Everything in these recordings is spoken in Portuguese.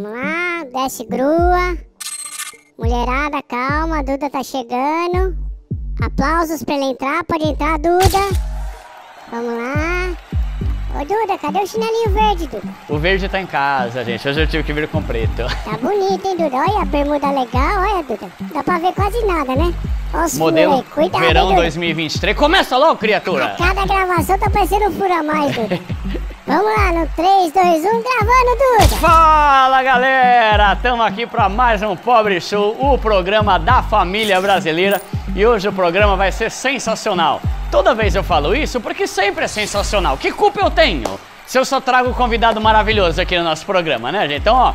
Vamos lá, desce grua. Mulherada, calma, a Duda tá chegando. Aplausos pra ela entrar, pode entrar, Duda. Vamos lá. Ô Duda, cadê o chinelinho verde, Duda? O verde tá em casa, gente. Hoje eu tive que vir com preto. Tá bonito, hein, Duda? Olha a bermuda legal, olha, Duda. Dá pra ver quase nada, né? Olha Modelo Cuidado, verão hein, 2023. Começa logo, criatura! A cada gravação tá parecendo um fura mais, Duda. Vamos lá, no 3, 2, 1, gravando tudo! Fala galera! Estamos aqui para mais um Pobre Show, o programa da família brasileira. E hoje o programa vai ser sensacional. Toda vez eu falo isso porque sempre é sensacional. Que culpa eu tenho? Se eu só trago convidado maravilhoso aqui no nosso programa, né, gente? Então, ó,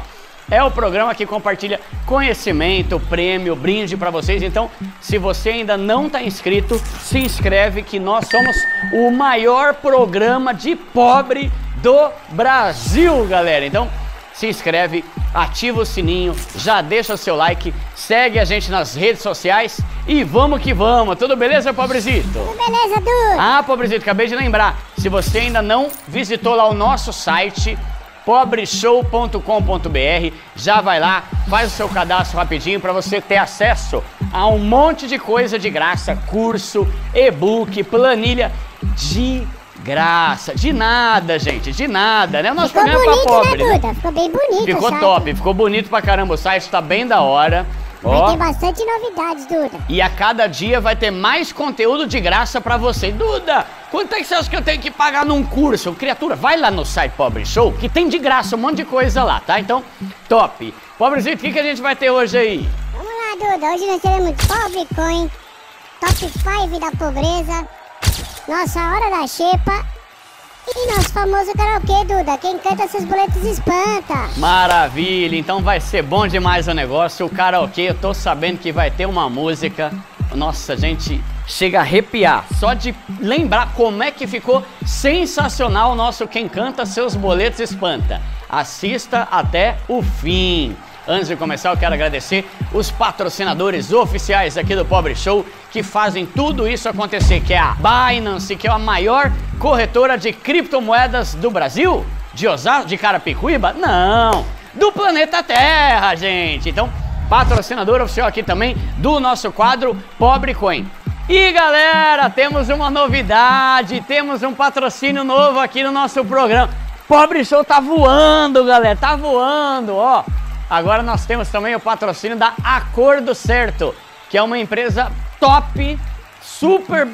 é o programa que compartilha conhecimento, prêmio, brinde para vocês. Então, se você ainda não está inscrito, se inscreve que nós somos o maior programa de pobre do Brasil, galera. Então, se inscreve, ativa o sininho, já deixa o seu like, segue a gente nas redes sociais e vamos que vamos. Tudo beleza, pobrezito? Tudo beleza, Du? Ah, pobrezito, acabei de lembrar. Se você ainda não visitou lá o nosso site, pobreshow.com.br. Já vai lá, faz o seu cadastro rapidinho para você ter acesso a um monte de coisa de graça, curso, e-book, planilha de graça. De nada, gente, de nada, né? O nosso ficou programa é bonito, pra né, pobre. Né, Duda? Ficou bem bonito. Ficou top, ficou bonito pra caramba. O site tá bem da hora. Vai ter bastante novidades, Duda. E a cada dia vai ter mais conteúdo de graça pra você. Duda, quanto é que você acha que eu tenho que pagar num curso? Criatura, vai lá no site Pobre Show, que tem de graça um monte de coisa lá, tá? Então, top. Pobrezito, o que, que a gente vai ter hoje aí? Vamos lá, Duda. Hoje nós teremos Pobre Coin, Top 5 da Pobreza, Nossa Hora da Xepa e nosso famoso karaokê, Duda. Quem canta seus boletos espanta. Maravilha, então vai ser bom demais o negócio. O karaokê, eu tô sabendo que vai ter uma música. Nossa, gente, chega a arrepiar. Só de lembrar como é que ficou sensacional o nosso Quem Canta Seus Boletos Espanta. Assista até o fim. Antes de começar, eu quero agradecer os patrocinadores oficiais aqui do Pobre Show que fazem tudo isso acontecer, que é a Binance, que é a maior corretora de criptomoedas do Brasil? De Osasco, de Carapicuíba? Não! Do planeta Terra, gente! Então, patrocinador oficial aqui também do nosso quadro Pobre Coin. E galera, temos uma novidade, temos um patrocínio novo aqui no nosso programa. Pobre Show tá voando, galera, tá voando, ó. Agora nós temos também o patrocínio da Acordo Certo, que é uma empresa top, super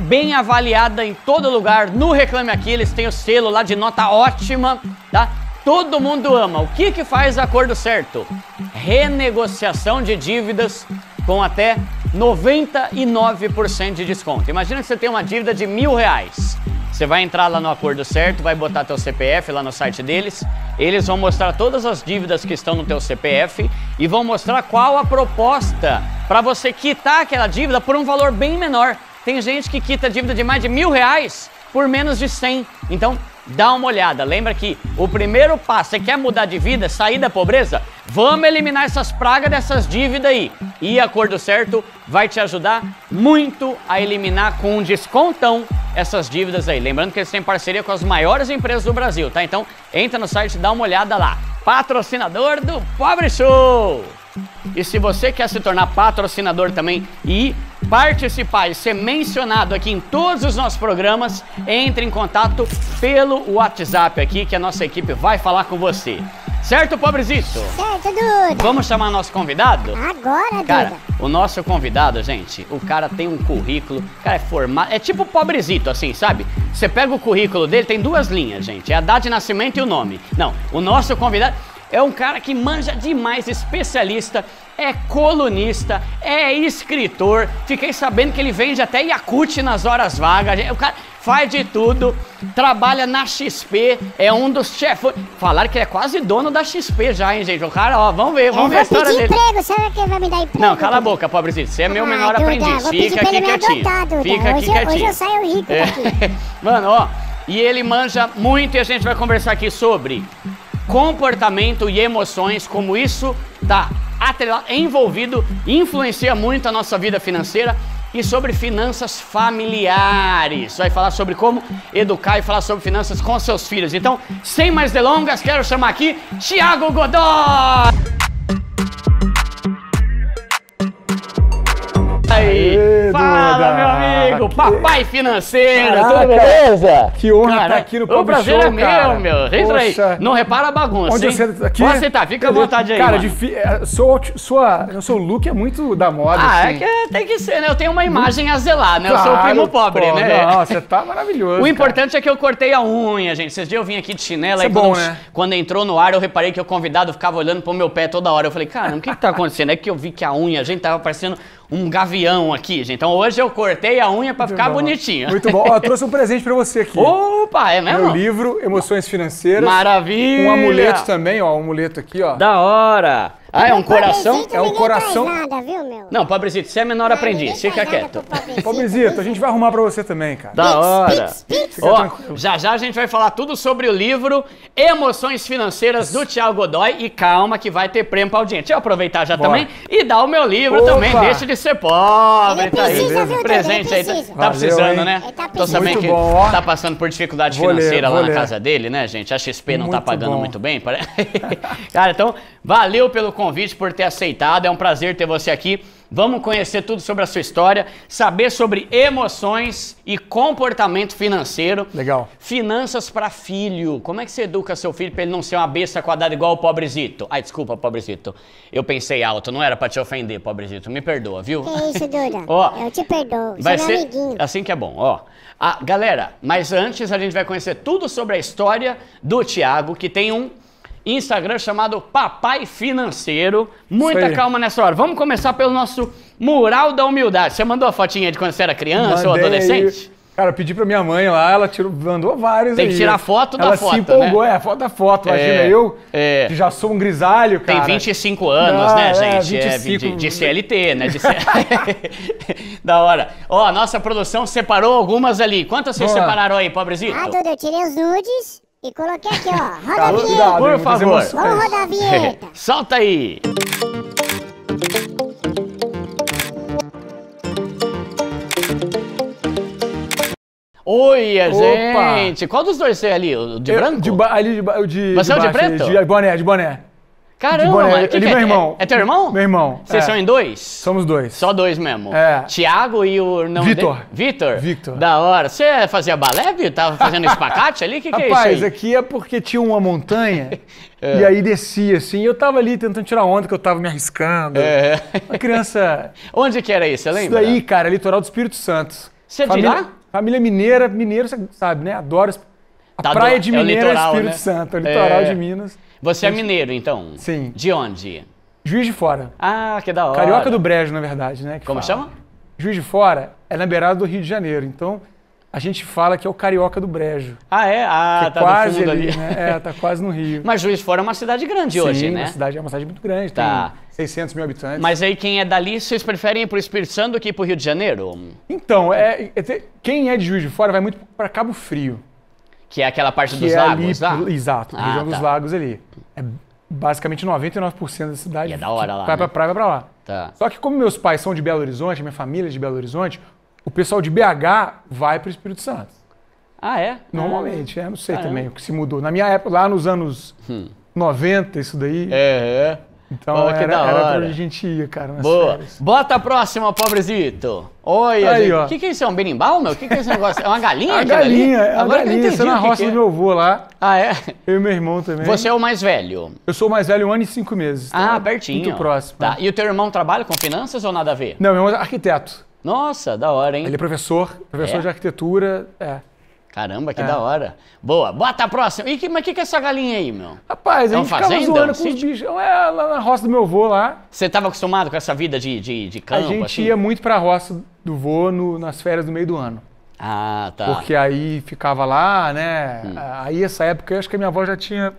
bem avaliada em todo lugar. No Reclame Aqui, eles têm o selo lá de nota ótima, tá? Todo mundo ama. O que, que faz acordo certo? Renegociação de dívidas com até 99% de desconto. Imagina que você tem uma dívida de mil reais. Você vai entrar lá no acordo certo, vai botar teu CPF lá no site deles. Eles vão mostrar todas as dívidas que estão no teu CPF e vão mostrar qual a proposta para você quitar aquela dívida por um valor bem menor. Tem gente que quita dívida de mais de mil reais por menos de 100. Então, Dá uma olhada, lembra que o primeiro passo, você quer mudar de vida, sair da pobreza? Vamos eliminar essas pragas dessas dívidas aí. E Acordo Certo vai te ajudar muito a eliminar com um descontão essas dívidas aí. Lembrando que eles têm parceria com as maiores empresas do Brasil, tá? Então entra no site, e dá uma olhada lá. Patrocinador do Pobre Show! E se você quer se tornar patrocinador também e participar e ser mencionado aqui em todos os nossos programas, entre em contato pelo WhatsApp aqui que a nossa equipe vai falar com você. Certo, pobrezito? Certo, Duda. Vamos chamar nosso convidado? Agora, Duda. Cara, o nosso convidado, gente, o cara tem um currículo, cara é formado, é tipo pobrezito, assim, sabe? Você pega o currículo dele, tem duas linhas, gente, é a data de nascimento e o nome. Não, o nosso convidado... É um cara que manja demais, especialista, é colunista, é escritor. Fiquei sabendo que ele vende até Yakut nas horas vagas. O cara faz de tudo, trabalha na XP, é um dos chefes. Falaram que ele é quase dono da XP já, hein, gente? O cara, ó, vamos ver, vamos eu ver a história dele. emprego, será que ele vai me dar emprego? Não, cala a boca, pobrezinho. Você é meu ah, menor Duda, aprendiz. Fica aqui quietinho. Adotar, Fica hoje, aqui quietinho. Hoje eu saio rico é. Mano, ó, e ele manja muito e a gente vai conversar aqui sobre comportamento e emoções, como isso está envolvido, influencia muito a nossa vida financeira e sobre finanças familiares. Vai falar sobre como educar e falar sobre finanças com seus filhos. Então, sem mais delongas, quero chamar aqui Tiago Godoy. Fala, meu amigo, papai financeiro, Caraca, tudo beleza? Que honra estar tá aqui no Pub O prazer é meu, meu. Entra aí. Não repara a bagunça, Onde hein? você tá aqui? Pode sentar, fica à vontade aí. Cara, mano. Difi... É, sua, sua, seu look é muito da moda, ah, assim. é que tem que ser, né? Eu tenho uma imagem a zelar, né? Claro, eu sou o primo pobre, pô, né? Não, você tá maravilhoso, O importante cara. é que eu cortei a unha, gente. Vocês dias eu vim aqui de chinela Isso e é quando, bom, né? quando entrou no ar eu reparei que o convidado ficava olhando pro meu pé toda hora. Eu falei, cara, o que que tá acontecendo? É que eu vi que a unha, a gente tava parecendo um gavião aqui, gente. Então hoje eu cortei a unha para ficar bonitinha. Muito bom. Ó, trouxe um presente para você aqui. Opa, é mesmo? Meu livro, Emoções Financeiras. Maravilha! Um amuleto também, ó, um amuleto aqui, ó. Da hora! Ah, é um coração? É um coração. Nada, viu, meu? Não, pobrezito, você é menor aprendiz. Fica quieto. pobrezito, a gente vai arrumar pra você também, cara. Da hora. Ó, já já a gente vai falar tudo sobre o livro Emoções Financeiras do Thiago Godoy. E calma que vai ter prêmio pra audiência. Deixa eu aproveitar já Bora. também e dar o meu livro Opa. também. Deixa de ser pobre. Ele tá aí. Viu, Presente aí. Tá, tá precisando, né? Ele tá precisando. Tô sabendo que bom. tá passando por dificuldade vou financeira ler, lá na ler. casa dele, né, gente? A XP não tá muito tá pagando bom. muito bem. Cara, então, valeu pelo convite, por ter aceitado. É um prazer ter você aqui. Vamos conhecer tudo sobre a sua história, saber sobre emoções e comportamento financeiro. Legal. Finanças para filho. Como é que você educa seu filho para ele não ser uma besta quadrada igual o pobrezito? Ai, desculpa, pobrezito. Eu pensei alto, não era para te ofender, pobrezito. Me perdoa, viu? É isso, Duda. Ó, Eu te perdoo. Vai é ser amiguinho. assim que é bom, ó. Ah, galera, mas antes a gente vai conhecer tudo sobre a história do Tiago, que tem um Instagram chamado Papai Financeiro. Muita calma nessa hora. Vamos começar pelo nosso mural da humildade. Você mandou a fotinha de quando você era criança Mandei. ou adolescente? Cara, eu pedi pra minha mãe lá, ela tirou, mandou vários Tem que aí. tirar né? né? é, foto da foto, Ela se empolgou, né? é, foto da foto. Imagina, é, eu é. que já sou um grisalho, cara. Tem 25 anos, né, ah, né, é, gente? 25. É, de, de CLT, né? De da hora. Ó, nossa produção separou algumas ali. Quantas vocês separaram aí, pobrezinho? Ah, Dudu, eu tirei os nudes. E coloquei aqui, ó. Roda a vinheta. Por favor. Vamos rodar a vinheta. Solta aí. Oi, gente! Qual dos dois você é ali? O de branco? De ali de, de, Você de é o de preto? De boné, de boné. Caramba, mano. ele é, é meu irmão. É, é, teu irmão? Meu irmão. Vocês é. são em dois? Somos dois. Só dois mesmo. É. Tiago e o não Vitor. Vitor. Vitor. Da hora. Você fazia balé, viu? Tava fazendo espacate ali? O que, que Rapaz, é isso? Rapaz, aqui é porque tinha uma montanha é. e aí descia assim. Eu tava ali tentando tirar onda, que eu tava me arriscando. É. Uma criança. Onde que era isso? Você lembra? Isso daí, cara, é litoral do Espírito Santo. Você é família, de lá? Família mineira, mineiro, você sabe, né? Adoro. Tá a tá praia do... de Minas, é, é Espírito né? Santo, o litoral de Minas. Você é mineiro, então? Sim. De onde? Juiz de Fora. Ah, que da hora. Carioca do Brejo, na verdade, né? Como fala. chama? Juiz de Fora é na beirada do Rio de Janeiro, então a gente fala que é o Carioca do Brejo. Ah, é? Ah, tá quase no ali, ali. Né? É, tá quase no Rio. Mas Juiz de Fora é uma cidade grande Sim, hoje, né? Sim, cidade, é uma cidade muito grande, tá. tem 600 mil habitantes. Mas aí quem é dali, vocês preferem ir pro Espírito Santo do que pro Rio de Janeiro? Então, é, é quem é de Juiz de Fora vai muito para Cabo Frio. Que é aquela parte que dos é lagos, ali, tá? Exato, ah, região tá. dos lagos ali. É basicamente 99% da cidade. E é da hora lá. Vai né? pra praia, vai pra lá. Tá. Só que como meus pais são de Belo Horizonte, minha família é de Belo Horizonte, o pessoal de BH vai pro Espírito Santo. Ah, é? Normalmente, é, é não sei Caramba. Ah, é? também o que se mudou. Na minha época, lá nos anos hum. 90, isso daí. É, é. Então Pô, era, da hora. era pra gente ir, cara. Boa. Férias. Bota a próxima, pobrezito. Oi, Aí, gente... ó. O que, que é isso? É um berimbau, meu? O que, que é esse negócio? É uma galinha? a galinha, é uma galinha. galinha. Você na roça do meu avô lá. Ah, é? Eu e meu irmão também. Você é o mais velho? Eu sou o mais velho um ano e cinco meses. Tá? Ah, pertinho. Muito próximo. Tá. E o teu irmão trabalha com finanças ou nada a ver? Não, meu irmão é arquiteto. Nossa, da hora, hein? Ele é professor, professor é? de arquitetura, é. Caramba, que é. da hora. Boa, bota a próxima. E que, mas o que, que é essa galinha aí, meu? Rapaz, Tão a gente fazenda, ficava zoando um com os bichos. É, lá na roça do meu avô lá. Você estava acostumado com essa vida de, de, de campo? A gente assim? ia muito para a roça do vô no, nas férias do meio do ano. Ah, tá. Porque aí ficava lá, né? Hum. Aí essa época eu acho que a minha avó já tinha,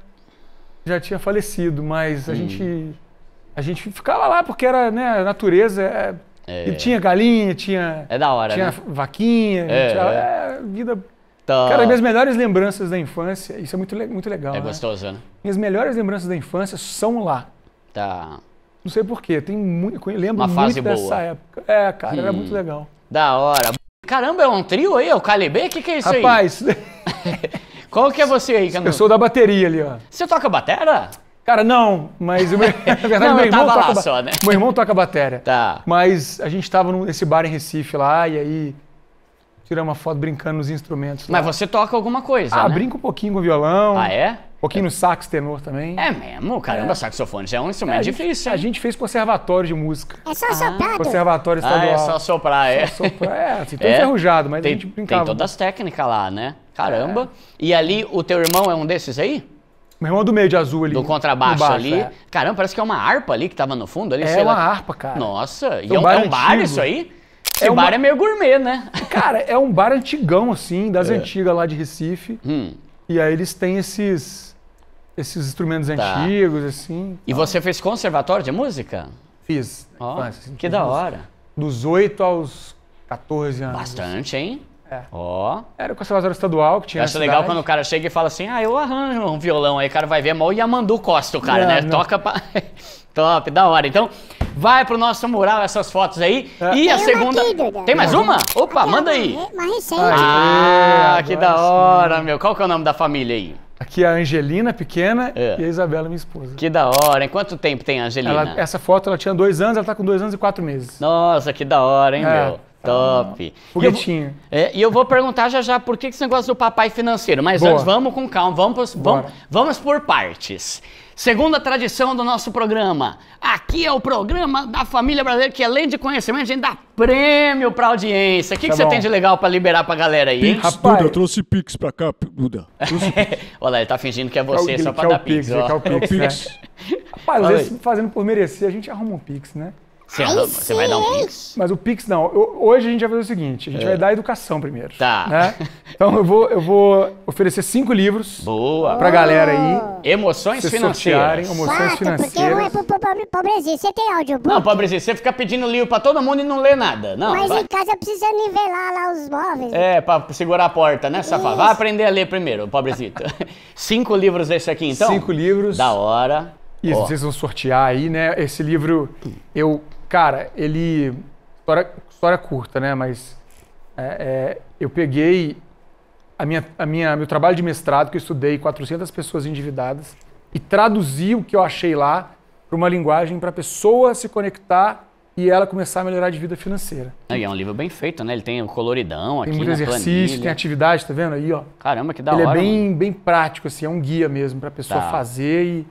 já tinha falecido, mas a hum. gente... A gente ficava lá porque era, né, natureza, é, é. E tinha galinha, tinha. É da hora, Tinha né? vaquinha, é, é, é. vida então... Cara, minhas melhores lembranças da infância, isso é muito, muito legal. É né? gostoso, né? Minhas melhores lembranças da infância são lá. Tá. Não sei porquê, tem muito. lembro Uma muito dessa época. É, cara, hum. era muito hum. legal. Da hora. Caramba, é um trio aí? É o Calibê? O que, que é isso Rapaz, aí? Rapaz. Qual que é você aí, Canu? Eu sou da bateria ali, ó. Você toca bateria? Cara, não, mas meu, na verdade, não, meu irmão toca só, né? Meu irmão toca bateria. Tá. Mas a gente tava nesse bar em Recife lá e aí tirar uma foto brincando nos instrumentos. Mas lá. você toca alguma coisa, Ah, né? brinco um pouquinho com violão. Ah, é? Um pouquinho no sax tenor também. É mesmo? Caramba, é. saxofone já é um é, instrumento é, difícil. A gente, a gente fez conservatório de música. É só ah. soprar. Conservatório ah, estadual. Ah, é só soprar, é. Só soprar, é. Assim, é. enferrujado, mas tem, a gente brincava. Tem todas as técnicas lá, né? Caramba. É. E ali, o teu irmão é um desses aí? Meu irmão é do meio de azul ali. Do contrabaixo baixo, ali. É. Caramba, parece que é uma harpa ali que tava no fundo ali. É, uma lá. harpa, cara. Nossa, e é um, bar, é um bar isso aí? Esse é bar uma... é meio gourmet, né? Cara, é um bar antigão, assim, das é. antigas lá de Recife. Hum. E aí eles têm esses, esses instrumentos tá. antigos, assim. E você fez conservatório de música? Fiz. Oh, Mas, que da hora. Dos 8 aos 14 anos. Bastante, hein? É. Ó. Oh. Era o conservatório estadual que tinha. acho legal quando o cara chega e fala assim: ah, eu arranjo um violão. Aí o cara vai ver, é mal e Yamandu Costa, o cara, né? Não. Toca pra. Top, da hora. Então, Vai pro nosso mural essas fotos aí. É. E Tem a segunda. Aqui, Tem mais uma? Opa, aqui manda aí. Uma Ah, que da hora, sim. meu. Qual que é o nome da família aí? Aqui é a Angelina, pequena, é. e a Isabela, minha esposa. Que da hora, em quanto tempo tem a Angelina? Ela, essa foto ela tinha dois anos, ela tá com dois anos e quatro meses. Nossa, que da hora, hein, é. meu? Tá Top. Ah, E eu, é, e eu vou perguntar já já por que, que esse negócio do papai financeiro, mas Boa. antes vamos com calma, vamos, vamos, vamos por partes. Segunda tradição do nosso programa. Aqui é o programa da família brasileira que, além de conhecimento, a gente dá prêmio pra audiência. O que, tá que você tem de legal pra liberar pra galera aí, hein? Pix, Rapaz. Duda, eu trouxe Pix pra cá, Duda. Olha ele tá fingindo que é você, só pra dar Pix. É o Pix, é o Pix. Rapaz, às vezes, fazendo por merecer, a gente arruma um Pix, né? Você, Ai, você vai dar um Pix? Mas o Pix não. Eu, hoje a gente vai fazer o seguinte: a gente é. vai dar educação primeiro. Tá. Né? Então eu vou, eu vou oferecer cinco livros. Boa. Pra galera aí. Ah. Emoções financeiras. Emoções Fato, financeiras. Porque não é pobrezinho. Você tem áudio? Não, pobrezinho. Você fica pedindo livro pra todo mundo e não lê nada. Não, Mas vai. em casa precisa nivelar lá os móveis. É, pra segurar a porta, né, safado? Vai aprender a ler primeiro, pobrezito. cinco livros desse aqui, então? Cinco livros. Da hora. Isso, oh. vocês vão sortear aí, né? Esse livro eu Cara, ele. História, história curta, né? Mas é, é, eu peguei a minha, a minha, meu trabalho de mestrado, que eu estudei 400 pessoas endividadas, e traduzi o que eu achei lá para uma linguagem para a pessoa se conectar e ela começar a melhorar de vida financeira. E é um livro bem feito, né? Ele tem o um coloridão tem aqui, Tem muito exercício, planilha. tem atividade, tá vendo aí, ó? Caramba, que da Ele é hora. Ele é bem, bem prático, assim, é um guia mesmo para a pessoa tá. fazer e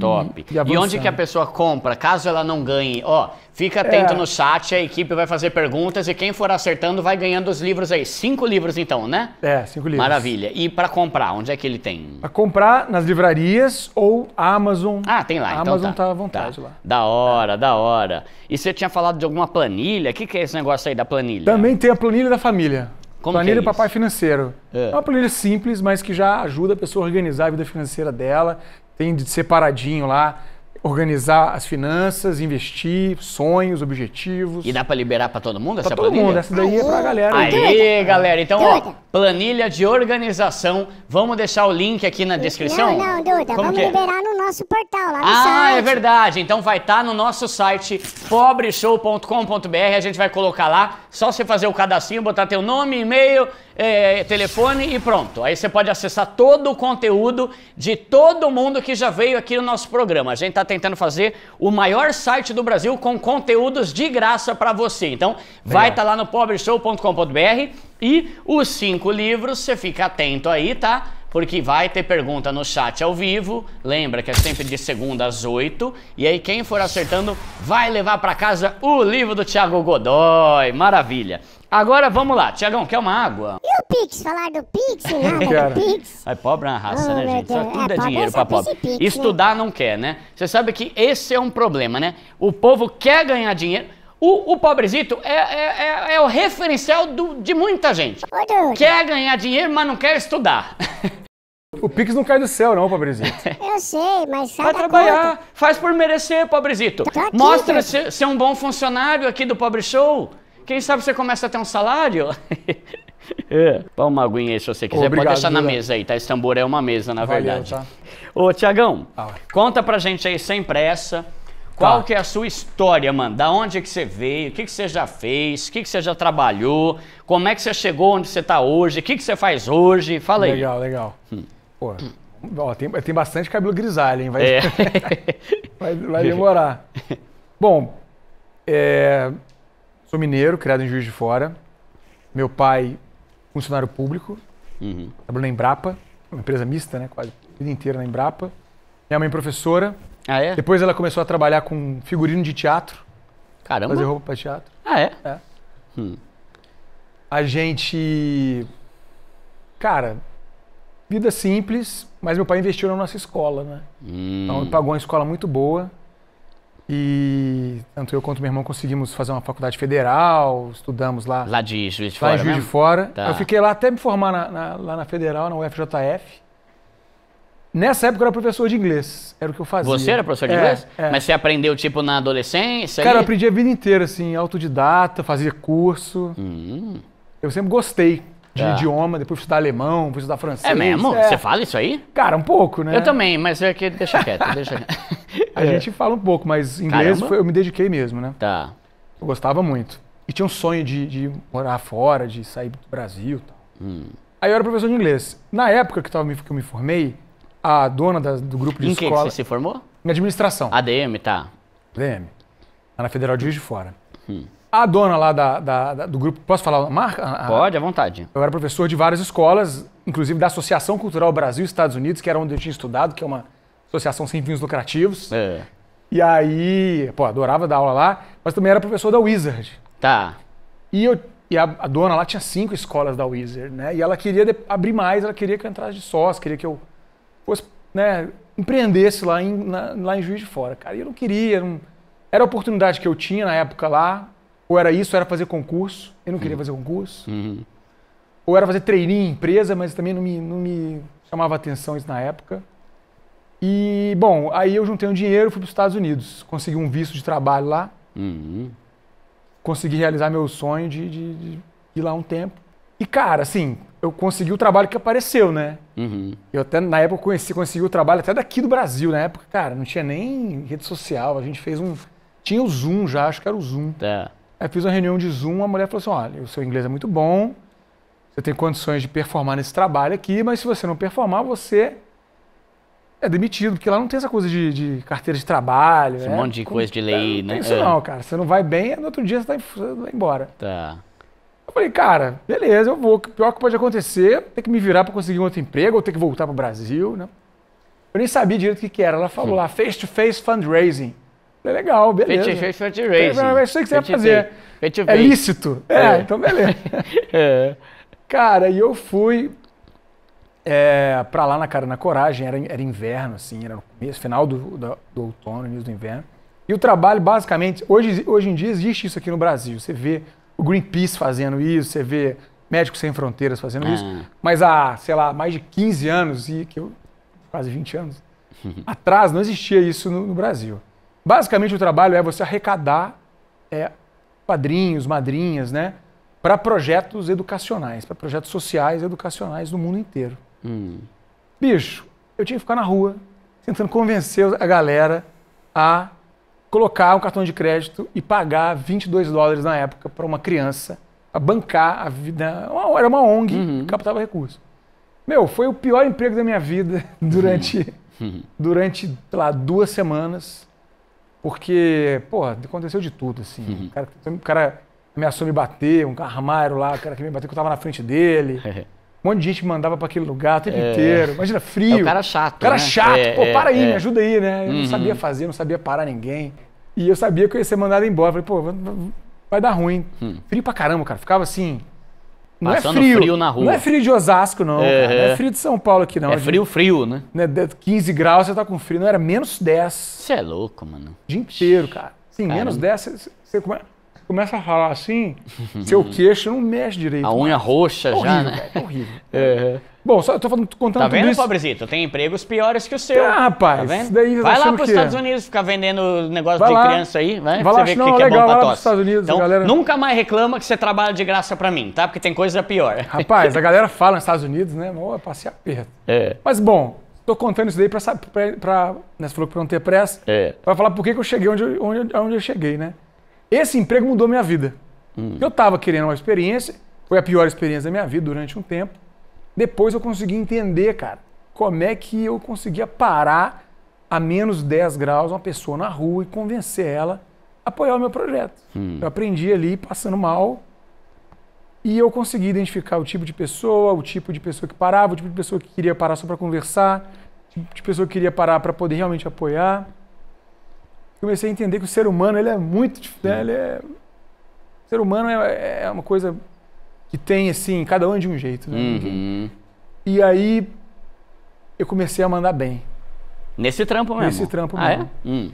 Top. Uhum. E, e, onde que a pessoa compra, caso ela não ganhe? Ó, fica atento é. no chat, a equipe vai fazer perguntas e quem for acertando vai ganhando os livros aí. Cinco livros então, né? É, cinco livros. Maravilha. E para comprar, onde é que ele tem? Para comprar nas livrarias ou Amazon. Ah, tem lá, a então Amazon tá. tá à vontade tá. lá. Da hora, é. da hora. E você tinha falado de alguma planilha? O que, que é esse negócio aí da planilha? Também tem a planilha da família. Como planilha é papai financeiro. É. é. uma planilha simples, mas que já ajuda a pessoa a organizar a vida financeira dela, tem de separadinho lá, organizar as finanças, investir, sonhos, objetivos. E dá para liberar para todo mundo pra essa todo planilha? todo mundo, essa daí é a uhum. galera. Aí, galera, então ó, planilha de organização, vamos deixar o link aqui na descrição? Não, não, Duda, Como vamos que? É? liberar no nosso portal, lá no ah, é site. Ah, é verdade, então vai estar tá no nosso site pobreshow.com.br, a gente vai colocar lá, só você fazer o cadastrinho, botar teu nome, e-mail é, telefone e pronto. Aí você pode acessar todo o conteúdo de todo mundo que já veio aqui no nosso programa. A gente está tentando fazer o maior site do Brasil com conteúdos de graça para você. Então, Legal. vai estar tá lá no pobreshow.com.br e os cinco livros, você fica atento aí, tá? porque vai ter pergunta no chat ao vivo. Lembra que é sempre de segunda às oito E aí, quem for acertando vai levar para casa o livro do Thiago Godoy. Maravilha! Agora vamos lá, Tiagão, quer uma água? E o Pix? Falar do Pix? Nada do Pix? Ai, pobre é uma raça, oh, né, gente? Só tudo é, é dinheiro pra pobre. Pix, Estudar né? não quer, né? Você sabe que esse é um problema, né? O povo quer ganhar dinheiro. O, o pobrezito é, é, é, é o referencial do, de muita gente. quer ganhar dinheiro, mas não quer estudar. O Pix não cai do céu, não, pobrezito. Eu sei, mas sai Vai trabalhar, conta. faz por merecer, pobrezito. Mostra ser, ser é um bom funcionário aqui do Pobre Show. Quem sabe você começa a ter um salário? É. Põe uma aguinha aí se você quiser. Obrigado, Pode deixar na mesa aí, tá? Esse tambor é uma mesa, na Valeu, verdade. Tá. Ô, Tiagão, ah, conta pra gente aí sem pressa. Qual tá. que é a sua história, mano? Da onde é que você veio? O que, que você já fez? O que, que você já trabalhou? Como é que você chegou onde você tá hoje? O que, que você faz hoje? Fala aí. Legal, legal. Hum. Pô, ó, tem, tem bastante cabelo grisalho, hein? Vai, é. vai, vai demorar. Bom, é, Sou mineiro, criado em Juiz de Fora. Meu pai, funcionário público. Uhum. na Embrapa, uma empresa mista, né? Quase a vida inteira na Embrapa. Minha mãe é professora. Ah, é? Depois ela começou a trabalhar com figurino de teatro. Caramba. Fazer roupa para teatro. Ah, é? É. Hum. A gente... Cara, vida simples, mas meu pai investiu na nossa escola, né? Hum. Então, ele pagou uma escola muito boa. E tanto eu quanto meu irmão conseguimos fazer uma faculdade federal, estudamos lá. Lá de Juiz de Fora? Lá em Juiz mesmo? de Fora. Tá. Eu fiquei lá até me formar na, na, lá na federal, na UFJF. Nessa época eu era professor de inglês, era o que eu fazia. Você era professor de é, inglês? É. Mas você aprendeu, tipo, na adolescência? Cara, aí? eu aprendi a vida inteira, assim, autodidata, fazia curso. Hum. Eu sempre gostei de tá. idioma, depois fui estudar alemão, fui estudar é francês. É mesmo? É. Você fala isso aí? Cara, um pouco, né? Eu também, mas é que deixa quieto, deixa quieto. A é. gente fala um pouco, mas inglês foi, eu me dediquei mesmo, né? Tá. Eu gostava muito. E tinha um sonho de, de morar fora, de sair do Brasil. Tal. Hum. Aí eu era professor de inglês. Na época que, tava, que eu me formei, a dona da, do grupo de em escola... Em que você se formou? Em administração. ADM, tá. ADM. Lá na Federal de Juiz de Fora. Hum. A dona lá da, da, da, do grupo, posso falar a marca? Pode, à vontade. Eu era professor de várias escolas, inclusive da Associação Cultural Brasil-Estados Unidos, que era onde eu tinha estudado, que é uma associação sem fins lucrativos. É. E aí, pô, adorava dar aula lá, mas também era professor da Wizard. Tá. E, eu, e a, a dona lá tinha cinco escolas da Wizard, né? E ela queria de, abrir mais, ela queria que eu entrasse de sócio, queria que eu fosse, né, empreendesse lá em, na, lá em Juiz de Fora. Cara, e eu não queria, não, era a oportunidade que eu tinha na época lá, ou era isso, ou era fazer concurso. Eu não queria uhum. fazer concurso. Uhum. Ou era fazer treininho em empresa, mas também não me, não me chamava atenção isso na época. E, bom, aí eu juntei um dinheiro, fui para os Estados Unidos. Consegui um visto de trabalho lá. Uhum. Consegui realizar meu sonho de, de, de, ir lá um tempo. E, cara, assim, eu consegui o trabalho que apareceu, né? Uhum. Eu até, na época, conheci, consegui o trabalho até daqui do Brasil. Na época, cara, não tinha nem rede social. A gente fez um... Tinha o Zoom já, acho que era o Zoom. É. Aí fiz uma reunião de Zoom, a mulher falou assim, olha, o seu inglês é muito bom, você tem condições de performar nesse trabalho aqui, mas se você não performar, você é demitido, porque lá não tem essa coisa de, de carteira de trabalho. Né? Um monte de Com, coisa de lei, não né? Não tem isso é. não, cara. Você não vai bem, no outro dia você, tá, você vai embora. Tá. Eu falei, cara, beleza, eu vou. O pior que pode acontecer ter que me virar para conseguir um outro emprego ou ter que voltar para o Brasil, né? Eu nem sabia direito o que, era. Ela falou hum. lá, face-to-face -face fundraising. Falei, legal, beleza. Face-to-face fundraising. É isso aí que você vai fazer. Face -face. É lícito. É, é. então beleza. é. Cara, e eu fui, é, para lá na cara, na coragem, era, era inverno, assim, era no começo, final do, do, do, outono, início do inverno. E o trabalho, basicamente, hoje, hoje em dia existe isso aqui no Brasil. Você vê o Greenpeace fazendo isso, você vê Médicos Sem Fronteiras fazendo isso. Ah. Mas há, sei lá, mais de 15 anos, e que eu, quase 20 anos atrás, não existia isso no, no, Brasil. Basicamente, o trabalho é você arrecadar é, padrinhos, madrinhas, né? Para projetos educacionais, para projetos sociais educacionais no mundo inteiro. Hum. Bicho, eu tinha que ficar na rua tentando convencer a galera a colocar um cartão de crédito e pagar 22 dólares na época para uma criança, a bancar a vida. Era uma ONG uhum. que captava recursos. Meu, foi o pior emprego da minha vida durante, durante sei lá, duas semanas. Porque, porra, aconteceu de tudo, assim. Uhum. O, cara, o cara ameaçou me bater, um armário lá, o cara que me bateu que eu tava na frente dele. Um monte de gente mandava para aquele lugar o tempo é. inteiro. Imagina, frio. É o cara chato. O cara né? chato. É, Pô, é, para aí, me é. ajuda aí, né? Eu uhum. não sabia fazer, não sabia parar ninguém. E eu sabia que eu ia ser mandado embora. Falei, pô, vai dar ruim. Hum. Frio pra caramba, cara. Ficava assim. Não é Passando é frio, frio, na rua. Não é frio de Osasco, não. É, cara. Não é, é. frio de São Paulo aqui, não. É frio, frio, né? 15 né, graus, você tá com frio. Não, era menos 10. Você é louco, mano. O dia inteiro, cara. Sim, menos 10, você, você começa a falar assim, seu queixo não mexe direito. A unha mais. roxa né? é horrível, já, né? é horrível. É. Bom, só eu tô falando, contando tá vendo, isso. pobrecito? Tem empregos piores que o seu. Ah, rapaz. Tá vendo? Daí vai tá lá para os Estados é. Unidos ficar vendendo negócio vai de lá. criança aí, vai, vai lá, você ver o que, que, é bom pra tosse. Estados Unidos, então, galera... nunca mais reclama que você trabalha de graça para mim, tá? Porque tem coisa pior. Rapaz, a galera fala nos Estados Unidos, né? Mas eu passei aperto. É. Mas, bom, tô contando isso daí para... Né, você falou que pra não ter pressa. É. Pra falar por que, que eu cheguei onde, onde, onde eu cheguei, né? Esse emprego mudou minha vida. Hum. Eu estava querendo uma experiência, foi a pior experiência da minha vida durante um tempo. Depois eu consegui entender, cara, como é que eu conseguia parar a menos 10 graus uma pessoa na rua e convencer ela a apoiar o meu projeto. Hum. Eu aprendi ali passando mal e eu consegui identificar o tipo de pessoa, o tipo de pessoa que parava, o tipo de pessoa que queria parar só para conversar, o tipo de pessoa que queria parar para poder realmente apoiar comecei a entender que o ser humano ele é muito né, ele é o ser humano é, é, uma coisa que tem assim cada um é de um jeito né? uhum. e aí eu comecei a mandar bem nesse trampo mesmo nesse trampo ah, é? mesmo é? Hum.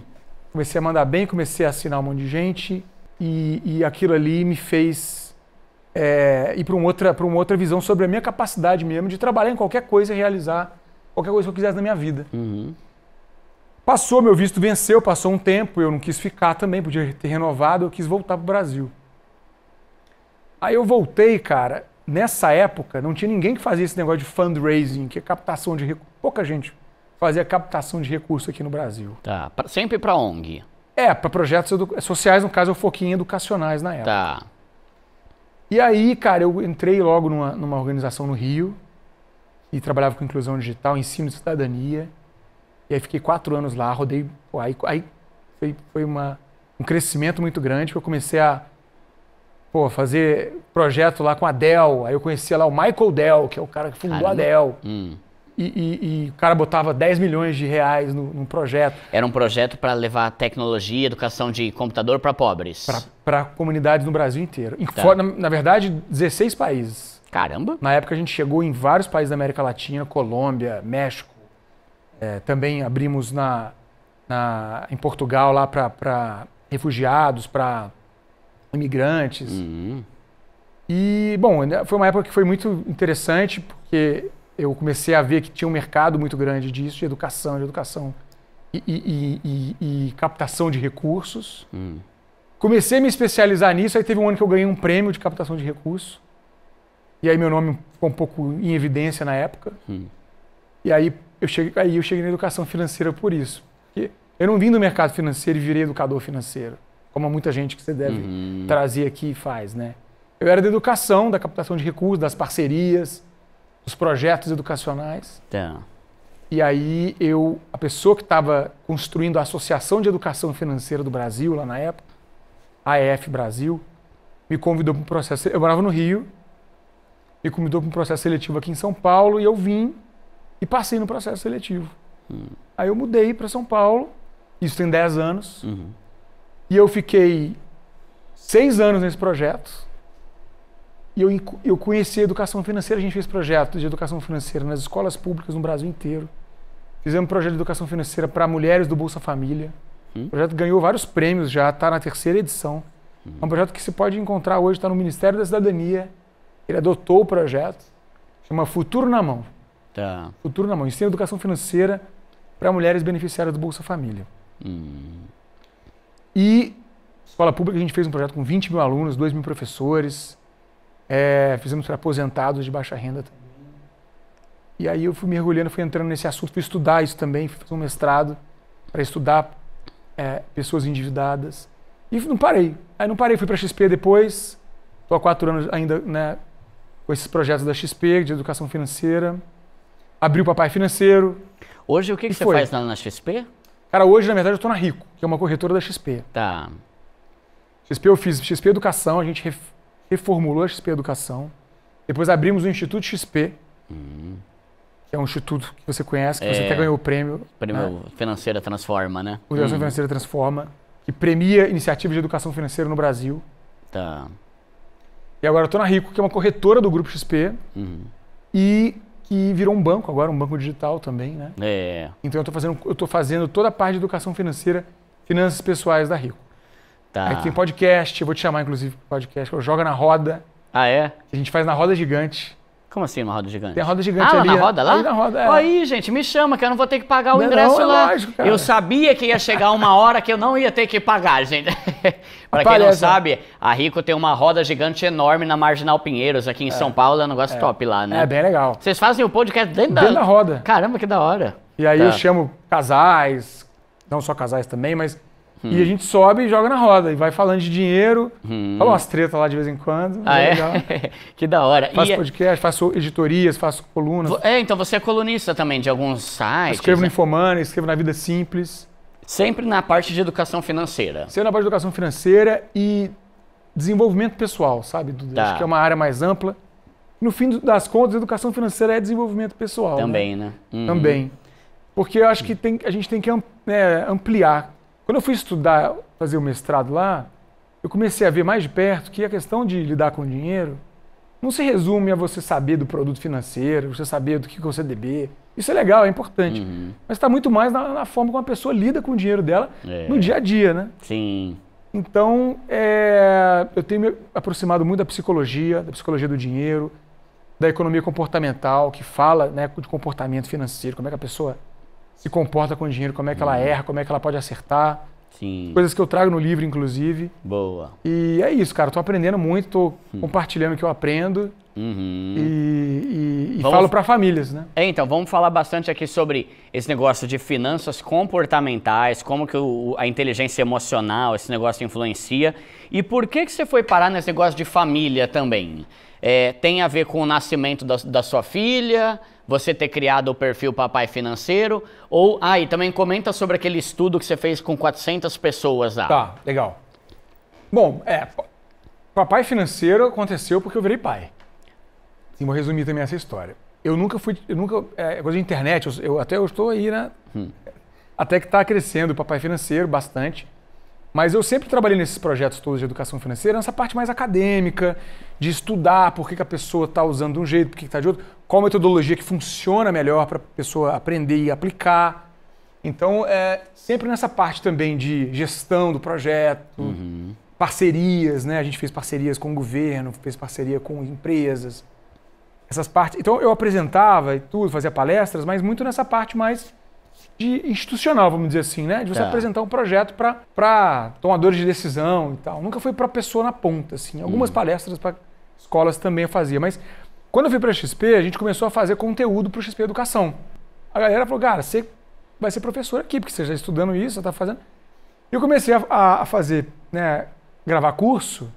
comecei a mandar bem comecei a assinar um monte de gente e, e aquilo ali me fez é, ir para uma outra para uma outra visão sobre a minha capacidade mesmo de trabalhar em qualquer coisa e realizar qualquer coisa que eu quisesse na minha vida uhum. Passou, meu visto venceu, passou um tempo, eu não quis ficar também, podia ter renovado, eu quis voltar para o Brasil. Aí eu voltei, cara. Nessa época, não tinha ninguém que fazia esse negócio de fundraising, que é captação de recursos. Pouca gente fazia captação de recursos aqui no Brasil. Tá, pra, sempre para ONG. É, para projetos sociais, no caso, eu foquei em educacionais na época. Tá. E aí, cara, eu entrei logo numa, numa organização no Rio, e trabalhava com inclusão digital, ensino de cidadania. E aí fiquei quatro anos lá, rodei. Pô, aí, aí foi, foi uma, um crescimento muito grande que eu comecei a pô, fazer projeto lá com a Dell. Aí eu conhecia lá o Michael Dell, que é o cara que fundou Caramba. a Dell. Hum. E, e, e, o cara botava 10 milhões de reais num projeto. Era um projeto para levar tecnologia, educação de computador para pobres. Para comunidades no Brasil inteiro. Tá. na, na verdade, 16 países. Caramba! Na época a gente chegou em vários países da América Latina, Colômbia, México, é, também abrimos na, na, em Portugal lá para refugiados, para imigrantes. Uhum. E, bom, foi uma época que foi muito interessante, porque eu comecei a ver que tinha um mercado muito grande disso, de educação, de educação e, e, e, e captação de recursos. Uhum. Comecei a me especializar nisso, aí teve um ano que eu ganhei um prêmio de captação de recursos. E aí meu nome ficou um pouco em evidência na época. Uhum. E aí eu cheguei, aí eu cheguei na educação financeira por isso. Porque eu não vim do mercado financeiro e virei educador financeiro, como muita gente que você deve uhum. trazer aqui e faz, né? Eu era da educação, da captação de recursos, das parcerias, dos projetos educacionais. então E aí eu, a pessoa que estava construindo a Associação de Educação Financeira do Brasil lá na época, AEF Brasil, me convidou para um processo. Eu morava no Rio, me convidou para um processo seletivo aqui em São Paulo e eu vim e passei no processo seletivo. Uhum. Aí eu mudei para São Paulo, isso tem 10 anos, uhum. e eu fiquei seis anos nesse projeto. E eu, eu conheci a educação financeira, a gente fez projetos de educação financeira nas escolas públicas no Brasil inteiro. Fizemos um projeto de educação financeira para mulheres do Bolsa Família. Uhum. O projeto ganhou vários prêmios já, está na terceira edição. Hum. É um projeto que se pode encontrar hoje, está no Ministério da Cidadania. Ele adotou o projeto, chama Futuro na Mão. Tá. Futuro na mão. Ensino educação financeira para mulheres beneficiárias do Bolsa Família. Hum. E escola pública, a gente fez um projeto com 20 mil alunos, 2 mil professores. É, fizemos para aposentados de baixa renda também. E aí eu fui mergulhando, fui entrando nesse assunto, fui estudar isso também, fui fazer um mestrado para estudar é, pessoas endividadas. E não parei. Aí não parei, fui para a XP depois. Estou há quatro anos ainda né, com esses projetos da XP de educação financeira abri o Papai Financeiro. Hoje o que, que você faz na, na XP? Cara, hoje, na verdade, eu estou na Rico, que é uma corretora da XP. Tá. XP eu fiz XP Educação, a gente reformulou a XP Educação. Depois abrimos o Instituto XP, hum. que é um instituto que você conhece, que é, você até ganhou o prêmio. Prêmio né? Financeira Transforma, né? O prêmio hum. Financeira Transforma, que premia iniciativas de educação financeira no Brasil. Tá. E agora eu tô na Rico, que é uma corretora do Grupo XP. Uhum. E que virou um banco agora, um banco digital também, né? É. Então eu estou fazendo, eu tô fazendo toda a parte de educação financeira, finanças pessoais da Rico. Tá. Aí tem podcast, eu vou te chamar inclusive podcast, podcast, eu Joga na Roda. Ah, é? A gente faz na Roda Gigante. Como assim uma roda gigante? Tem a roda gigante ah, ali. Ah, é. na roda lá? Ali na roda, é. Aí, gente, me chama que eu não vou ter que pagar o não, ingresso não, é lá. lógico, cara. Eu sabia que ia chegar uma hora que eu não ia ter que pagar, gente. Para quem não é. sabe, a Rico tem uma roda gigante enorme na Marginal Pinheiros, aqui em é. São Paulo, é um negócio top lá, né? É, bem legal. Vocês fazem o podcast dentro, dentro da... da roda. Caramba, que da hora. E aí tá. eu chamo casais, não só casais também, mas Hum. E a hum. gente sobe e joga na roda. E vai falando de dinheiro, hum. fala umas tretas lá de vez em quando. Ah, é? é? que da hora. Faço e é podcast, é... faço editorias, faço colunas. É, então você é colunista também de alguns sites. escrevo né? no Infomani, escrevo na Vida Simples. Sempre na parte de educação financeira. Sempre na parte de educação financeira e desenvolvimento pessoal, sabe? Tá. Acho que é uma área mais ampla. No fim das contas, educação financeira é desenvolvimento pessoal. Né? Também, né? né? Uhum. Também. Porque eu acho que tem, a gente tem que né, ampliar quando eu fui estudar, fazer o mestrado lá, eu comecei a ver mais de perto que a questão de lidar com dinheiro não se resume a você saber do produto financeiro, você saber do que você deve. Isso é legal, é importante. Uhum. Mas está muito mais na, na, forma como a pessoa lida com o dinheiro dela é. no dia a dia, né? Sim. Então, é, eu tenho me aproximado muito da psicologia, da psicologia do dinheiro, da economia comportamental, que fala né, de comportamento financeiro, como é que a pessoa se comporta com o dinheiro, como é que ela uhum. erra, como é que ela pode acertar. Sim. Coisas que eu trago no livro, inclusive. Boa. E é isso, cara. Tô aprendendo muito, tô hum. compartilhando o que eu aprendo. Uhum. E, e, e vamos... falo para famílias, né? É, então, vamos falar bastante aqui sobre esse negócio de finanças comportamentais, como que o, a inteligência emocional, esse negócio influencia. E por que, que você foi parar nesse negócio de família também? é, tem a ver com o nascimento da, da sua filha, você ter criado o perfil Papai Financeiro, ou... Ah, e também comenta sobre aquele estudo que você fez com 400 pessoas lá. Tá, legal. Bom, é... Papai Financeiro aconteceu porque eu virei pai. E vou resumir também essa história. Eu nunca fui... Eu nunca... É, coisa de internet, eu, eu até eu estou aí, né? Hum. Até que está crescendo o Papai Financeiro bastante. Mas eu sempre trabalhei nesses projetos todos de educação financeira, nessa parte mais acadêmica, de estudar por que, que a pessoa está usando de um jeito, por que está de outro, qual metodologia que funciona melhor para a pessoa aprender e aplicar. Então, é, sempre nessa parte também de gestão do projeto, uhum. parcerias, né? A gente fez parcerias com o governo, fez parceria com empresas, essas partes. Então, eu apresentava e tudo, fazia palestras, mas muito nessa parte mais de institucional, vamos dizer assim, né? De você tá. apresentar um projeto para tomadores de decisão e tal. Nunca foi para pessoa na ponta, assim. Algumas hum. palestras para escolas também eu fazia, mas quando eu fui para a XP, a gente começou a fazer conteúdo para o XP Educação. A galera falou, cara, você vai ser professor aqui, porque você já está estudando isso, já está fazendo. Eu comecei a, a fazer, né, gravar curso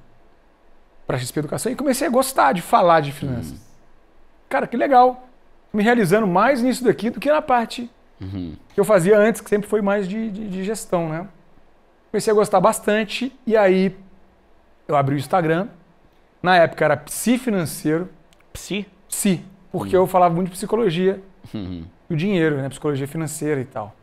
para XP Educação e comecei a gostar de falar de finanças. Hum. Cara, que legal. Me realizando mais nisso daqui do que na parte Uhum. Que eu fazia antes, que sempre foi mais de, de, de gestão, né? Comecei a gostar bastante e aí eu abri o Instagram. Na época era Psi Financeiro. Psi? Psi. Porque uhum. eu falava muito de psicologia uhum. e o dinheiro, né? Psicologia financeira e tal.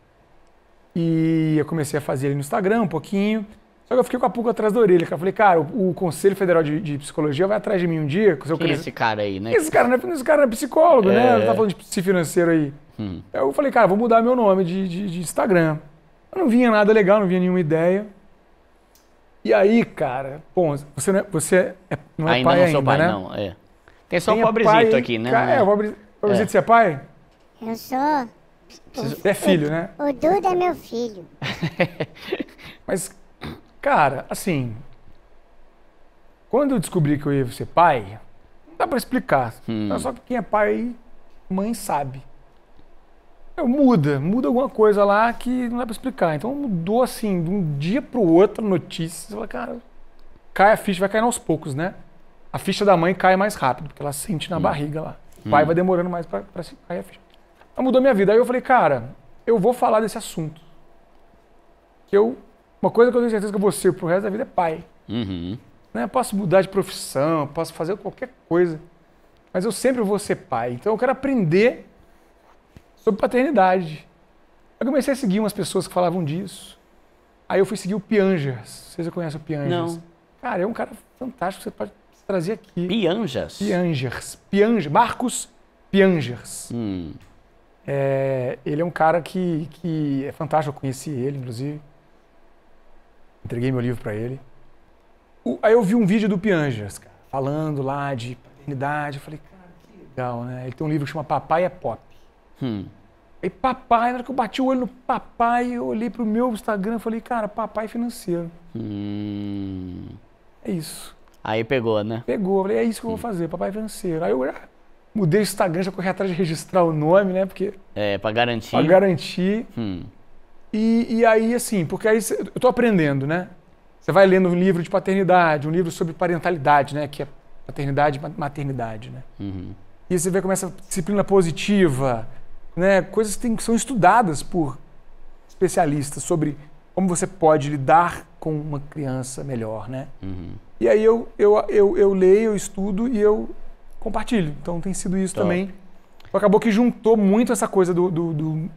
E eu comecei a fazer ali no Instagram um pouquinho. Só que eu fiquei com a pulga atrás da orelha. Eu falei, cara, o, o Conselho Federal de, de, Psicologia vai atrás de mim um dia. Se eu Quem é esse cara aí, né? Esse cara, não é, esse cara não né? é psicólogo, é... né? Ele tá falando de psi financeiro aí. Hum. Eu falei, cara, vou mudar meu nome de, de, de Instagram. Eu não vinha nada legal, não vinha nenhuma ideia. E aí, cara, bom, você não é, você é, não é ainda pai não ainda, pai, né? não. É. Tem só Tem um pobrezito pai, aqui, né? Cara, é, o pobrezito, é. você é pai? Eu sou. Você é filho, o, né? O Duda é meu filho. Mas, cara, assim, quando eu descobri que eu ia ser pai, não dá pra explicar. Hum. Só que quem é pai, mãe sabe. É, muda, muda alguma coisa lá que não dá para explicar. Então mudou assim, de um dia para o outro, notícias. Você fala, cara, cai a ficha, vai cair aos poucos, né? A ficha da mãe cai mais rápido, porque ela sente na hum. barriga lá. O pai hum. vai demorando mais para cair a ficha. Então mudou minha vida. Aí eu falei, cara, eu vou falar desse assunto. Eu, uma coisa que eu tenho certeza que eu vou ser pro resto da vida é pai. Uhum. Né? Eu posso mudar de profissão, posso fazer qualquer coisa. Mas eu sempre vou ser pai. Então eu quero aprender sobre paternidade. Eu comecei a seguir umas pessoas que falavam disso. Aí eu fui seguir o Pianjas. Vocês já conhecem o Pianjas? Não. Cara, é um cara fantástico, você pode trazer aqui. Pianjas? Pianjas. Pianjas. Marcos Pianjas. Hum. É, ele é um cara que, que é fantástico, eu conheci ele, inclusive. Entreguei meu livro para ele. O, aí eu vi um vídeo do Pianjas, cara, falando lá de paternidade. Eu falei, cara, que legal, né? Ele tem um livro que chama Papai é Pop. Hum. E papai, na hora que eu bati o olho no papai, eu olhei pro meu Instagram e falei, cara, papai é financeiro. Hum. É isso. Aí pegou, né? Pegou. Eu falei, é isso que eu vou hum. fazer, papai é financeiro. Aí eu já mudei o Instagram, já corri atrás de registrar o nome, né? Porque. É, pra garantir. Pra garantir. Hum. E, e aí, assim, porque aí cê, eu tô aprendendo, né? Você vai lendo um livro de paternidade, um livro sobre parentalidade, né? Que é paternidade e maternidade, né? Uhum. E você vê como essa disciplina positiva, né, coisas que, tem, que são estudadas por especialistas sobre como você pode lidar com uma criança melhor, né? Uhum. E aí eu, eu, eu, eu leio, eu estudo e eu compartilho. Então tem sido isso Top. também. Acabou que juntou muito essa coisa do, do, do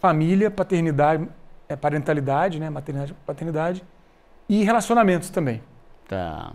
família, paternidade, é, parentalidade, né? Maternidade, paternidade e relacionamentos também. Tá.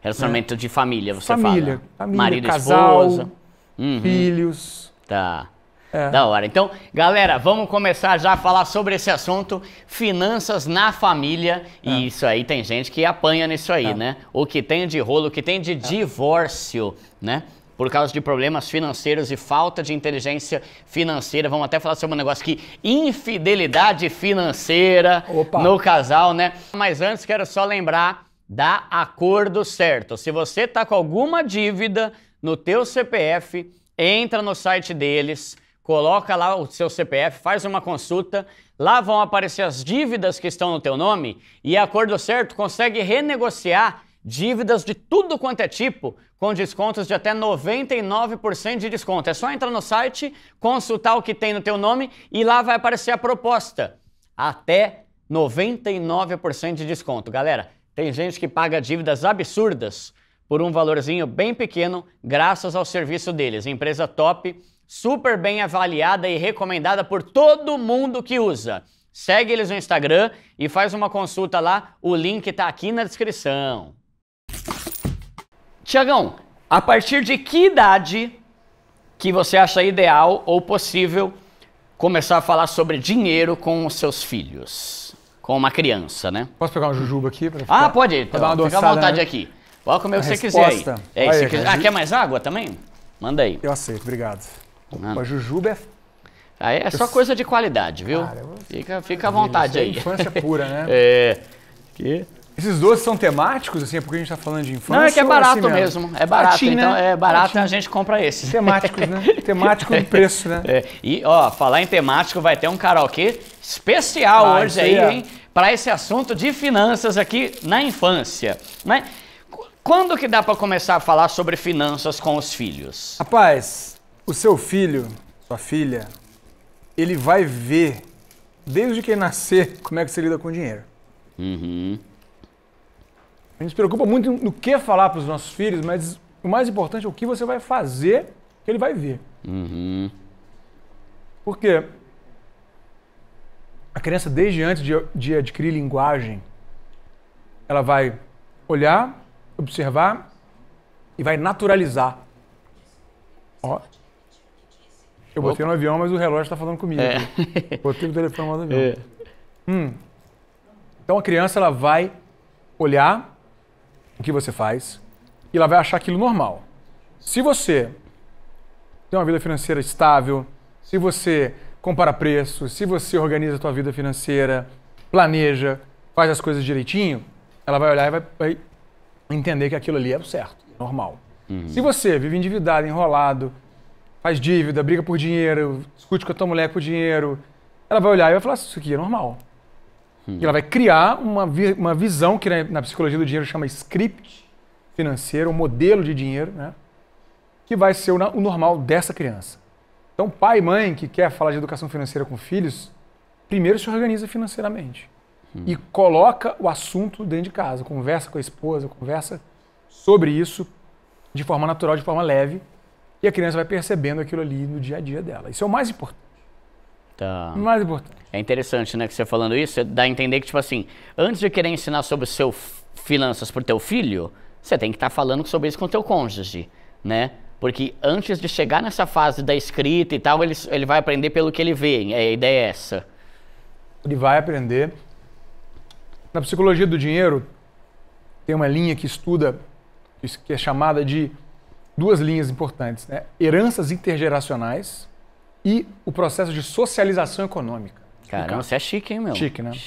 Relacionamento é. de família, você família, fala. Família, Marido, casal, esposa. Uhum. filhos. Tá. É. Da hora. Então, galera, vamos começar já a falar sobre esse assunto, finanças na família. É. E isso aí tem gente que apanha nisso aí, é. né? O que tem de rolo, o que tem de é. divórcio, né? Por causa de problemas financeiros e falta de inteligência financeira. Vamos até falar sobre um negócio aqui: infidelidade financeira Opa. no casal, né? Mas antes, quero só lembrar da acordo certo. Se você tá com alguma dívida no teu CPF, entra no site deles coloca lá o seu CPF, faz uma consulta, lá vão aparecer as dívidas que estão no teu nome e acordo certo consegue renegociar dívidas de tudo quanto é tipo, com descontos de até 99% de desconto. É só entrar no site, consultar o que tem no teu nome e lá vai aparecer a proposta. Até 99% de desconto. Galera, tem gente que paga dívidas absurdas por um valorzinho bem pequeno, graças ao serviço deles. Empresa top super bem avaliada e recomendada por todo mundo que usa. Segue eles no Instagram e faz uma consulta lá, o link está aqui na descrição. Tiagão, a partir de que idade que você acha ideal ou possível começar a falar sobre dinheiro com os seus filhos? Com uma criança, né? Posso pegar um jujuba aqui? Pra ah, ficar, ah, pode. Então, uma fica à vontade né? aqui. Pode comer o que você resposta. quiser aí. É, aí, você quer... Ah, quer mais água também? Manda aí. Eu aceito, obrigado. Né? Mas jujuba é Aí é só coisa de qualidade, viu? Cara, fica, fica à vontade é aí. É infância pura, né? é. Que... Esses doces são temáticos, assim, é porque a gente está falando de infância? Não, é que é, é barato assim mesmo? mesmo? É barato, né? então é barato, a gente compra esses. Temáticos, né? Temático do preço, né? É. E, ó, falar em temático, vai ter um karaokê especial ah, hoje aí, é. hein? Para esse assunto de finanças aqui na infância, né? Quando que dá para começar a falar sobre finanças com os filhos? Rapaz, o seu filho, sua filha, ele vai ver, desde que nascer, como é que você lida com o dinheiro. Uhum. A gente se preocupa muito no que falar para os nossos filhos, mas o mais importante é o que você vai fazer, que ele vai ver. Uhum. Porque a criança, desde antes de, de adquirir linguagem, ela vai olhar, observar e vai naturalizar. Ó, eu Opa. botei no avião, mas o relógio está falando comigo. É. Botei o telefone no avião. É. Hum. Então a criança ela vai olhar o que você faz e ela vai achar aquilo normal. Se você tem uma vida financeira estável, se você compara preços, se você organiza a sua vida financeira, planeja, faz as coisas direitinho, ela vai olhar e vai, vai entender que aquilo ali é o certo, normal. Uhum. Se você vive endividado, enrolado, faz dívida, briga por dinheiro, discute com a tua mulher por dinheiro, ela vai olhar e vai falar: Isso aqui é normal. Hum. E ela vai criar uma, vi uma visão que na, né, na, psicologia do dinheiro chama script financeiro, um modelo de dinheiro, né? Que vai ser o, o normal dessa criança. Então, pai e mãe que quer falar de educação financeira com filhos, primeiro se organiza financeiramente. Hum. E coloca o assunto dentro de casa. Conversa com a esposa, conversa sobre isso de forma natural, de forma leve e a criança vai percebendo aquilo ali no dia a dia dela. Isso é o mais importante. Tá. O mais importante. É interessante, né, que você falando isso, dá a entender que, tipo assim, antes de querer ensinar sobre o seu finanças pro teu filho, você tem que estar tá falando sobre isso com o teu cônjuge, né? Porque antes de chegar nessa fase da escrita e tal, ele, ele vai aprender pelo que ele vê, é, a ideia é essa. Ele vai aprender. Na psicologia do dinheiro, tem uma linha que estuda, que é chamada de duas linhas importantes, né? Heranças intergeracionais e o processo de socialização econômica. Caramba, você é chique, hein, meu? Chique, né?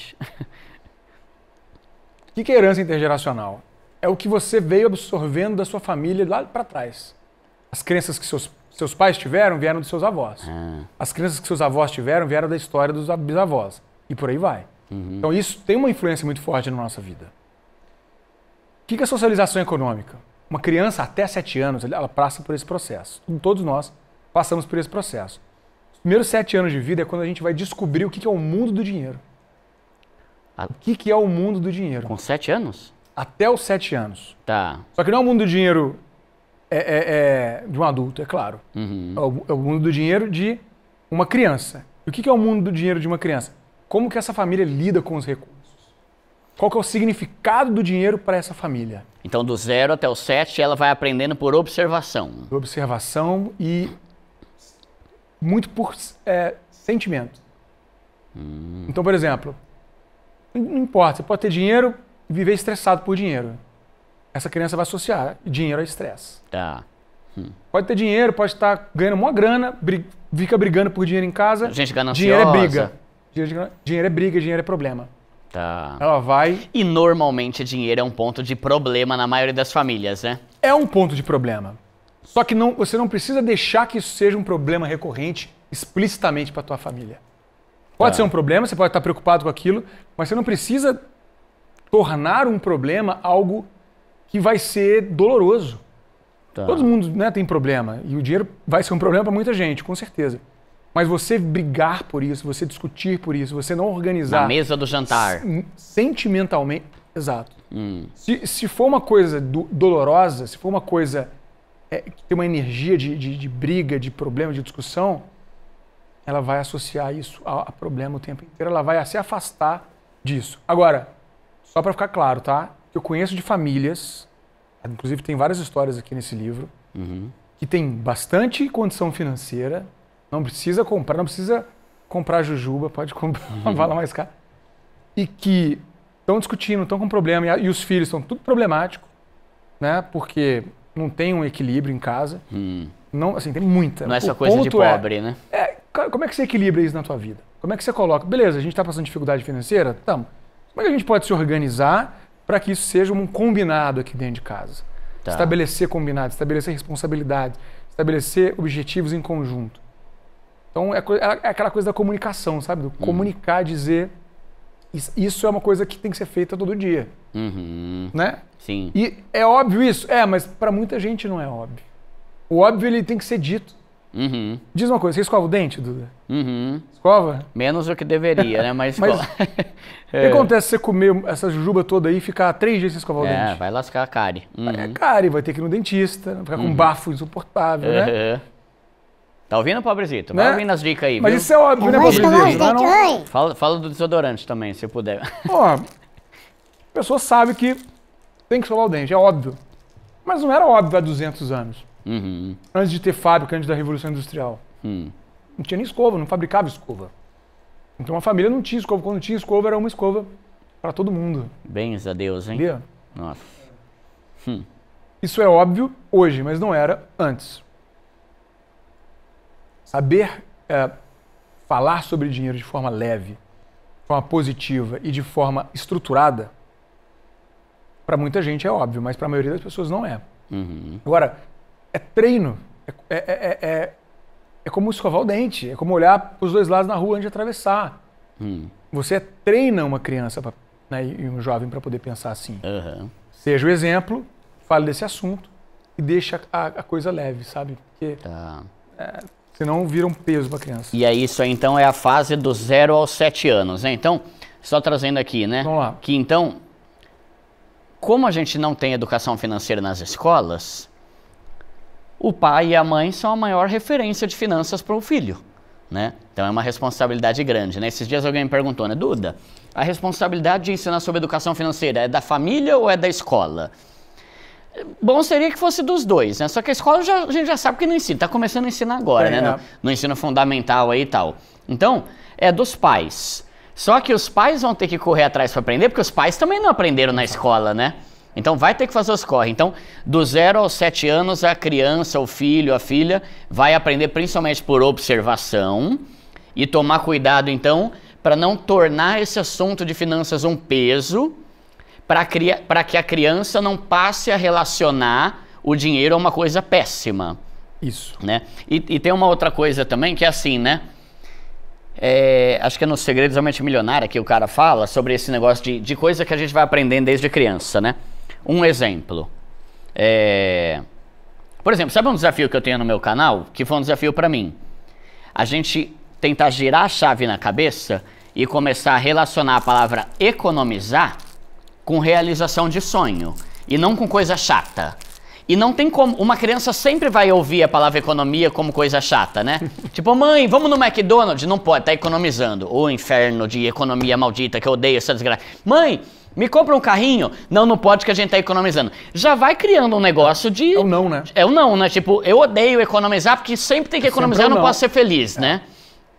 O que é herança intergeracional? É o que você veio absorvendo da sua família lá para trás. As crenças que seus, seus pais tiveram vieram dos seus avós. Ah. As crenças que seus avós tiveram vieram da história dos bisavós. E por aí vai. Uhum. Então isso tem uma influência muito forte na nossa vida. O que é socialização econômica? Uma criança até 7 anos, ela passa por esse processo. Todos nós passamos por esse processo. Os primeiros 7 anos de vida é quando a gente vai descobrir o que é o mundo do dinheiro. Ah. O que é o mundo do dinheiro? Com 7 anos? Até os 7 anos. Tá. Só que não é o mundo do dinheiro é, é, é de um adulto, é claro. Uhum. É, o, é mundo do dinheiro de uma criança. E o que é o mundo do dinheiro de uma criança? Como que essa família lida com os recursos? qual que é o significado do dinheiro para essa família. Então, do zero até o sete, ela vai aprendendo por observação. Por observação e muito por é, sentimento. Hum. Então, por exemplo, não importa, você pode ter dinheiro e viver estressado por dinheiro. Essa criança vai associar dinheiro a é estresse. Tá. Hum. Pode ter dinheiro, pode estar ganhando uma grana, fica brigando por dinheiro em casa. Gente gananciosa. Dinheiro é briga. dinheiro é, é briga, dinheiro é problema. Tá. Ela vai. E normalmente dinheiro é um ponto de problema na maioria das famílias, né? É um ponto de problema. Só que não, você não precisa deixar que isso seja um problema recorrente explicitamente para tua família. Pode tá. ser um problema, você pode estar preocupado com aquilo, mas você não precisa tornar um problema algo que vai ser doloroso. Tá. Todo mundo né, tem problema e o dinheiro vai ser um problema para muita gente, com certeza. Mas você brigar por isso, você discutir por isso, você não organizar. Na mesa do jantar. Sentimentalmente. Exato. Hum. Se, se for uma coisa do, dolorosa, se for uma coisa é, que tem uma energia de, de, de, briga, de problema, de discussão, ela vai associar isso a, a problema o tempo inteiro, ela vai se afastar disso. Agora, só para ficar claro, tá? Eu conheço de famílias, inclusive tem várias histórias aqui nesse livro, uhum. que tem bastante condição financeira, não precisa comprar, não precisa comprar jujuba, pode comprar uma vala uhum. mais cara. E que estão discutindo, estão com problema, e, os filhos estão tudo problemático, né? Porque não tem um equilíbrio em casa. Hum. Não, assim, tem muita. Não é só coisa de é pobre, é, né? É, como é que você equilibra isso na tua vida? Como é que você coloca? Beleza, a gente está passando dificuldade financeira? Estamos. Como é que a gente pode se organizar para que isso seja um combinado aqui dentro de casa? Tá. Estabelecer combinado estabelecer responsabilidade estabelecer objetivos em conjunto. Então é, é, é aquela coisa da comunicação, sabe? Do hum. comunicar, dizer. Isso é uma coisa que tem que ser feita todo dia. Uhum. Né? Sim. E é óbvio isso? É, mas para muita gente não é óbvio. O óbvio ele tem que ser dito. Uhum. Diz uma coisa, você escova o dente, Duda? Uhum. Escova? Menos do que deveria, né? Mas, Mas escova. O que acontece se você comer essa juba toda aí e ficar três dias sem escovar é, o dente? É, vai lascar a cárie. Uhum. É cárie, vai ter que ir no dentista, vai ficar com uhum. um bafo insuportável, né? Uhum. Tá ouvindo, pobrezito? Vai né? ouvindo as dicas aí. Mas viu? isso é óbvio, né, pobrezito? Não, não... Fala, fala do desodorante também, se puder. Pô, a pessoa sabe que tem que escovar o dente, é óbvio. Mas não era óbvio há 200 anos. Uhum. Antes de ter fábrica, antes da Revolução Industrial. Uhum. Não tinha nem escova, não fabricava escova. Então a família não tinha escova. Quando tinha escova, era uma escova para todo mundo. Bens a Deus, hein? Entendeu? Nossa. Hum. Isso é óbvio hoje, mas não era antes. Saber é, falar sobre dinheiro de forma leve, de forma positiva e de forma estruturada, para muita gente é óbvio, mas para a maioria das pessoas não é. Uhum. Agora, é treino, é, é, é, é, como escovar o dente, é como olhar para os dois lados na rua antes de atravessar. Uhum. Você treina uma criança pra, né, e um jovem para poder pensar assim. Uhum. Seja o exemplo, fale desse assunto e deixa a, a coisa leve, sabe? Porque tá. é, Senão vira um peso para a criança. E é isso aí, então, é a fase do 0 aos 7 anos, né? Então, só trazendo aqui, né? Vamos lá. Que então, como a gente não tem educação financeira nas escolas, o pai e a mãe são a maior referência de finanças para o filho, né? Então é uma responsabilidade grande, né? Esses dias alguém me perguntou, né? Duda, a responsabilidade de ensinar sobre educação financeira é da família ou é da escola? Bom seria que fosse dos dois, né? Só que a escola já, a gente já sabe que não ensina, tá começando a ensinar agora, é, né? É. No, no, ensino fundamental aí e tal. Então, é dos pais. Só que os pais vão ter que correr atrás para aprender, porque os pais também não aprenderam na escola, né? Então vai ter que fazer os corre. Então, do zero aos sete anos, a criança, o filho, a filha, vai aprender principalmente por observação e tomar cuidado, então, para não tornar esse assunto de finanças um peso para que a criança não passe a relacionar o dinheiro a uma coisa péssima. Isso. Né? E, e tem uma outra coisa também que é assim, né? É, acho que é no Segredos da Mente Milionária que o cara fala sobre esse negócio de, de coisa que a gente vai aprendendo desde criança, né? Um exemplo. É... Por exemplo, sabe um desafio que eu tenho no meu canal? Que foi um desafio para mim. A gente tentar girar a chave na cabeça e começar a relacionar a palavra economizar com realização de sonho e não com coisa chata. E não tem como. Uma criança sempre vai ouvir a palavra economia como coisa chata, né? tipo, mãe, vamos no McDonald's? Não pode, tá economizando. O inferno de economia maldita que eu odeio essa desgraça. Mãe, me compra um carrinho? Não, não pode que a gente tá economizando. Já vai criando um negócio de. É o não, né? É o não, né? Tipo, eu odeio economizar porque sempre tem que é economizar, eu não, não posso ser feliz, é. né?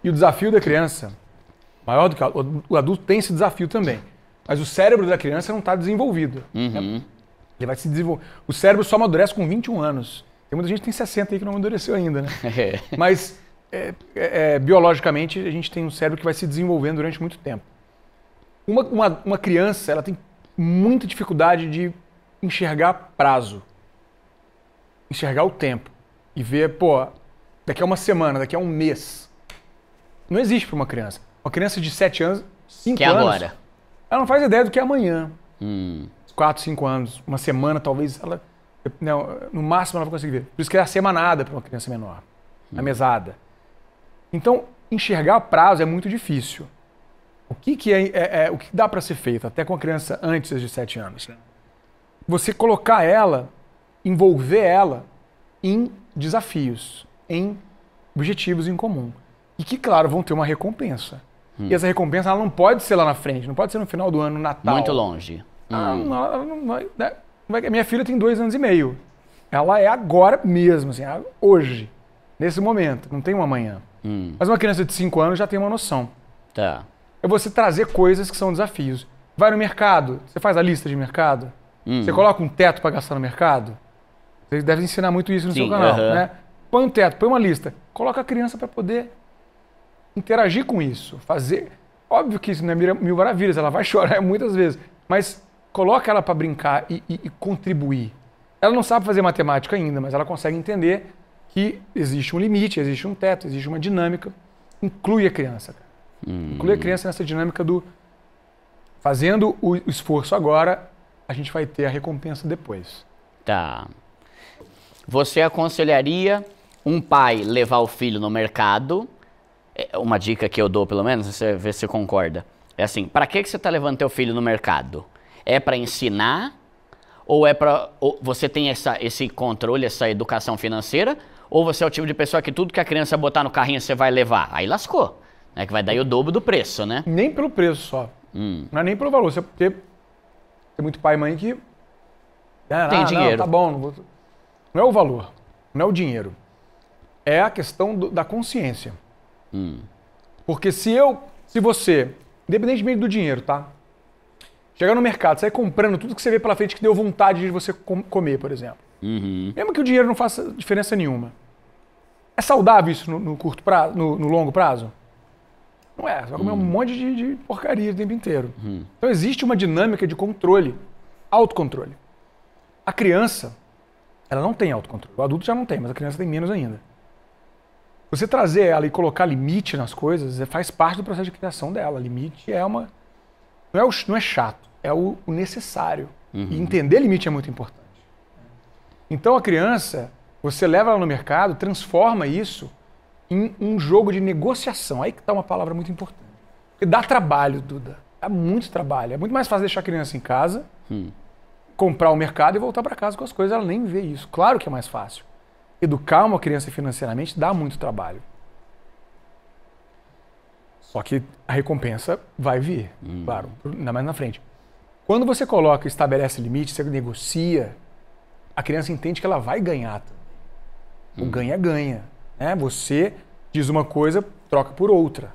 E o desafio da criança, maior do que o adulto, tem esse desafio também. Mas o cérebro da criança não está desenvolvido. Uhum. Ele vai se desenvolver. O cérebro só amadurece com 21 anos. Tem muita gente que tem 60 aí que não amadureceu ainda, né? É. Mas é, é, é, biologicamente a gente tem um cérebro que vai se desenvolvendo durante muito tempo. Uma, uma, uma criança ela tem muita dificuldade de enxergar prazo, enxergar o tempo e ver, pô, daqui a uma semana, daqui a um mês. Não existe para uma criança. Uma criança de 7 anos, 5 é anos. Que agora. Ela não faz ideia do que é amanhã. Hum. Quatro, cinco anos, uma semana talvez, ela, não, no máximo ela vai conseguir ver. Por isso que é a semanada para uma criança menor, hum. a mesada. Então, enxergar prazo é muito difícil. O que, que é, é, é o que dá para ser feito até com a criança antes de sete anos? Você colocar ela, envolver ela em desafios, em objetivos em comum. E que, claro, vão ter uma recompensa. Hum. E essa recompensa ela não pode ser lá na frente, não pode ser no final do ano, no Natal. Muito longe. Ah, hum. não, não vai, né? Minha filha tem dois anos e meio. Ela é agora mesmo, assim, é hoje, nesse momento, não tem um amanhã. Hum. Mas uma criança de cinco anos já tem uma noção. Tá. É você trazer coisas que são desafios. Vai no mercado, você faz a lista de mercado, hum. você coloca um teto para gastar no mercado. Vocês devem ensinar muito isso no Sim, seu canal, uh -huh. né? Põe um teto, põe uma lista, coloca a criança para poder interagir com isso, fazer. Óbvio que isso não é mil maravilhas, ela vai chorar muitas vezes, mas coloca ela para brincar e, e, e contribuir. Ela não sabe fazer matemática ainda, mas ela consegue entender que existe um limite, existe um teto, existe uma dinâmica. Inclui a criança. Hum. Inclui a criança nessa dinâmica do fazendo o esforço agora, a gente vai ter a recompensa depois. Tá. Você aconselharia um pai levar o filho no mercado é, uma dica que eu dou, pelo menos, é você vê se concorda. É assim, para que, que você está levando teu filho no mercado? É para ensinar? Ou é para você tem essa, esse controle, essa educação financeira? Ou você é o tipo de pessoa que tudo que a criança botar no carrinho você vai levar? Aí lascou. Né? Que vai dar o dobro do preço, né? Nem pelo preço só. Hum. Não é nem pelo valor. Você, porque tem muito pai e mãe que... Ah, tem dinheiro. Não, tá bom. Não, vou... não é o valor. Não é o dinheiro. É a questão do, da consciência. Hum. Porque se eu, se você, independentemente do dinheiro, tá? Chegar no mercado, sair comprando tudo que você vê pela frente que deu vontade de você comer, por exemplo. Uhum. Mesmo que o dinheiro não faça diferença nenhuma. É saudável isso no, no curto prazo, no, no, longo prazo? Não é. Você vai comer uhum. um monte de, de, porcaria o tempo inteiro. Uhum. Então existe uma dinâmica de controle, autocontrole. A criança, ela não tem autocontrole. O adulto já não tem, mas a criança tem menos ainda. Você trazer ela e colocar limite nas coisas é, faz parte do processo de criação dela. Limite é uma. Não é, o, não é chato, é o, o necessário. Uhum. E entender limite é muito importante. Então a criança, você leva ela no mercado, transforma isso em um jogo de negociação. Aí que está uma palavra muito importante. Porque dá trabalho, Duda. Dá muito trabalho. É muito mais fácil deixar a criança em casa, hum. comprar o mercado e voltar para casa com as coisas. Ela nem vê isso. Claro que é mais fácil educar uma criança financeiramente dá muito trabalho. Só que a recompensa vai vir, hum. claro, ainda mais na frente. Quando você coloca, estabelece limite, você negocia, a criança entende que ela vai ganhar. O hum. ganha ganha, né? Você diz uma coisa, troca por outra.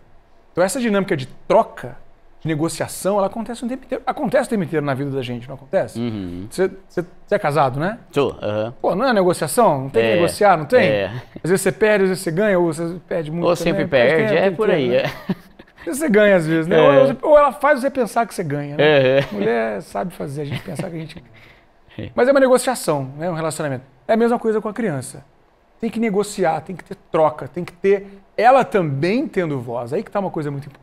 Então essa dinâmica de troca de negociação, ela acontece o tempo inteiro. Acontece o tempo inteiro na vida da gente, não acontece? Uhum. Você uhum. é casado, né? Sou. Uhum. Pô, não é negociação? Não tem é, que negociar, não tem? É. Às vezes você perde, às vezes você ganha, ou você perde muito. Ou também, sempre perde, é tempo, é por aí. Né? É. Você ganha às vezes, né? É. Ou ela faz você pensar que você ganha, né? É. Mulher sabe fazer a gente pensar que a gente ganha. É. Mas é uma negociação, né? Um relacionamento. É a mesma coisa com a criança. Tem que negociar, tem que ter troca, tem que ter ela também tendo voz. Aí que tá uma coisa muito importante.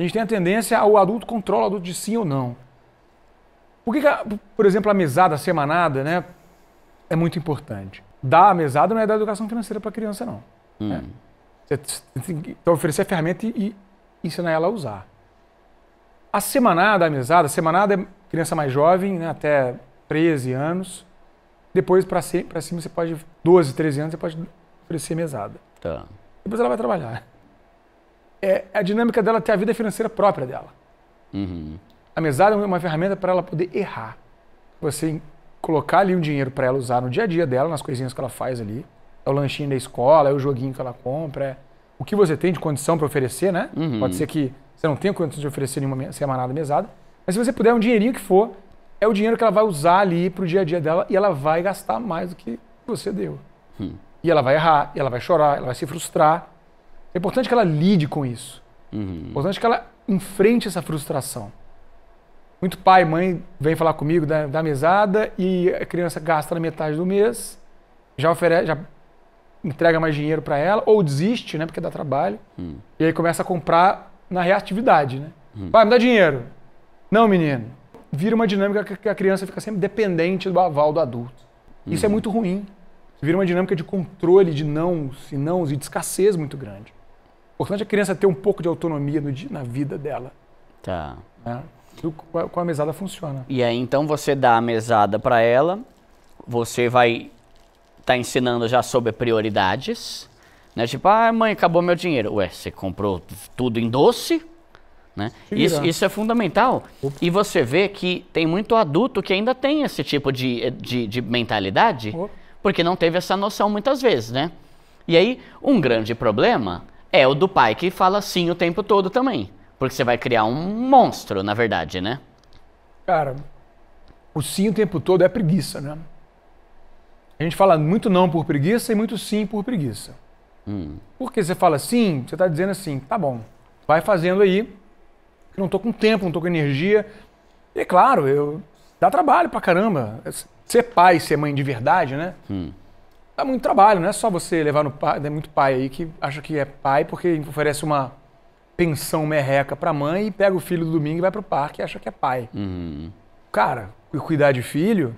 A gente tem a tendência o adulto controla o adulto de sim ou não. Por que, que a, por exemplo, a mesada, a semanada, né, é muito importante? Dar a mesada não é dar educação financeira para a criança, não. Hum. Né? Você tem que então, oferecer a ferramenta e, e ensinar ela a usar. A semanada, a mesada, a semanada é criança mais jovem, né, até 13 anos. Depois, para cima, você pode, 12, 13 anos, você pode oferecer mesada. Tá. Depois ela vai trabalhar é a dinâmica dela é ter a vida financeira própria dela. Uhum. A mesada é uma ferramenta para ela poder errar. Você colocar ali um dinheiro para ela usar no dia a dia dela, nas coisinhas que ela faz ali. É o lanchinho da escola, é o joguinho que ela compra, é o que você tem de condição para oferecer, né? Uhum. Pode ser que você não tenha condição de oferecer nenhuma semanada mesada, mas se você puder um dinheirinho que for, é o dinheiro que ela vai usar ali para o dia a dia dela e ela vai gastar mais do que você deu. Uhum. E ela vai errar, ela vai chorar, ela vai se frustrar, é importante que ela lide com isso. Uhum. É importante que ela enfrente essa frustração. Muito pai e mãe vem falar comigo da, da mesada e a criança gasta na metade do mês, já oferece, já entrega mais dinheiro para ela, ou desiste, né? Porque dá trabalho. Uhum. E aí começa a comprar na reatividade, né? Uhum. Pai, me dá dinheiro. Não, menino. Vira uma dinâmica que a criança fica sempre dependente do aval do adulto. Isso é hum. muito ruim. Vira uma dinâmica de controle, de não, e não e de escassez muito grande importante a criança ter um pouco de autonomia no, na vida dela. Tá. Né? Com a mesada funciona. E aí então você dá a mesada para ela, você vai tá ensinando já sobre prioridades, né? Tipo, ah, mãe, acabou meu dinheiro. Ué, você comprou tudo em doce? Né? Isso, é. isso, é fundamental. Opa. E você vê que tem muito adulto que ainda tem esse tipo de, eh, de, de mentalidade, Opa. porque não teve essa noção muitas vezes, né? E aí, um grande problema é, o do pai que fala sim o tempo todo também. Porque você vai criar um monstro, na verdade, né? Cara, o sim o tempo todo é preguiça, né? A gente fala muito não por preguiça e muito sim por preguiça. Hum. Porque você fala sim, você está dizendo assim, tá bom, vai fazendo aí, não tô com tempo, não tô com energia. E é claro, eu dá trabalho pra caramba. Ser pai, ser mãe de verdade, né? Hum dá muito trabalho, não é só você levar no pai, é muito pai aí que acha que é pai porque oferece uma pensão merreca pra mãe e pega o filho do domingo e vai pro parque e acha que é pai. Uhum. Cara, cuidar de filho,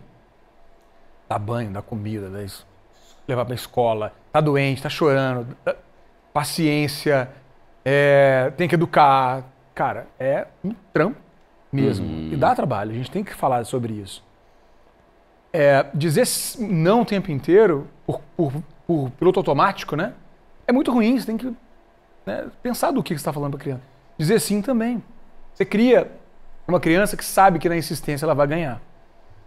dar banho, dar comida, isso, levar pra escola, tá doente, tá chorando, dá, paciência, é, tem que educar. Cara, é um trampo mesmo. Uhum. E dá trabalho, a gente tem que falar sobre isso é, dizer não o tempo inteiro, por, por, por, piloto automático, né? É muito ruim, você tem que né, pensar do que você está falando para a criança. Dizer sim também. Você cria uma criança que sabe que na insistência ela vai ganhar.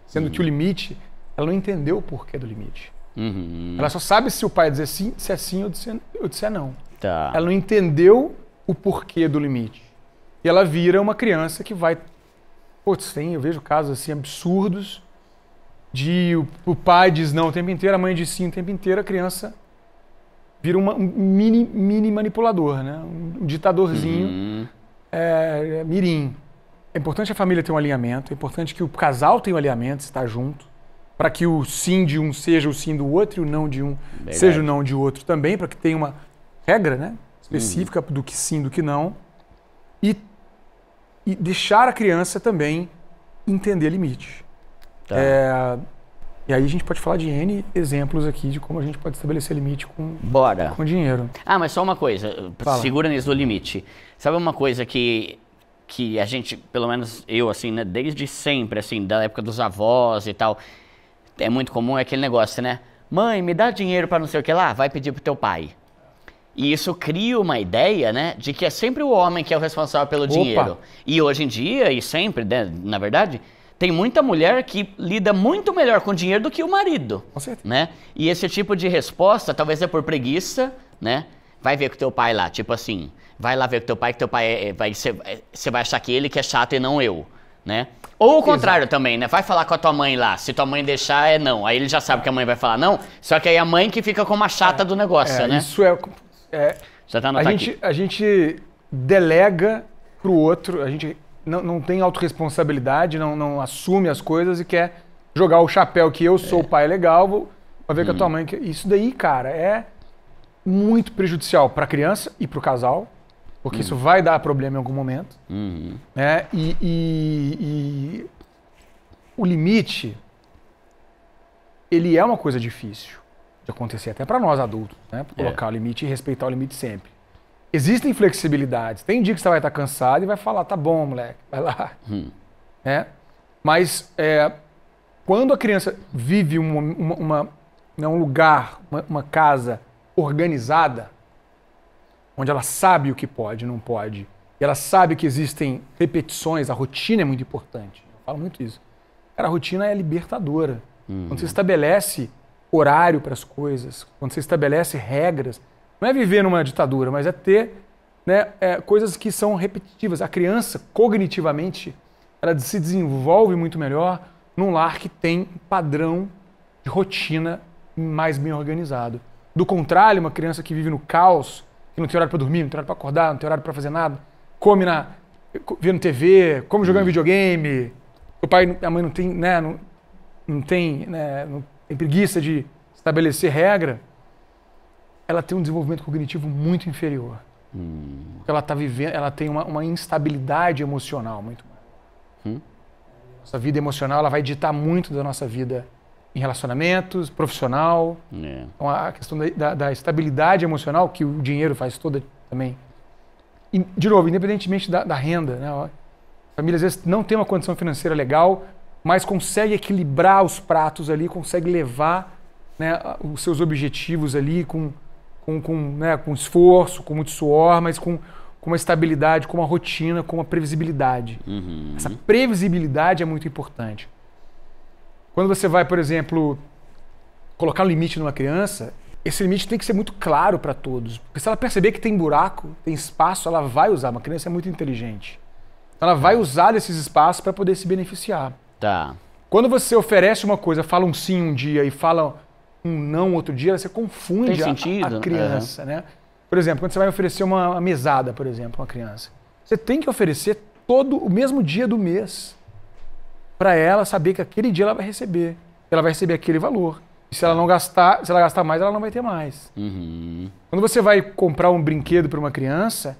Sendo sim. que o limite, ela não entendeu o porquê do limite. Uhum. Ela só sabe se o pai dizer sim, se é sim ou disser, ou disser não. Tá. Ela não entendeu o porquê do limite. E ela vira uma criança que vai. Putz, tem, eu vejo casos assim absurdos de o, o pai diz não o tempo inteiro, a mãe diz sim o tempo inteiro, a criança vira uma, um mini, mini manipulador, né? um ditadorzinho uhum. É, é, mirim. É importante a família ter um alinhamento, é importante que o casal tenha um alinhamento, estar junto, para que o sim de um seja o sim do outro e o não de um Verdade. seja o não de outro também, para que tenha uma regra né? específica uhum. do que sim, do que não. E, e deixar a criança também entender limite. Tá. É, e aí a gente pode falar de N exemplos aqui de como a gente pode estabelecer limite com, Bora. com dinheiro. Ah, mas só uma coisa, Fala. segura nisso do limite. Sabe uma coisa que, que a gente, pelo menos eu, assim, né, desde sempre, assim, da época dos avós e tal, é muito comum é aquele negócio, né? Mãe, me dá dinheiro para não sei o que lá, vai pedir pro teu pai. E isso cria uma ideia, né, de que é sempre o homem que é o responsável pelo Opa. dinheiro. E hoje em dia, e sempre, né, na verdade, tem muita mulher que lida muito melhor com dinheiro do que o marido. Com certeza. Né? E esse tipo de resposta talvez é por preguiça, né? Vai ver com teu pai lá, tipo assim, vai lá ver com teu pai que teu pai é, é, você vai achar que ele que é chato e não eu, né? Ou o contrário Exato. também, né? Vai falar com a tua mãe lá. Se tua mãe deixar, é não. Aí ele já sabe que a mãe vai falar não. Só que aí a mãe que fica como a chata é, do negócio, é, né? Isso é. é já tá a, gente, aqui. a gente delega pro outro, a gente não, não tem autorresponsabilidade, não, não assume as coisas e quer jogar o chapéu que eu sou o é. pai legal, vou ver hum. com a tua hum. mãe. Isso daí, cara, é muito prejudicial para a criança e para o casal, porque hum. isso vai dar problema em algum momento. Hum. Né? E, e, e, o limite, ele é uma coisa difícil de acontecer, até para nós adultos, né? É. Colocar é. o limite e respeitar o limite sempre. Existem flexibilidades. Tem dia que você vai estar cansado e vai falar, tá bom, moleque, vai lá. Hum. É? Mas é, quando a criança vive uma, uma, uma né, um lugar, uma, uma, casa organizada, onde ela sabe o que pode e não pode, e ela sabe que existem repetições, a rotina é muito importante. Eu falo muito isso. Cara, a rotina é libertadora. Quando você uhum. estabelece horário para as coisas, quando você estabelece regras, não é viver numa ditadura, mas é ter né, é, coisas que são repetitivas. A criança, cognitivamente, ela se desenvolve muito melhor num lar que tem padrão de rotina mais bem organizado. Do contrário, uma criança que vive no caos, que não tem horário para dormir, não tem horário para acordar, não tem horário para fazer nada, come na vendo TV, come jogando uhum. videogame, o pai, a mãe não tem, né, não, não tem, né, não tem preguiça de estabelecer regra ela tem um desenvolvimento cognitivo muito inferior. Hum. Ela tá vivendo, ela tem uma, uma instabilidade emocional muito. Hum. Nossa vida emocional ela vai ditar muito da nossa vida em relacionamentos, profissional. É. Então, a questão da, da, estabilidade emocional, que o dinheiro faz toda também. E, de novo, independentemente da, da renda, né? Família às vezes não tem uma condição financeira legal, mas consegue equilibrar os pratos ali, consegue levar né, os seus objetivos ali com com, com, né, com esforço, com muito suor, mas com, com uma estabilidade, com uma rotina, com uma previsibilidade. Uhum. Essa previsibilidade é muito importante. Quando você vai, por exemplo, colocar um limite numa criança, esse limite tem que ser muito claro para todos. Porque se ela perceber que tem buraco, tem espaço, ela vai usar. Uma criança é muito inteligente. Ela vai tá. usar esses espaços para poder se beneficiar. Tá. Quando você oferece uma coisa, fala um sim um dia e fala um não outro dia, você confunde a, a, criança, uhum. né? Por exemplo, quando você vai oferecer uma mesada, por exemplo, uma criança, você tem que oferecer todo o mesmo dia do mês para ela saber que aquele dia ela vai receber, ela vai receber aquele valor. E se ela não gastar, se ela gastar mais, ela não vai ter mais. Uhum. Quando você vai comprar um brinquedo para uma criança,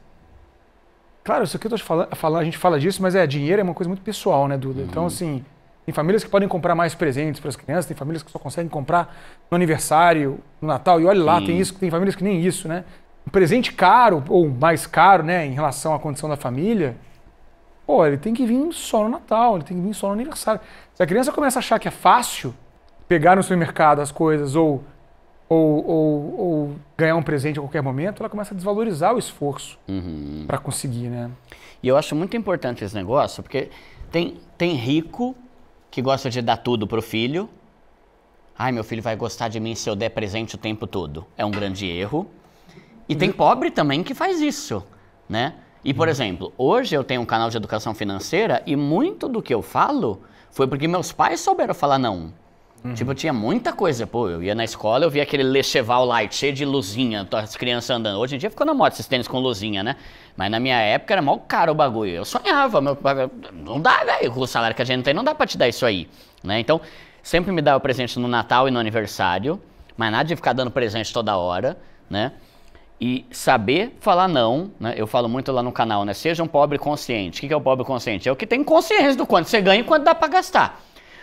claro, isso aqui eu tô falando, a gente fala disso, mas é dinheiro é uma coisa muito pessoal, né, Duda? Então, uhum. Então assim, tem famílias que podem comprar mais presentes para as crianças, tem famílias que só conseguem comprar no aniversário, no Natal. E olha lá, Sim. tem isso, tem famílias que nem isso, né? Um presente caro ou mais caro, né, em relação à condição da família. Pô, ele tem que vir só no Natal, ele tem que vir só no aniversário. Se a criança começa a achar que é fácil pegar no supermercado as coisas ou, ou, ou, ou ganhar um presente a qualquer momento, ela começa a desvalorizar o esforço uhum. para conseguir, né? E eu acho muito importante esse negócio, porque tem, tem rico que gosta de dar tudo pro filho. Ai, meu filho vai gostar de mim se eu der presente o tempo todo. É um grande erro. E tem uhum. pobre também que faz isso, né? E, por uhum. exemplo, hoje eu tenho um canal de educação financeira e muito do que eu falo foi porque meus pais souberam falar não. Uhum. Tipo, tinha muita coisa. Pô, eu ia na escola, eu via aquele Lecheval Light cheio de luzinha, as crianças andando. Hoje em dia ficou na moda esses tênis com luzinha, né? Mas na minha época era mó caro o bagulho. Eu sonhava, meu pai, não dá, velho, com o salário que a gente tem, não dá pra te dar isso aí, né? Então, sempre me dava presente no Natal e no aniversário, mas nada de ficar dando presente toda hora, né? E saber falar não, né? Eu falo muito lá no canal, né? Seja um pobre consciente. O que é o pobre consciente? É o que tem consciência do quanto você ganha e quanto dá pra gastar.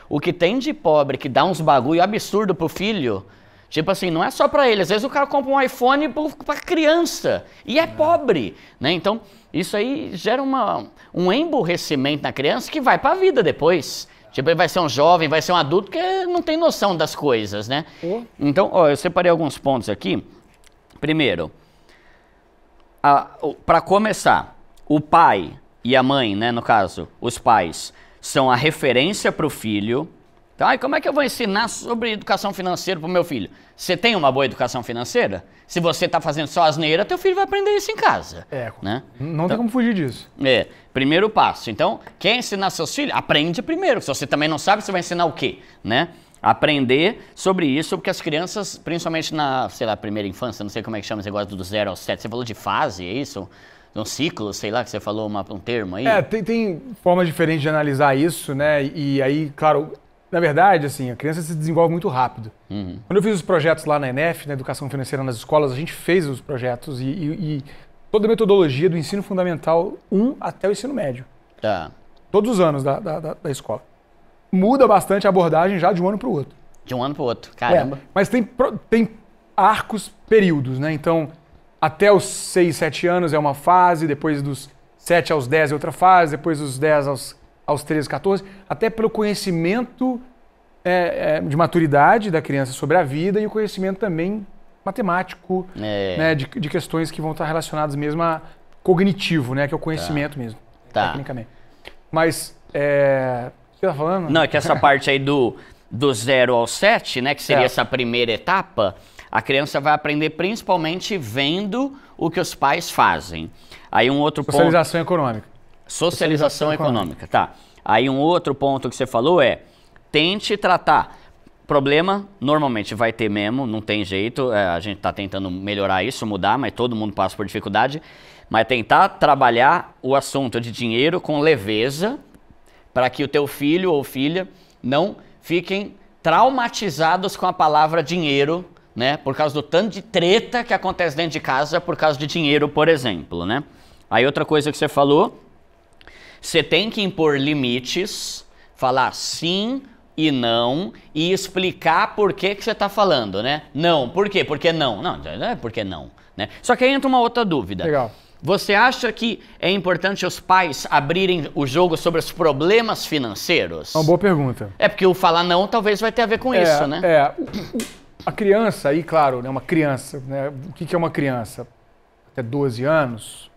O que tem de pobre que dá uns bagulho absurdo pro filho, Tipo assim, não é só para ele. Às vezes o cara compra um iPhone para criança e é, é pobre, né? Então, isso aí gera uma, um emburrecimento na criança que vai para a vida depois. Tipo, ele vai ser um jovem, vai ser um adulto que não tem noção das coisas, né? É. Então, ó, eu separei alguns pontos aqui. Primeiro, para começar, o pai e a mãe, né, no caso, os pais, são a referência para o filho. Então, ai, como é que eu vou ensinar sobre educação financeira para o meu filho? Você tem uma boa educação financeira? Se você está fazendo só asneira, teu filho vai aprender isso em casa. É, né? não então, tem como fugir disso. É, primeiro passo. Então, quer ensinar seus filhos? Aprende primeiro. Se você também não sabe, você vai ensinar o quê? Né? Aprender sobre isso, porque as crianças, principalmente na, sei lá, primeira infância, não sei como é que chama esse negócio do zero ao sete. Você falou de fase, é isso? um ciclo, sei lá, que você falou uma, um termo aí. É, tem, tem formas diferentes de analisar isso, né? E aí, claro, na verdade, assim, a criança se desenvolve muito rápido. Uhum. Quando eu fiz os projetos lá na ENEF, na Educação Financeira nas Escolas, a gente fez os projetos e, e, e toda a metodologia do ensino fundamental 1 até o ensino médio. Tá. Todos os anos da, da, da, da escola. Muda bastante a abordagem já de um ano para o outro. De um ano para o outro, caramba. É, mas tem, tem arcos, períodos, né? Então, até os 6, 7 anos é uma fase, depois dos 7 aos 10 é outra fase, depois dos 10 aos aos 13, 14, até pelo conhecimento é, é, de maturidade da criança sobre a vida e o conhecimento também matemático, é. né, de, de, questões que vão estar relacionadas mesmo a cognitivo, né, que é o conhecimento tá. mesmo, tá. tecnicamente. Mas, é, o que você falando? Não, é que essa parte aí do, do ao 7, né, que seria é. essa primeira etapa, a criança vai aprender principalmente vendo o que os pais fazem. Aí um outro Socialização ponto... econômica. Socialização, econômica. econômica, tá. Aí um outro ponto que você falou é, tente tratar. Problema normalmente vai ter mesmo, não tem jeito. É, a gente está tentando melhorar isso, mudar, mas todo mundo passa por dificuldade. Mas tentar trabalhar o assunto de dinheiro com leveza para que o teu filho ou filha não fiquem traumatizados com a palavra dinheiro, né? Por causa do tanto de treta que acontece dentro de casa por causa de dinheiro, por exemplo, né? Aí outra coisa que você falou você tem que impor limites, falar sim e não e explicar por que, que você está falando, né? Não, por quê? Porque não. Não, não é porque não. Né? Só que aí entra uma outra dúvida. Legal. Você acha que é importante os pais abrirem o jogo sobre os problemas financeiros? É uma boa pergunta. É porque o falar não talvez vai ter a ver com é, isso, né? É. A criança, aí, claro, né, uma criança, né? O que, que é uma criança? Até 12 anos,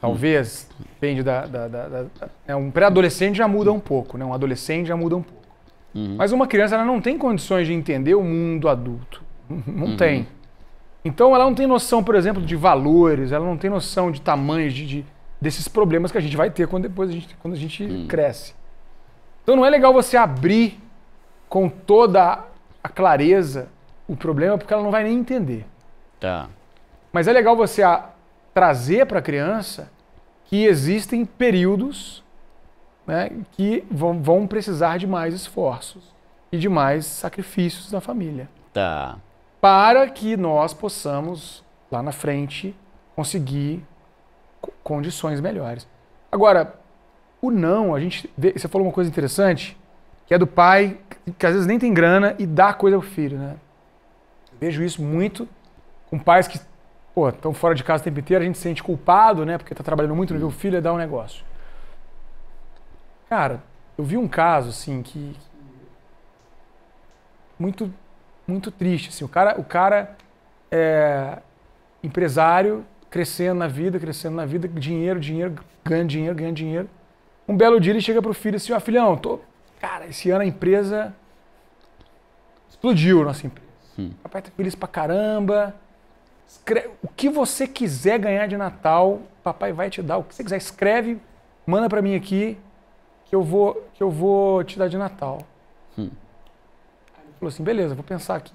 Talvez, depende da. da, da, da né, Um pré-adolescente já muda um pouco, né? Um adolescente já muda um pouco. Uhum. Mas uma criança ela não tem condições de entender o mundo adulto. Não uhum. tem. Então ela não tem noção, por exemplo, de valores, ela não tem noção de tamanhos, de, de desses problemas que a gente vai ter quando depois a gente, quando a gente uhum. cresce. Então não é legal você abrir com toda a clareza o problema, porque ela não vai nem entender. Tá. Mas é legal você a, trazer para a criança que existem períodos né, que vão, vão, precisar de mais esforços e de mais sacrifícios na família. Tá. Para que nós possamos, lá na frente, conseguir condições melhores. Agora, o não, a gente. Vê, você falou uma coisa interessante, que é do pai, que às vezes nem tem grana e dá coisa ao filho, né? vejo isso muito com pais que pô, estão fora de casa o tempo inteiro, a gente se sente culpado, né? Porque tá trabalhando muito, não viu o uhum. filho, é dar um negócio. Cara, eu vi um caso, assim, que. Muito, muito triste, assim. O cara, o cara é empresário, crescendo na vida, crescendo na vida, dinheiro, dinheiro, ganhando dinheiro, ganhando dinheiro. Um belo dia ele chega pro filho assim, ó, ah, filhão, tô. Cara, esse ano a empresa explodiu, nossa empresa. Sim. Papai tá feliz pra caramba Escreve, o que você quiser ganhar de Natal, papai vai te dar. O que você quiser, escreve, manda para mim aqui que eu vou que eu vou te dar de Natal. Hum. Aí ele falou assim, beleza, vou pensar aqui.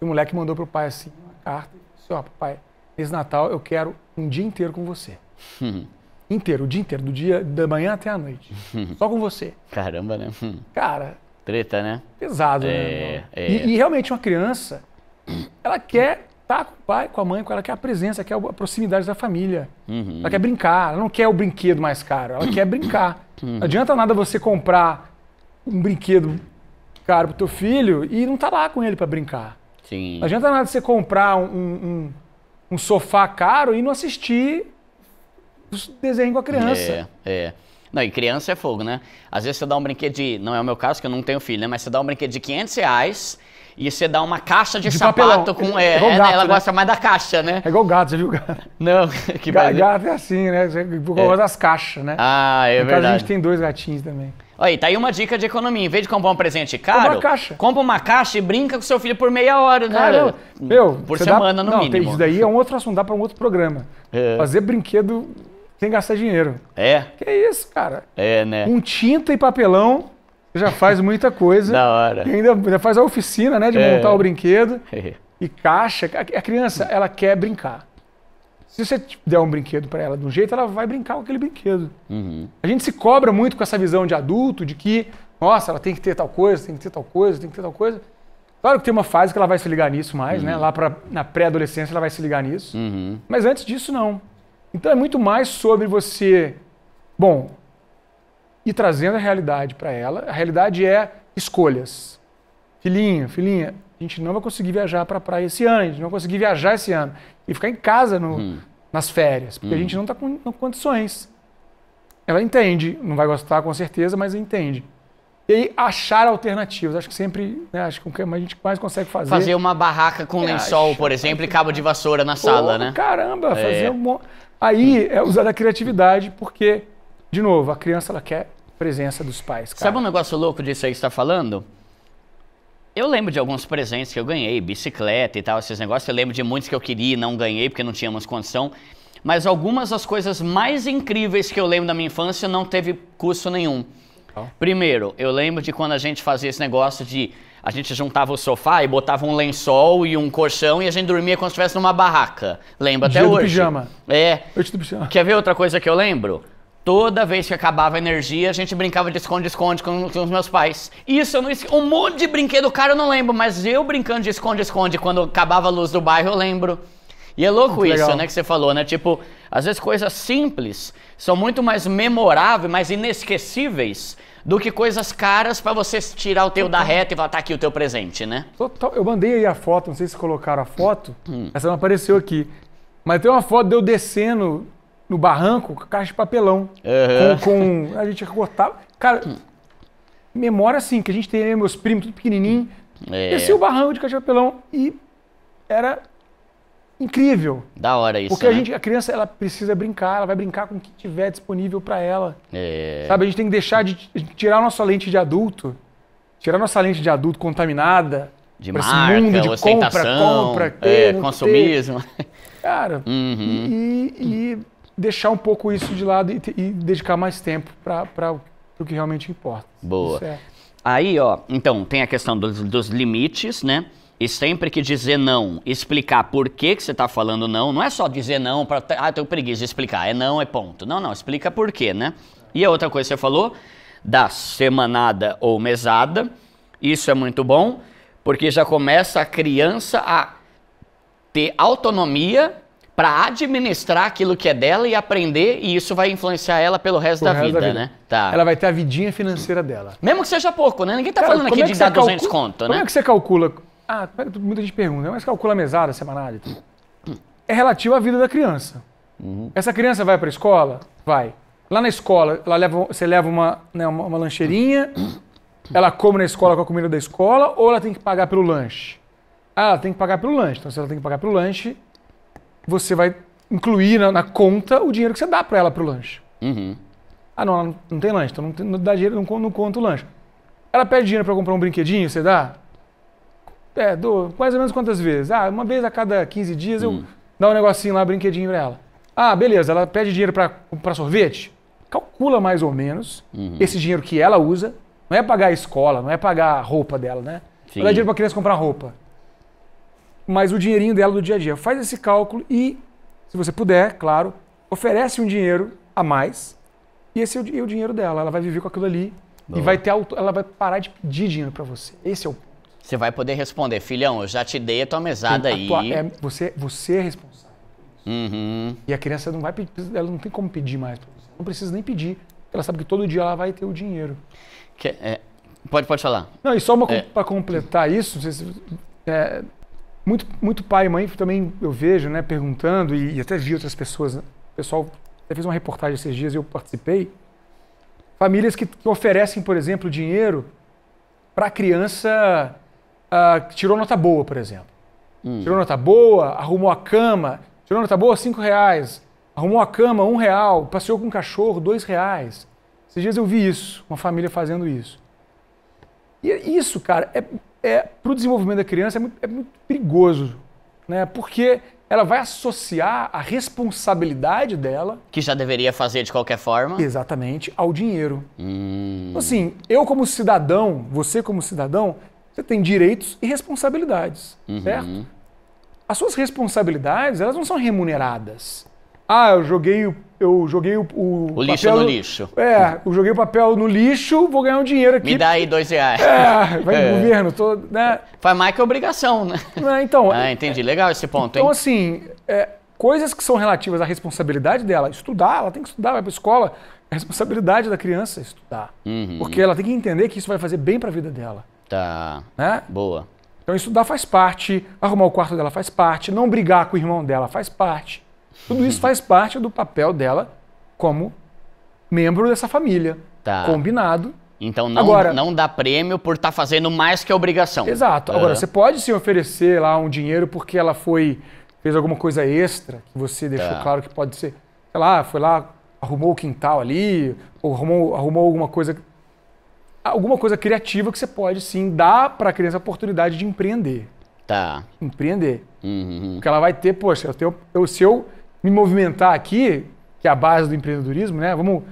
E o moleque mandou pro pai assim uma carta, disse, assim, ó, papai, esse Natal eu quero um dia inteiro com você. Hum. Inteiro, o dia inteiro, do dia da manhã até a noite. Hum. Só com você. Caramba, né? Hum. Cara, treta, né? Pesado, né, é, né? É. E, e realmente uma criança ela quer estar tá com o pai, com a mãe, ela quer a presença, quer a proximidade da família. Uhum. Ela quer brincar, ela não quer o brinquedo mais caro, ela quer brincar. Uhum. Não adianta nada você comprar um brinquedo caro pro teu filho e não tá lá com ele para brincar. Sim. Não adianta nada você comprar um, um, um sofá caro e não assistir desenho com a criança. É, é. Não, e criança é fogo, né? Às vezes você dá um brinquedo de. Não é o meu caso, que eu não tenho filho, né? Mas você dá um brinquedo de 500 reais e você dá uma caixa de, de sapato papelão. com. É, é né, gato, ela né? gosta mais da caixa, né? É igual gato, você viu gato? Não, que Ga Gato é assim, né? Por causa é. das caixas, né? Ah, é no verdade. Caso, a gente tem dois gatinhos também. olha tá aí uma dica de economia. Em vez de comprar um presente caro, compra uma caixa, compra uma caixa e brinca com seu filho por meia hora, né? Cara, meu, por semana dá... no não, mínimo. Tem, isso daí é um outro assunto, dá para um outro programa. É. Fazer brinquedo sem gastar dinheiro. É. Que é isso, cara? É, né? Um tinta e papelão já faz muita coisa. da hora. E ainda, ainda faz a oficina, né? De é. montar o brinquedo. e caixa. A criança, ela quer brincar. Se você der um brinquedo para ela de um jeito, ela vai brincar com aquele brinquedo. Uhum. A gente se cobra muito com essa visão de adulto, de que, nossa, ela tem que ter tal coisa, tem que ter tal coisa, tem que ter tal coisa. Claro que tem uma fase que ela vai se ligar nisso mais, né? uhum. né? Lá pra, na pré-adolescência ela vai se ligar nisso. Uhum. Mas antes disso, não. Então é muito mais sobre você. Bom, e trazendo a realidade para ela. A realidade é escolhas. filhinha filhinha, a gente não vai conseguir viajar para a praia esse ano, a gente não vai conseguir viajar esse ano. E ficar em casa no, hum. nas férias, porque hum. a gente não está com, com condições. Ela entende, não vai gostar com certeza, mas entende. E aí, achar alternativas. Acho que sempre, né, acho que o que a gente mais consegue fazer. Fazer uma barraca com é, lençol, acha, por exemplo, e cabo de vassoura na sala, oh, né? Caramba, é. fazer é. um. Aí é usar a criatividade, porque, de novo, a criança ela quer presença dos pais. Cara. Sabe um negócio louco disso aí que você está falando? Eu lembro de alguns presentes que eu ganhei, bicicleta e tal, esses negócios. Eu lembro de muitos que eu queria e não ganhei porque não tínhamos condição. Mas algumas das coisas mais incríveis que eu lembro da minha infância não teve custo nenhum. Oh. Primeiro, eu lembro de quando a gente fazia esse negócio de a gente juntava o sofá e botava um lençol e um colchão e a gente dormia como se estivesse numa barraca. Lembra até Dia hoje? Do pijama. É. do pijama. Quer ver outra coisa que eu lembro? Toda vez que acabava a energia, a gente brincava de esconde-esconde com, com, os meus pais. Isso, eu não esque... um monte de brinquedo caro eu não lembro, mas eu brincando de esconde-esconde quando acabava a luz do bairro, eu lembro. E é louco muito isso, legal. né, que você falou, né? Tipo, às vezes coisas simples são muito mais memoráveis, mais inesquecíveis do que coisas caras para você tirar o teu da reta e falar, tá aqui o teu presente, né? Eu mandei aí a foto, não sei se colocaram a foto, hum. essa não apareceu aqui. Mas tem uma foto de eu descendo no barranco com caixa de papelão. Uhum. Com, com, A gente cortava. Cara, memória assim, que a gente tem, meus primos, tudo pequenininho. É. Descia o barranco de caixa de papelão e era incrível. Da hora isso. Porque a né? gente, a criança, ela precisa brincar, ela vai brincar com o que tiver disponível para ela. É. Sabe, a gente tem que deixar de tirar a nossa lente de adulto, tirar nossa lente de adulto contaminada de marca, mundo de ostentação, compra, compra, ter, é, consumismo. Ter. Cara, uhum. e, e deixar um pouco isso de lado e, e dedicar mais tempo para o que realmente importa. Boa. É... Aí, ó, então, tem a questão dos, dos limites, né? E sempre que dizer não, explicar por que, que você está falando não, não é só dizer não para. Ah, tenho preguiça de explicar. É não, é ponto. Não, não, explica por quê, né? E a outra coisa que você falou, da semanada ou mesada, isso é muito bom, porque já começa a criança a ter autonomia para administrar aquilo que é dela e aprender, e isso vai influenciar ela pelo resto, da, resto vida, da, vida, né? Tá. Ela vai ter a vidinha financeira dela. Mesmo que seja pouco, né? Ninguém tá Cara, falando aqui é de dar 200 calcula... conto, né? Como é que você calcula? Ah, muita gente pergunta, mas calcula a mesada semanal e tudo. É relativo à vida da criança. Uhum. Essa criança vai para a escola? Vai. Lá na escola, ela leva, você leva uma, né, uma, uma lancheirinha, ela come na escola com a comida da escola ou ela tem que pagar pelo lanche? Ah, ela tem que pagar pelo lanche. Então, se ela tem que pagar pelo lanche, você vai incluir na, na conta o dinheiro que você dá para ela para o lanche. Uhum. Ah, não, ela não tem lanche, então não, tem, não dá dinheiro, não, não conta o lanche. Ela pede dinheiro para comprar um brinquedinho, você dá? É, dou mais ou menos quantas vezes? Ah, uma vez a cada 15 dias eu hum. dou um negocinho lá, um brinquedinho para ela. Ah, beleza, ela pede dinheiro para comprar sorvete? Calcula mais ou menos uhum. esse dinheiro que ela usa. Não é pagar a escola, não é pagar a roupa dela, né? Ela dá dinheiro para criança comprar roupa mas o dinheirinho dela do dia a dia. Faz esse cálculo e, se você puder, claro, oferece um dinheiro a mais e esse é o, dinheiro dela. Ela vai viver com aquilo ali e vai ter auto... ela vai parar de pedir dinheiro para você. Esse é o ponto. Você vai poder responder, filhão, eu já te dei a tua mesada aí. Tua... É, você, você é responsável. Uhum. E a criança não vai pedir, ela não tem como pedir mais. Não precisa nem pedir. Ela sabe que todo dia ela vai ter o dinheiro. Que, é... pode, pode falar. Não, e só é. para completar isso, se, é, muito, muito pai e mãe também eu vejo, né, perguntando, e, e até vi outras pessoas. Né? O pessoal até fez uma reportagem esses dias e eu participei. Famílias que oferecem, por exemplo, dinheiro para a criança uh, ah, que tirou nota boa, por exemplo. Hum. Tirou nota boa, arrumou a cama. Tirou nota boa, cinco reais. Arrumou a cama, um real. Passeou com um cachorro, dois reais. Esses dias eu vi isso, uma família fazendo isso. E é isso, cara, é é, para o desenvolvimento da criança é muito, é muito perigoso, né? Porque ela vai associar a responsabilidade dela. Que já deveria fazer de qualquer forma. Exatamente, ao dinheiro. Hum. Assim, eu como cidadão, você como cidadão, você tem direitos e responsabilidades, uhum. certo? As suas responsabilidades, elas não são remuneradas. Ah, eu joguei o eu joguei o, o, o lixo no, lixo. É, eu joguei o papel no lixo, vou ganhar um dinheiro aqui. Me dá aí dois reais. É, vai é. no governo, tô, né? Faz mais que obrigação, né? É, então. Ah, entendi. Legal esse ponto, então, hein? assim, é, coisas que são relativas à responsabilidade dela, estudar, ela tem que estudar, vai pra escola. É responsabilidade da criança estudar. Uhum. Porque ela tem que entender que isso vai fazer bem para a vida dela. Tá. Né? Boa. Então estudar faz parte, arrumar o quarto dela faz parte, não brigar com o irmão dela faz parte. Tudo isso faz parte do papel dela como membro dessa família. Tá. Combinado. Então não, Agora, não dá prêmio por estar tá fazendo mais que a obrigação. Exato. Agora, uhum. você pode se oferecer lá um dinheiro porque ela foi. fez alguma coisa extra que você deixou tá. claro que pode ser. Sei lá, foi lá, arrumou o quintal ali, ou arrumou, arrumou alguma coisa. Alguma coisa criativa que você pode sim dar para a criança a oportunidade de empreender. Tá. Empreender. Uhum. Porque ela vai ter, poxa, eu tenho, eu, se eu me movimentar aqui, que é a base do empreendedorismo, né? Vamos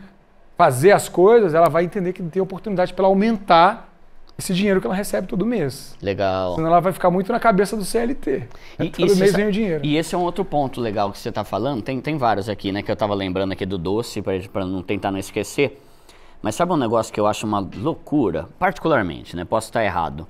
fazer as coisas, ela vai entender que tem oportunidade para aumentar esse dinheiro que ela recebe todo mês. Legal. Senão ela vai ficar muito na cabeça do CLT. É e, todo mês é vem o dinheiro. E esse é um outro ponto legal que você está falando. Tem, tem vários aqui, né? Que eu estava lembrando aqui do doce, para não tentar não esquecer. Mas sabe um negócio que eu acho uma loucura? Particularmente, né? Posso estar errado.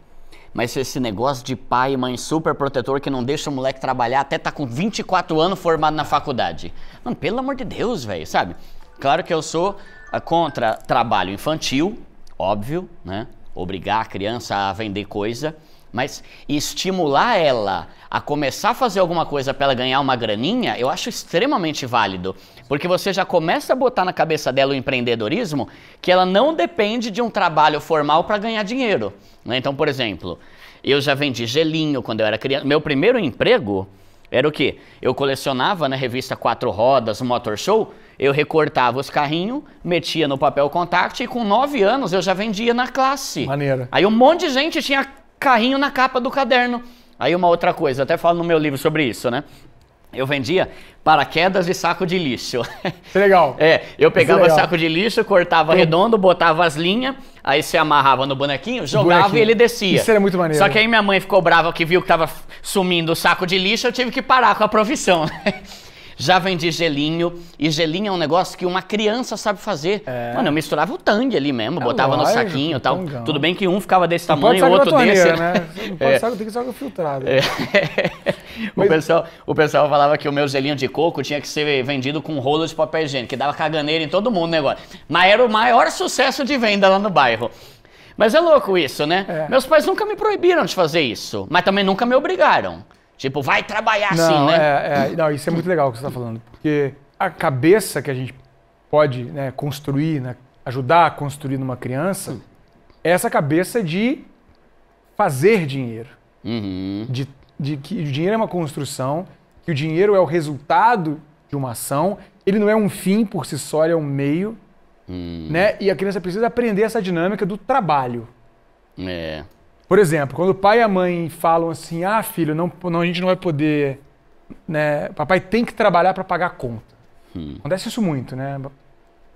Mas esse negócio de pai e mãe super protetor que não deixa o moleque trabalhar até tá com 24 anos formado na faculdade. Mano, pelo amor de Deus, velho, sabe? Claro que eu sou ah, contra trabalho infantil, óbvio, né? Obrigar a criança a vender coisa, mas estimular ela a começar a fazer alguma coisa para ela ganhar uma graninha, eu acho extremamente válido. Porque você já começa a botar na cabeça dela o empreendedorismo que ela não depende de um trabalho formal para ganhar dinheiro. Né? Então, por exemplo, eu já vendi gelinho quando eu era criança. Meu primeiro emprego era o quê? Eu colecionava na né, revista Quatro Rodas, Motor Show, eu recortava os carrinhos, metia no papel contact e com nove anos eu já vendia na classe. Maneira. Aí um monte de gente tinha carrinho na capa do caderno. Aí uma outra coisa, até falo no meu livro sobre isso, né? Eu vendia paraquedas e saco de lixo. Legal. É, eu é pegava saco de lixo, cortava Sim. redondo, botava as linhas, aí você amarrava no bonequinho, jogava bonequinho. e ele descia. Isso era muito maneiro. Só que aí minha mãe ficou brava que viu que tava sumindo o saco de lixo, eu tive que parar com a profissão. Né? já vendi gelinho, e gelinho é um negócio que uma criança sabe fazer. É. Mano, eu misturava o tangue ali mesmo, é botava lógico, no saquinho e tal. Tangão. Tudo bem que um ficava desse não tamanho, o outro torneira, desse. Né? Não pode é. sair, tem que o filtrado. É. Mas... O, pessoal, o pessoal falava que o meu gelinho de coco tinha que ser vendido com rolo de papel higiênico, que dava caganeira em todo mundo né, o negócio. Mas era o maior sucesso de venda lá no bairro. Mas é louco isso, né? É. Meus pais nunca me proibiram de fazer isso, mas também nunca me obrigaram. Tipo, vai trabalhar não, assim, né? É, é, não, isso é muito legal o que você está falando. Porque a cabeça que a gente pode né, construir, né, ajudar a construir numa criança, é essa cabeça de fazer dinheiro. Uhum. De, de que o dinheiro é uma construção, que o dinheiro é o resultado de uma ação, ele não é um fim por si só, ele é um meio. Hum. Né? E a criança precisa aprender essa dinâmica do trabalho. É. Por exemplo, quando o pai e a mãe falam assim: ah, filho, não, não a gente não vai poder. Né, papai tem que trabalhar para pagar a conta. Hum. Acontece isso muito, né?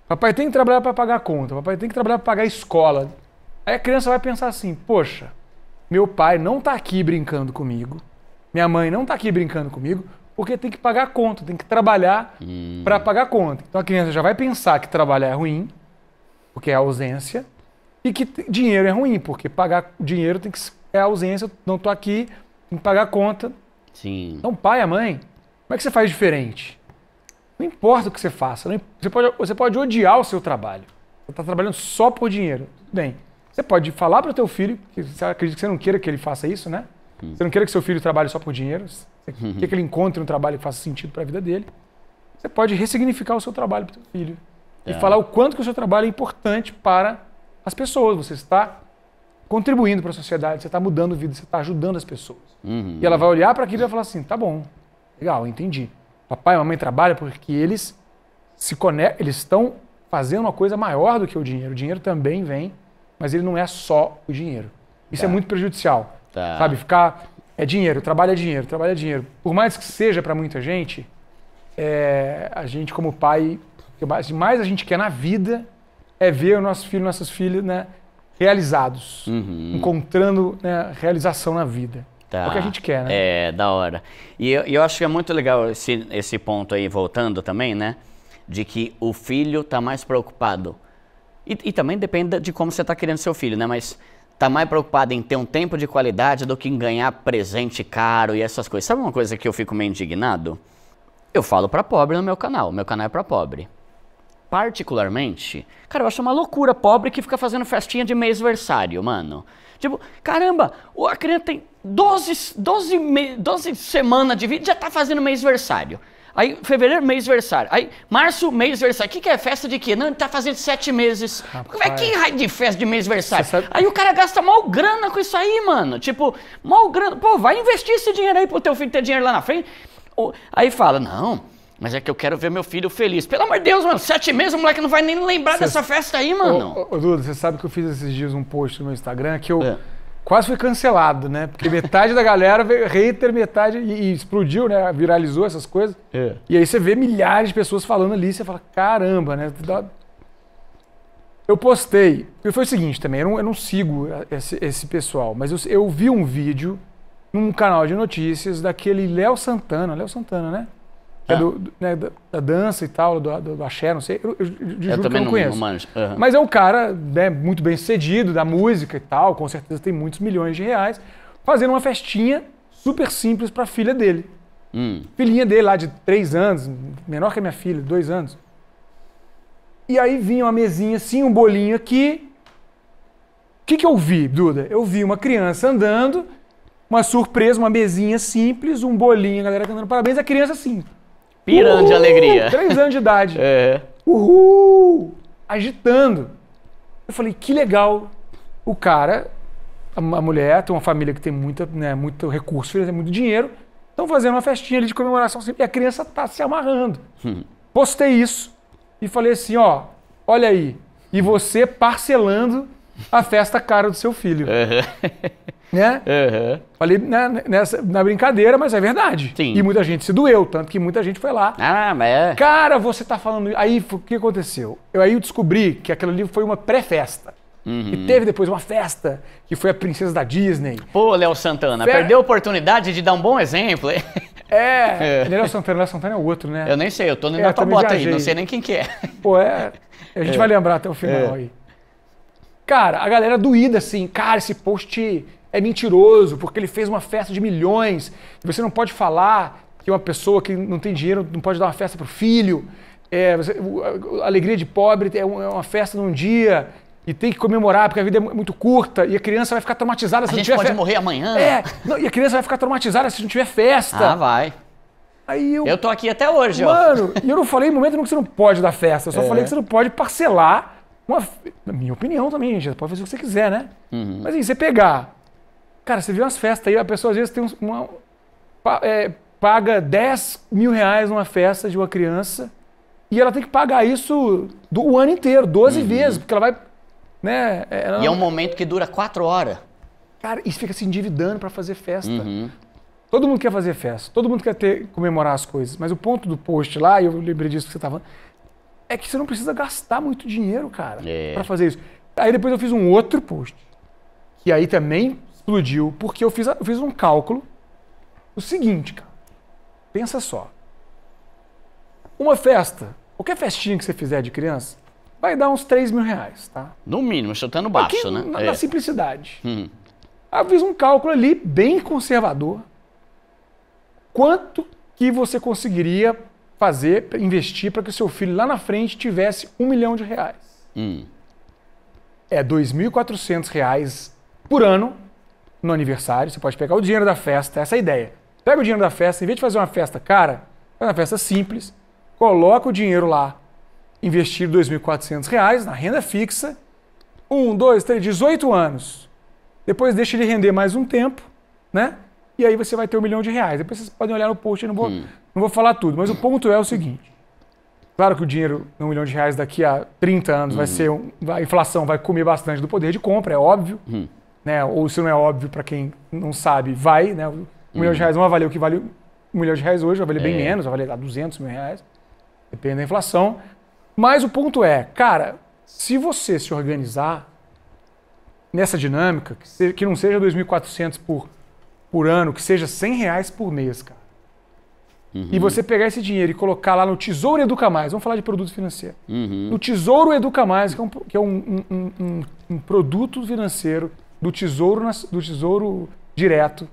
Papai tem que trabalhar para pagar a conta, papai tem que trabalhar para pagar a escola. Aí a criança vai pensar assim: poxa, meu pai não está aqui brincando comigo, minha mãe não está aqui brincando comigo, porque tem que pagar a conta, tem que trabalhar hum. para pagar a conta. Então a criança já vai pensar que trabalhar é ruim, porque é ausência e que dinheiro é ruim, porque pagar dinheiro tem que é ausência, não estou aqui, tem que pagar a conta. Sim. Então, pai, a mãe, como é que você faz diferente? Não importa o que você faça, você pode, você pode odiar o seu trabalho. Você está trabalhando só por dinheiro. Tudo bem. Você pode falar para o teu filho, que você acredita que você não queira que ele faça isso, né? Hum. Você não queira que seu filho trabalhe só por dinheiro. Você uhum. quer que ele encontre um trabalho que faça sentido para a vida dele. Você pode ressignificar o seu trabalho para o seu filho. É. E falar o quanto que o seu trabalho é importante para as pessoas, você está contribuindo para a sociedade, você está mudando vida, você está ajudando as pessoas. Uhum. E ela vai olhar para aquilo e vai falar assim: tá bom, legal, entendi. Papai e mamãe trabalham porque eles se conectam, eles estão fazendo uma coisa maior do que o dinheiro. O dinheiro também vem, mas ele não é só o dinheiro. Isso é tá. é muito prejudicial. Tá. Sabe, ficar. É dinheiro, trabalho é dinheiro, trabalho é dinheiro. Por mais que seja para muita gente, é, a gente, como pai, o que mais a gente quer na vida é ver o nosso filho, nossos filhos, né, realizados, uhum. encontrando né, realização na vida. Tá. É o que a gente quer, né? É, da hora. E eu, eu acho que é muito legal esse, esse ponto aí, voltando também, né? De que o filho está mais preocupado. E, e, também depende de como você está querendo seu filho, né? Mas está mais preocupado em ter um tempo de qualidade do que em ganhar presente caro e essas coisas. Sabe uma coisa que eu fico meio indignado? Eu falo para pobre no meu canal. Meu canal é para pobre particularmente, cara, eu acho uma loucura pobre que fica fazendo festinha de mês versário, mano. Tipo, caramba, a criança tem 12, 12, 12 semanas de vida já tá fazendo mês versário. Aí, fevereiro, mês versário. Aí, março, mês versário. O que, é festa de quê? Não, ele tá fazendo sete meses. Como é Que raio de festa de mês versário? Aí o cara gasta mal grana com isso aí, mano. Tipo, mal grana. Pô, vai investir esse dinheiro aí pro teu filho ter dinheiro lá na frente. Aí fala, não, mas é que eu quero ver meu filho feliz. Pelo amor de Deus, mano, sete meses o moleque não vai nem lembrar Cê... dessa festa aí, mano. Ô, ô, Duda, você sabe que eu fiz esses dias um post no meu Instagram que eu é. quase fui cancelado, né? Porque metade da galera veio hater, metade. E, e, explodiu, né? Viralizou essas coisas. É. E aí você vê milhares de pessoas falando ali, você fala, caramba, né? Eu postei. E foi o seguinte também, eu não, eu não sigo esse, esse, pessoal, mas eu, eu vi um vídeo num canal de notícias daquele Léo Santana. Léo Santana, né? é ah. do, do, né, da, dança e tal, do, do, do axé, não sei. Eu, eu, eu, eu também não, não conheço. Uhum. Mas é um cara né, muito bem sucedido, da música e tal, com certeza tem muitos milhões de reais, fazendo uma festinha super simples para a filha dele. Hum. Filhinha dele lá de três anos, menor que a minha filha, dois anos. E aí vinha uma mesinha assim, um bolinho aqui. O que, que eu vi, Duda? Eu vi uma criança andando, uma surpresa, uma mesinha simples, um bolinho, a galera cantando parabéns, a criança assim. Pirando de alegria. Três anos de idade. É. Uhul! Agitando. Eu falei, que legal. O cara, a, a mulher, tem uma família que tem muita, né, muito recurso, tem muito dinheiro, estão fazendo uma festinha ali de comemoração e a criança tá se amarrando. Hum. Postei isso e falei assim, ó, olha aí. E você parcelando a festa cara do seu filho. Uhum. Né? Uhum. Falei né, nessa, na brincadeira, mas é verdade. Sim. E muita gente se doeu, tanto que muita gente foi lá. Ah, mas é. Cara, você tá falando. Aí o que aconteceu? Eu aí eu descobri que aquilo ali foi uma pré-festa. Uhum. E teve depois uma festa que foi a princesa da Disney. Pô, Léo Santana, perdeu a oportunidade de dar um bom exemplo. É, é. Léo Santana, Léo Santana é o outro, né? Eu nem sei, eu tô na é, tua bota aí, não sei nem quem que é. Pô, é. A gente é. vai lembrar até o final é. aí. Cara, a galera é doída assim, cara, esse post é mentiroso, porque ele fez uma festa de milhões. Você não pode falar que uma pessoa que não tem dinheiro não pode dar uma festa para o filho. É, você, a alegria de pobre é, é uma festa num dia e tem que comemorar porque a vida é muito curta e a criança vai ficar traumatizada se a não tiver festa. A gente pode morrer amanhã. É, não, e a criança vai ficar traumatizada se não tiver festa. Ah, vai. Aí eu, eu tô aqui até hoje, Mano, ó. Mano, e eu não falei em momento nenhum que você não pode dar festa. Eu só é. falei que você não pode parcelar uma, na minha opinião também, gente, pode fazer o que você quiser, né? Uhum. Mas assim, você pegar. Cara, você vê umas festas aí, a pessoa às vezes tem uma. É, paga 10 mil reais numa festa de uma criança e ela tem que pagar isso do, o ano inteiro, 12 uhum. vezes, porque ela vai. Né, é, ela... E é um momento que dura 4 horas. Cara, isso fica se endividando para fazer festa. Uhum. Todo mundo quer fazer festa, todo mundo quer ter, comemorar as coisas, mas o ponto do post lá, e eu lembrei disso que você estava falando é que você não precisa gastar muito dinheiro, cara, é. para fazer isso. Aí depois eu fiz um outro post, que aí também explodiu, porque eu fiz, eu fiz um cálculo. O seguinte, cara, pensa só. Uma festa, qualquer festinha que você fizer de criança, vai dar uns 3 mil reais, tá? No mínimo, chutando baixo, Aqui, né? Na, é. na simplicidade. Hum. Aí eu fiz um cálculo ali bem conservador. Quanto que você conseguiria fazer, investir para que o seu filho lá na frente tivesse um milhão de reais. Hum. É R$ 2.400 por ano no aniversário. Você pode pegar o dinheiro da festa, essa é a ideia. Pega o dinheiro da festa, em vez de fazer uma festa cara, faz uma festa simples, coloca o dinheiro lá, investir R$ 2.400 na renda fixa, um, dois, três, 18 anos. Depois deixa ele render mais um tempo, né? E aí você vai ter um milhão de reais. Depois vocês podem olhar no post, eu não vou hum. Não vou falar tudo, mas o ponto é o seguinte. Claro que o dinheiro de um milhão de reais daqui a 30 anos uhum. vai ser. Um, a inflação vai comer bastante do poder de compra, é óbvio. Uhum. Né? Ou se não é óbvio para quem não sabe, vai. Né? Um uhum. milhão de uhum. reais não vai é valer o que vale um milhão de reais hoje, vai valer é. bem menos, vai valer lá 200 mil reais. Depende da inflação. Mas o ponto é, cara, se você se organizar nessa dinâmica, que, seja, que não seja 2.400 por, por ano, que seja 100 reais por mês, cara. Uhum. E você pegar esse dinheiro e colocar lá no Tesouro Educa Mais, vamos falar de produto financeiro. Uhum. No Tesouro Educa Mais, que é um, que é um, um, um produto financeiro do Tesouro, do tesouro Direto,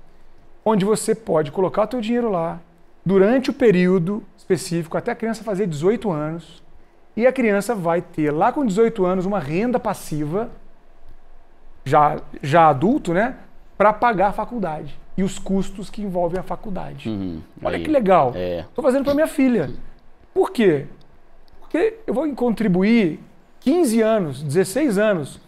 onde você pode colocar o seu dinheiro lá durante o período específico, até a criança fazer 18 anos, e a criança vai ter lá com 18 anos uma renda passiva, já, já adulto, né? Para pagar a faculdade e os custos que envolvem a faculdade. Uhum, Olha aí. que legal. Estou é. fazendo para minha filha. Por quê? Porque eu vou contribuir 15 anos, 16 anos,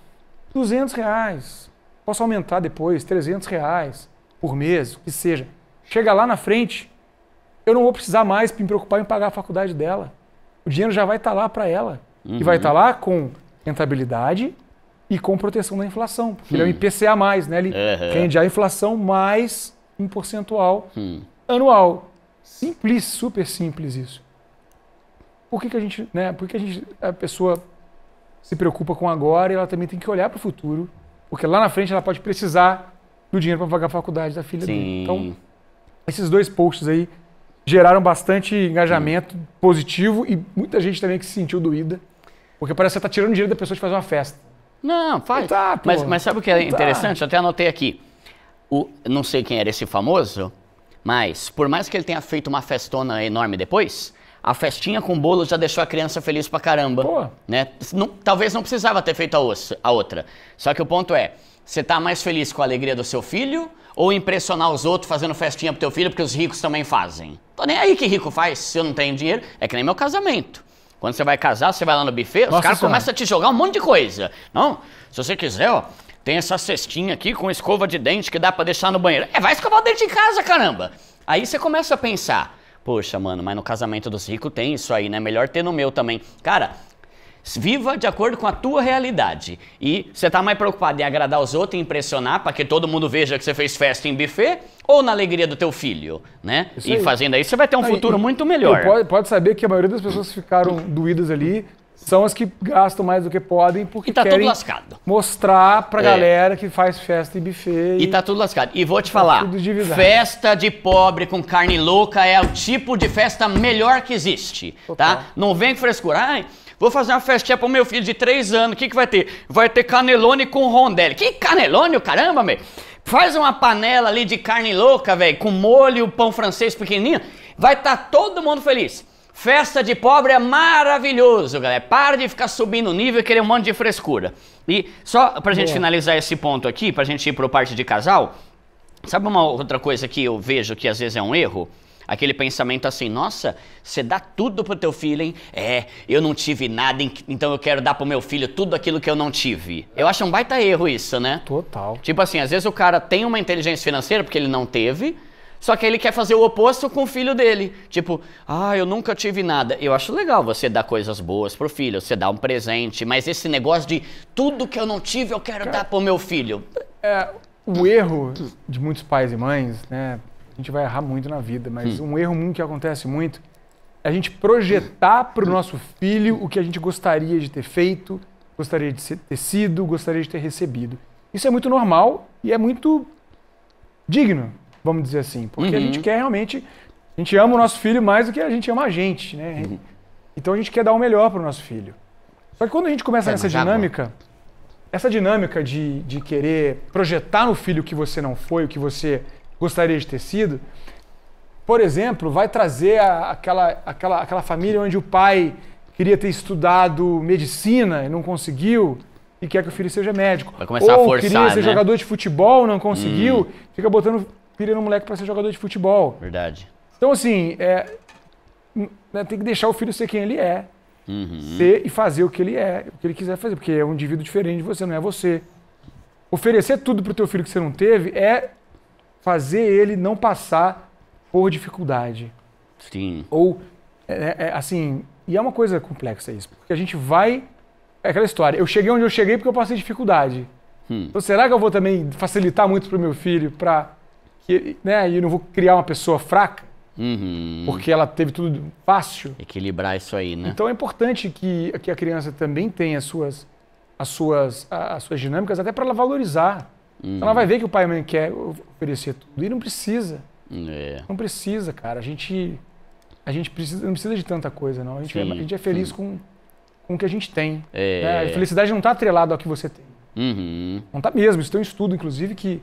200 reais. Posso aumentar depois, 300 reais por mês, o que seja. Chega lá na frente, eu não vou precisar mais me preocupar em pagar a faculdade dela. O dinheiro já vai estar tá lá para ela. Uhum. E vai estar uhum. tá lá com rentabilidade e com proteção da inflação, porque hum. ele é um IPCA, né? ele uhum. rende a inflação mais um percentual hum. anual. Simples, super simples isso. Por que, que a gente, né? Por que a gente, a pessoa se preocupa com agora e ela também tem que olhar para o futuro, porque lá na frente ela pode precisar do dinheiro para pagar a faculdade da filha Sim. dele. Então, esses dois posts aí geraram bastante engajamento hum. positivo e muita gente também que se sentiu doída, porque parece que você está tirando dinheiro da pessoa de fazer uma festa. Não, faz. Tá, mas, mas, sabe o que é tá. interessante? Tá. Até anotei aqui. O, não sei quem era esse famoso, mas por mais que ele tenha feito uma festona enorme depois, a festinha com bolo já deixou a criança feliz pra caramba. Pô. Né? Não, talvez não precisava ter feito a, osso, a outra. Só que o ponto é, você tá mais feliz com a alegria do seu filho ou impressionar os outros fazendo festinha pro teu filho porque os ricos também fazem? Tô nem aí que rico faz se eu não tenho dinheiro. É que nem meu casamento. Quando você vai casar, você vai lá no buffet, Nossa os caras começam a te jogar um monte de coisa. Não, se você quiser, ó, tem essa cestinha aqui com escova de dente que dá para deixar no banheiro. É, vai escovar o dente em casa, caramba. Aí você começa a pensar, poxa, mano, mas no casamento dos ricos tem isso aí, né? Melhor ter no meu também. Cara, Viva de acordo com a tua realidade. E você tá mais preocupado em agradar os outros e impressionar para que todo mundo veja que você fez festa em buffet ou na alegria do teu filho, né? Isso e aí. fazendo aí, você vai ter um aí, futuro muito melhor. Pode, pode saber que a maioria das pessoas que ficaram doídas ali são as que gastam mais do que podem porque e tá querem tudo lascado. mostrar pra é. galera que faz festa e buffet. E, e tá tudo lascado. E vou te tá falar, festa de pobre com carne louca é o tipo de festa melhor que existe, tá? Total. tá? Não vem com frescura. Ai, Vou fazer uma festinha pro meu filho de 3 anos. O que, que vai ter? Vai ter canelone com rondelli. Que canelone, caramba, meu? Faz uma panela ali de carne louca, velho, com molho, pão francês pequenininho. Vai estar tá todo mundo feliz. Festa de pobre é maravilhoso, galera. Para de ficar subindo o nível e querer um monte de frescura. E só pra gente finalizar esse ponto aqui, pra gente ir pro parte de casal, sabe uma outra coisa que eu vejo que às vezes é um erro? Aquele pensamento assim, nossa, você dá tudo pro teu filho, hein? É, eu não tive nada, então eu quero dar pro meu filho tudo aquilo que eu não tive. Eu acho um baita erro isso, né? Total. Tipo assim, às vezes o cara tem uma inteligência financeira porque ele não teve, só que ele quer fazer o oposto com o filho dele. Tipo, ah, eu nunca tive nada. Eu acho legal você dar coisas boas pro filho, você dar um presente, mas esse negócio de tudo que eu não tive eu quero cara, dar pro meu filho. É, o erro de muitos pais e mães, né? a gente vai errar muito na vida, mas hum. um erro muito que acontece muito é a gente projetar para o nosso filho o que a gente gostaria de ter feito, gostaria de ter sido, gostaria de ter recebido. Isso é muito normal e é muito digno, vamos dizer assim, porque uhum. a gente uhum. quer realmente, a gente ama o nosso filho mais do que a gente ama a gente, né? Uhum. Então a gente quer dar o melhor para o nosso filho. Só que quando a gente começa é, nessa dinâmica, essa dinâmica de, de querer projetar no filho o que você não foi, o que você gostaria de ter sido, por exemplo, vai trazer a, aquela, aquela, aquela família onde o pai queria ter estudado medicina e não conseguiu e quer que o filho seja médico. Vai começar Ou a forçar, queria ser né? jogador de futebol, não conseguiu, hum. fica botando filho no moleque para ser jogador de futebol. Verdade. Então, assim, é, hum, né, tem que deixar o filho ser quem ele é. Uhum. Ser e fazer o que ele é, o que ele quiser fazer, porque é um indivíduo diferente de você, não é você. Oferecer tudo pro teu filho que você não teve é fazer ele não passar por dificuldade. Sim. Ou, é, é, é, assim, e é uma coisa complexa isso, porque a gente vai. É aquela história, eu cheguei onde eu cheguei porque eu passei dificuldade. Hum. Então será que eu vou também facilitar muito para o meu filho para. Né, e eu não vou criar uma pessoa fraca? Uhum. Porque ela teve tudo fácil. Equilibrar isso aí, né? Então é importante que, que a criança também tenha as suas, as suas, as suas dinâmicas, até para ela valorizar Uhum. Então ela vai ver que o pai e a mãe quer oferecer tudo e não precisa. É. Não precisa, cara. A gente, a gente precisa, não precisa de tanta coisa, não. A gente, é sim, é, a gente é feliz com, com o que a gente tem. É. Né? A felicidade não está atrelada ao que você tem. Uhum. Não está mesmo. Isso tem um estudo, inclusive, que,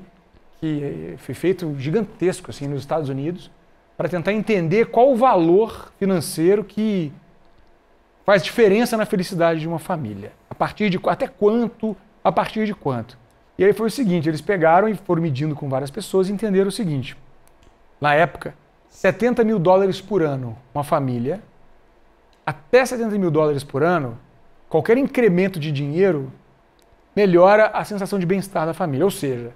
que eh, foi feito gigantesco assim, nos Estados Unidos para tentar entender qual o valor financeiro que faz diferença na felicidade de uma família. A partir de até quanto, a partir de quanto. E aí foi o seguinte: eles pegaram e foram medindo com várias pessoas e entenderam o seguinte. Na época, 70 mil dólares por ano, uma família, até 70 mil dólares por ano, qualquer incremento de dinheiro melhora a sensação de bem-estar da família. Ou seja,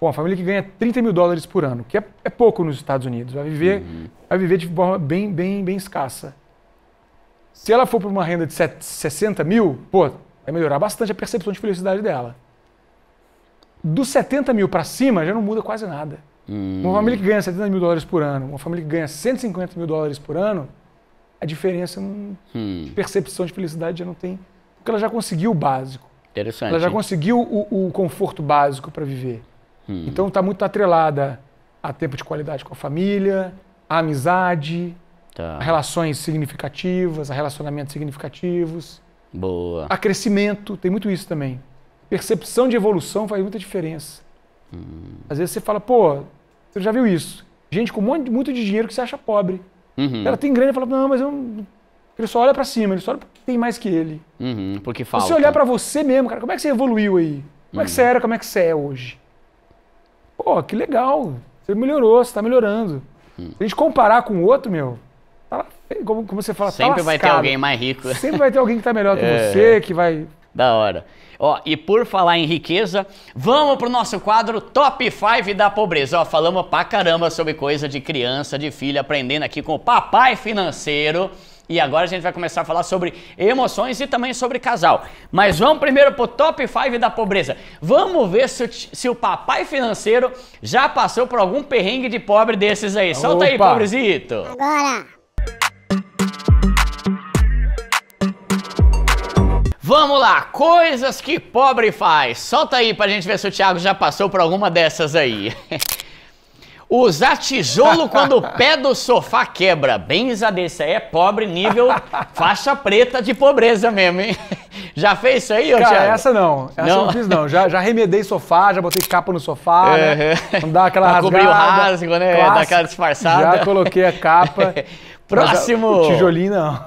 uma família que ganha 30 mil dólares por ano, que é, é pouco nos Estados Unidos, vai viver, uhum. vai viver de forma bem, bem, bem escassa. Se ela for para uma renda de 60 mil, pô, vai melhorar bastante a percepção de felicidade dela dos 70 mil para cima já não muda quase nada. Hum. Uma família que ganha 70 mil dólares por ano, uma família que ganha 150 mil dólares por ano, a diferença hum. de percepção de felicidade já não tem. Porque ela já conseguiu o básico. Interessante. Ela já conseguiu o, o conforto básico para viver. Hum. Então está muito atrelada a tempo de qualidade com a família, a amizade, tá. a relações significativas, a relacionamentos significativos. Boa. A crescimento, tem muito isso também percepção de evolução faz muita diferença. Às vezes você fala, pô, você já viu isso? Gente com muito, muito de dinheiro que se acha pobre. Uhum. Ela tem grana e fala, não, mas eu Ele só olha para cima, ele só olha porque tem mais que ele. Uhum, porque fala. Se você olhar para você mesmo, cara, como é que você evoluiu aí? Como uhum. é que você uhum. era, como é que você é hoje? Pô, que legal. Você melhorou, você tá melhorando. Uhum. Se a gente comparar com o outro, meu, tá, como, como você fala, tá Sempre tá vai ter alguém mais rico. Sempre vai ter alguém que tá melhor que é. você, que vai da hora. Ó, e por falar em riqueza, vamos pro nosso quadro Top 5 da pobreza. Ó, falamos pra caramba sobre coisa de criança, de filha, aprendendo aqui com o papai financeiro. E agora a gente vai começar a falar sobre emoções e também sobre casal. Mas vamos primeiro pro top 5 da pobreza. Vamos ver se o, se o, papai financeiro já passou por algum perrengue de pobre desses aí. Solta Opa. aí, pobrezito. Agora. Vamos lá, coisas que pobre faz. Solta aí pra gente ver se o Thiago já passou por alguma dessas aí. Usar tijolo quando o pé do sofá quebra. Benza desse aí é pobre nível faixa preta de pobreza mesmo, hein? Já fez isso aí, Cara, Thiago? essa não. Essa não, não fiz não. Já, já remedei sofá, já botei capa no sofá, é, né? Uhum. Não dá aquela pra rasgada. cobrir o rasgo, né? Clássico. Dá aquela disfarçada. Já coloquei a capa. Próximo. Mas, o tijolinho não.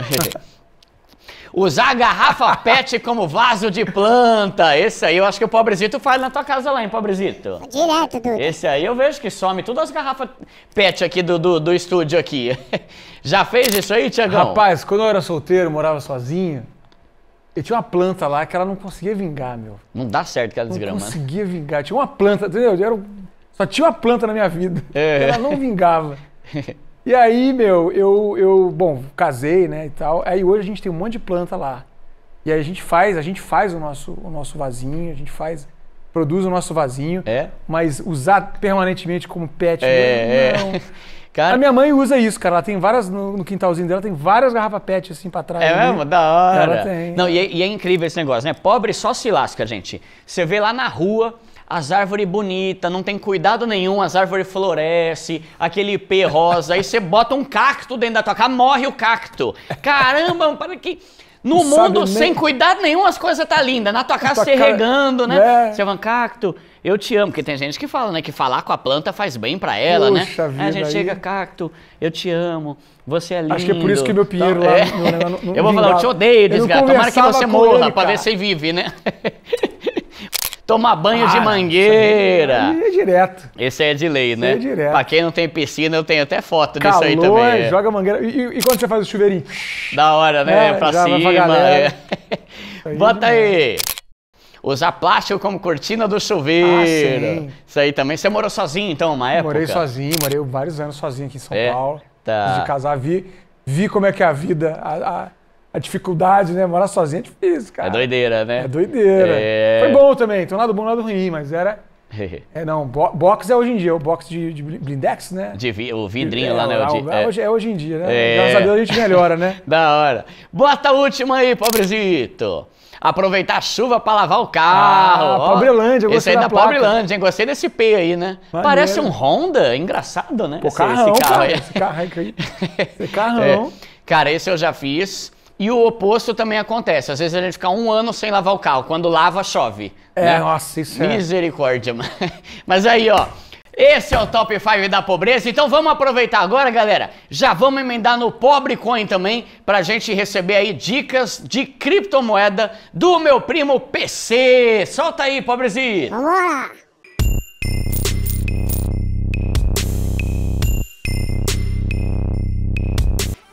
Usar a garrafa PET como vaso de planta. Esse aí eu acho que o pobrezito faz na tua casa lá, hein, pobrezito? Direto, Dudu. Esse aí eu vejo que some todas as garrafas PET aqui do, do, do estúdio aqui. Já fez isso aí, Tiagão? Rapaz, quando eu era solteiro, morava sozinho, eu tinha uma planta lá que ela não conseguia vingar, meu. Não dá certo ela desgrama. Não conseguia vingar. Tinha uma planta, entendeu? Só tinha uma planta na minha vida. É. Ela não vingava. E aí, meu, eu, eu, bom, casei, né, e tal. Aí hoje a gente tem um monte de planta lá. E aí a gente faz, a gente faz o nosso, o nosso vasinho, a gente faz, produz o nosso vasinho. É. Mas usar permanentemente como pet, é, não. É. Cara, a minha mãe usa isso, cara. Ela tem várias, no, no quintalzinho dela, tem várias garrafas pet assim pra trás. É mesmo? Da hora. Ela tem. Não, e é, e é incrível esse negócio, né? Pobre só se lasca, gente. Você vê lá na rua as árvores bonitas, não tem cuidado nenhum, as árvores florescem, aquele IP rosa, aí você bota um cacto dentro da tua casa, morre o cacto. Caramba, para que. No não mundo, sem cuidado nenhum, as coisas tá linda. Na tua casa, você regando, né? É. Você vai, cacto, eu te amo. Porque tem gente que fala, né? Que falar com a planta faz bem para ela, né? Puxa né? Vida aí a gente aí. chega, cacto, eu te amo, você é lindo. Acho que é por isso que meu pinheiro então, lá... É. não, eu vou falar, eu te odeio, desgraça. Tomara que você morra, pra ver se vive, né? Tomar banho ah, de mangueira. Aí é direto. Esse é de lei, né? Esse é direto. Pra quem não tem piscina, eu tenho até foto Calor, disso aí também. É. joga mangueira. E, e, quando você faz o chuveirinho? Da hora, né? É, pra cima. Pra é. aí é Bota aí. Usar plástico como cortina do chuveiro. Ah, Isso aí também. Você morou sozinho, então, uma época? Morei sozinho, morei vários anos sozinho aqui em São é, Paulo. Tá. Antes de casar, vi, vi como é que é a vida. A, a a dificuldade, né? Morar sozinho é difícil, cara. É doideira, né? É doideira. É... Foi bom também, então lado bom, lado ruim, mas era. é, não, box é hoje em dia, o box de, de blindex, né? De vi o vidrinho é, lá, né? Hoje, é, hoje, é hoje em dia, né? É... Graças a Deus a gente melhora, né? da hora. Bota a última aí, pobrezito aproveitar a chuva para lavar o carro. Ah, Pobrelândia, gostei Esse aí da, da Pobrelândia, hein? Gostei desse P aí, né? Maneiro. Parece um Honda, engraçado, né? Pô, esse, carrão, esse carro cara, Esse carro aí. esse carrão. É. Cara, esse eu já fiz. E o oposto também acontece. Às vezes a gente fica um ano sem lavar o carro. Quando lava, chove. É, né? nossa, isso é. Misericórdia, mano. Mas aí, ó. Esse é o Top 5 da pobreza, então vamos aproveitar agora, galera. Já vamos emendar no Pobre Coin também, pra gente receber aí dicas de criptomoeda do meu primo PC. Solta aí, pobrezinho. Vamos lá.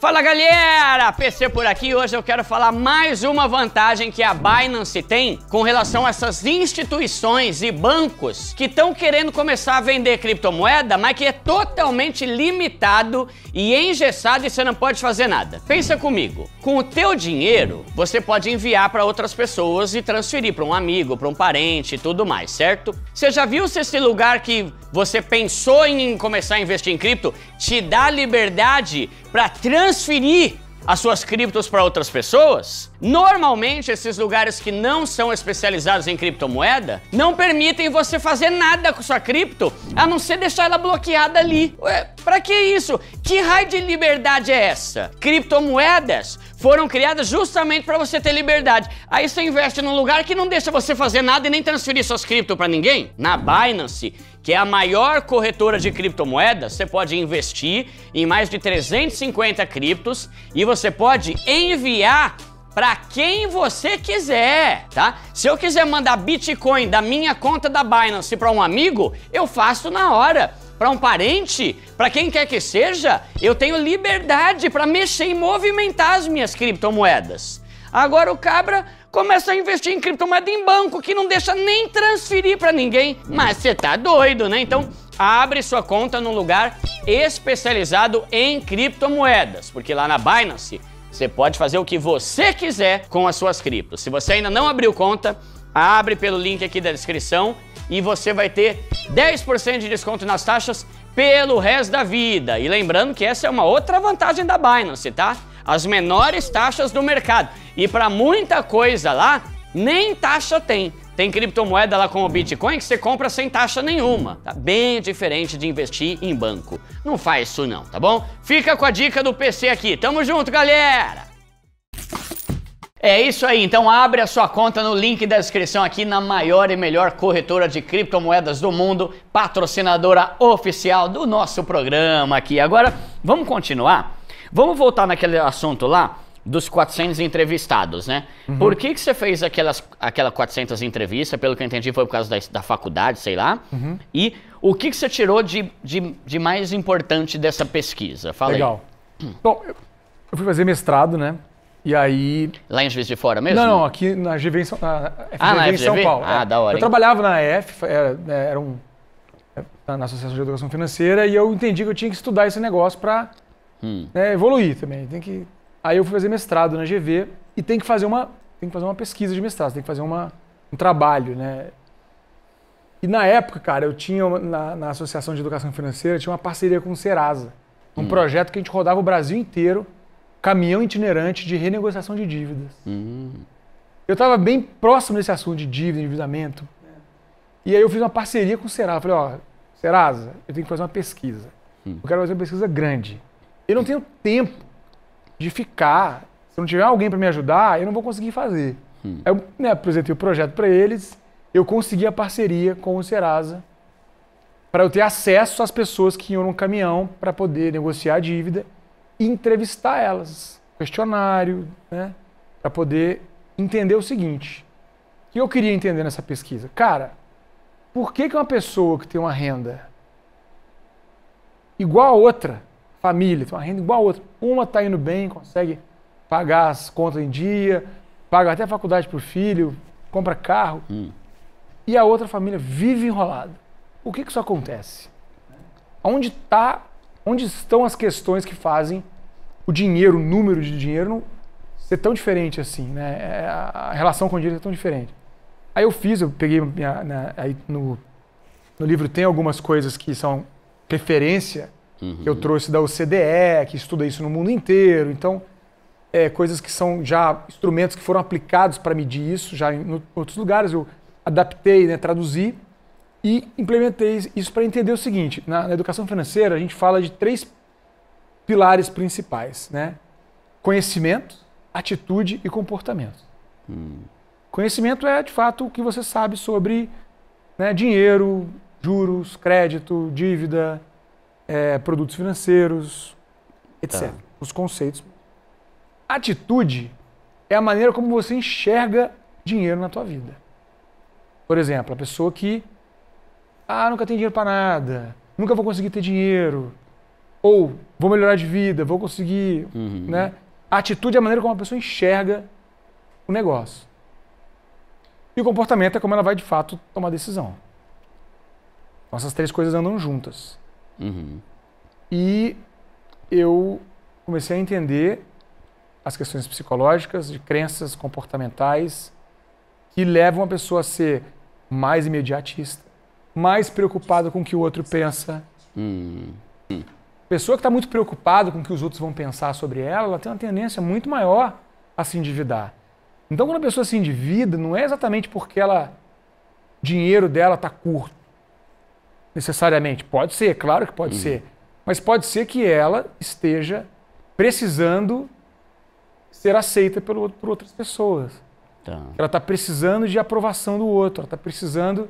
Fala galera, PC por aqui. Hoje eu quero falar mais uma vantagem que a Binance tem com relação a essas instituições e bancos que estão querendo começar a vender criptomoeda, mas que é totalmente limitado e engessado e você não pode fazer nada. Pensa comigo, com o teu dinheiro você pode enviar para outras pessoas e transferir para um amigo, para um parente e tudo mais, certo? Você já viu se esse lugar que você pensou em começar a investir em cripto te dá liberdade para transferir as suas criptos para outras pessoas, normalmente esses lugares que não são especializados em criptomoeda não permitem você fazer nada com sua cripto a não ser deixar ela bloqueada ali. Ué, para que isso? Que raio de liberdade é essa? Criptomoedas foram criadas justamente para você ter liberdade. Aí você investe num lugar que não deixa você fazer nada e nem transferir suas cripto para ninguém. Na Binance, que é a maior corretora de criptomoedas, você pode investir em mais de 350 criptos e você pode enviar para quem você quiser, tá? Se eu quiser mandar Bitcoin da minha conta da Binance para um amigo, eu faço na hora para um parente, para quem quer que seja, eu tenho liberdade para mexer e movimentar as minhas criptomoedas. Agora o cabra começa a investir em criptomoeda em banco que não deixa nem transferir para ninguém. Mas você tá doido, né? Então abre sua conta num lugar especializado em criptomoedas, porque lá na Binance você pode fazer o que você quiser com as suas criptos. Se você ainda não abriu conta, abre pelo link aqui da descrição e você vai ter 10% de desconto nas taxas pelo resto da vida. E lembrando que essa é uma outra vantagem da Binance, tá? As menores taxas do mercado. E para muita coisa lá, nem taxa tem. Tem criptomoeda lá como o Bitcoin que você compra sem taxa nenhuma. Tá bem diferente de investir em banco. Não faz isso não, tá bom? Fica com a dica do PC aqui. Tamo junto, galera! É isso aí, então abre a sua conta no link da descrição aqui na maior e melhor corretora de criptomoedas do mundo, patrocinadora oficial do nosso programa aqui. Agora, vamos continuar? Vamos voltar naquele assunto lá dos 400 entrevistados, né? Uhum. Por que, que você fez aquelas aquela 400 entrevistas? Pelo que eu entendi, foi por causa da, da faculdade, sei lá. Uhum. E o que, que você tirou de, de, de mais importante dessa pesquisa? Fala Legal. Aí. Bom, eu fui fazer mestrado, né? E aí. Lá em Juiz de Fora mesmo? Não, não aqui na GV em São, na FGV ah, na em FGV? São Paulo. Ah, é. da hora. Eu hein? trabalhava na EF, era, né, era um, é, na Associação de Educação Financeira, e eu entendi que eu tinha que estudar esse negócio para hum. né, evoluir também. Tem que... Aí eu fui fazer mestrado na GV e tem que fazer uma, tem que fazer uma pesquisa de mestrado, tem que fazer uma, um trabalho, né? E na época, cara, eu tinha na, na Associação de Educação Financeira, tinha uma parceria com o Serasa. Um hum. projeto que a gente rodava o Brasil inteiro caminhão itinerante de renegociação de dívidas. Hum. Eu estava bem próximo desse assunto de dívida, endividamento. E aí eu fiz uma parceria com o Serasa. Falei, ó, Serasa, eu tenho que fazer uma pesquisa. Hum. Eu quero fazer uma pesquisa grande. Eu não tenho tempo de ficar. Se não tiver alguém para me ajudar, eu não vou conseguir fazer. Hum. Aí eu né, apresentei o projeto para eles. Eu consegui a parceria com o Serasa para eu ter acesso às pessoas que iam no caminhão para poder negociar a dívida entrevistar elas, questionário, né? Para poder entender o seguinte: o que eu queria entender nessa pesquisa? Cara, por que, que uma pessoa que tem uma renda igual a outra, família, tem uma renda igual a outra, uma está indo bem, consegue pagar as contas em dia, paga até a faculdade para o filho, compra carro, hum. e a outra família vive enrolada? O que, que isso acontece? Onde está onde estão as questões que fazem o dinheiro, o número de dinheiro ser tão diferente assim, né? É, a relação com o dinheiro é tão diferente. Aí eu fiz, eu peguei minha, né, aí no, no livro tem algumas coisas que são referência uhum. que eu uhum. trouxe da OCDE, que estuda isso no mundo inteiro. Então, é, coisas que são já instrumentos que foram aplicados para medir isso já em outros lugares. Eu adaptei, né, traduzi e implementei isso para entender o seguinte: na, na, educação financeira, a gente fala de três pilares principais, né? Conhecimento, atitude e comportamento. Hum. Conhecimento é, de fato, o que você sabe sobre né, dinheiro, juros, crédito, dívida, é, produtos financeiros, etc. Tá. Os conceitos. Atitude é a maneira como você enxerga dinheiro na tua vida. Por exemplo, a pessoa que ah, nunca tenho dinheiro para nada. Nunca vou conseguir ter dinheiro. Ou vou melhorar de vida, vou conseguir, uhum. né? A atitude é a maneira como a pessoa enxerga o negócio. E o comportamento é como ela vai de fato tomar decisão. Então, essas três coisas andam juntas. Uhum. E eu comecei a entender as questões psicológicas, de crenças comportamentais, que levam a pessoa a ser mais imediatista, mais preocupado com o que o outro pensa. Hum. Hum. Pessoa que está muito preocupada com o que os outros vão pensar sobre ela, ela tem uma tendência muito maior a se endividar. Então, quando a pessoa se endivida, não é exatamente porque ela dinheiro dela está curto, necessariamente. Pode ser, claro que pode hum. ser. Mas pode ser que ela esteja precisando ser aceita pelo, por outras pessoas. Tá. Ela está precisando de aprovação do outro, ela está precisando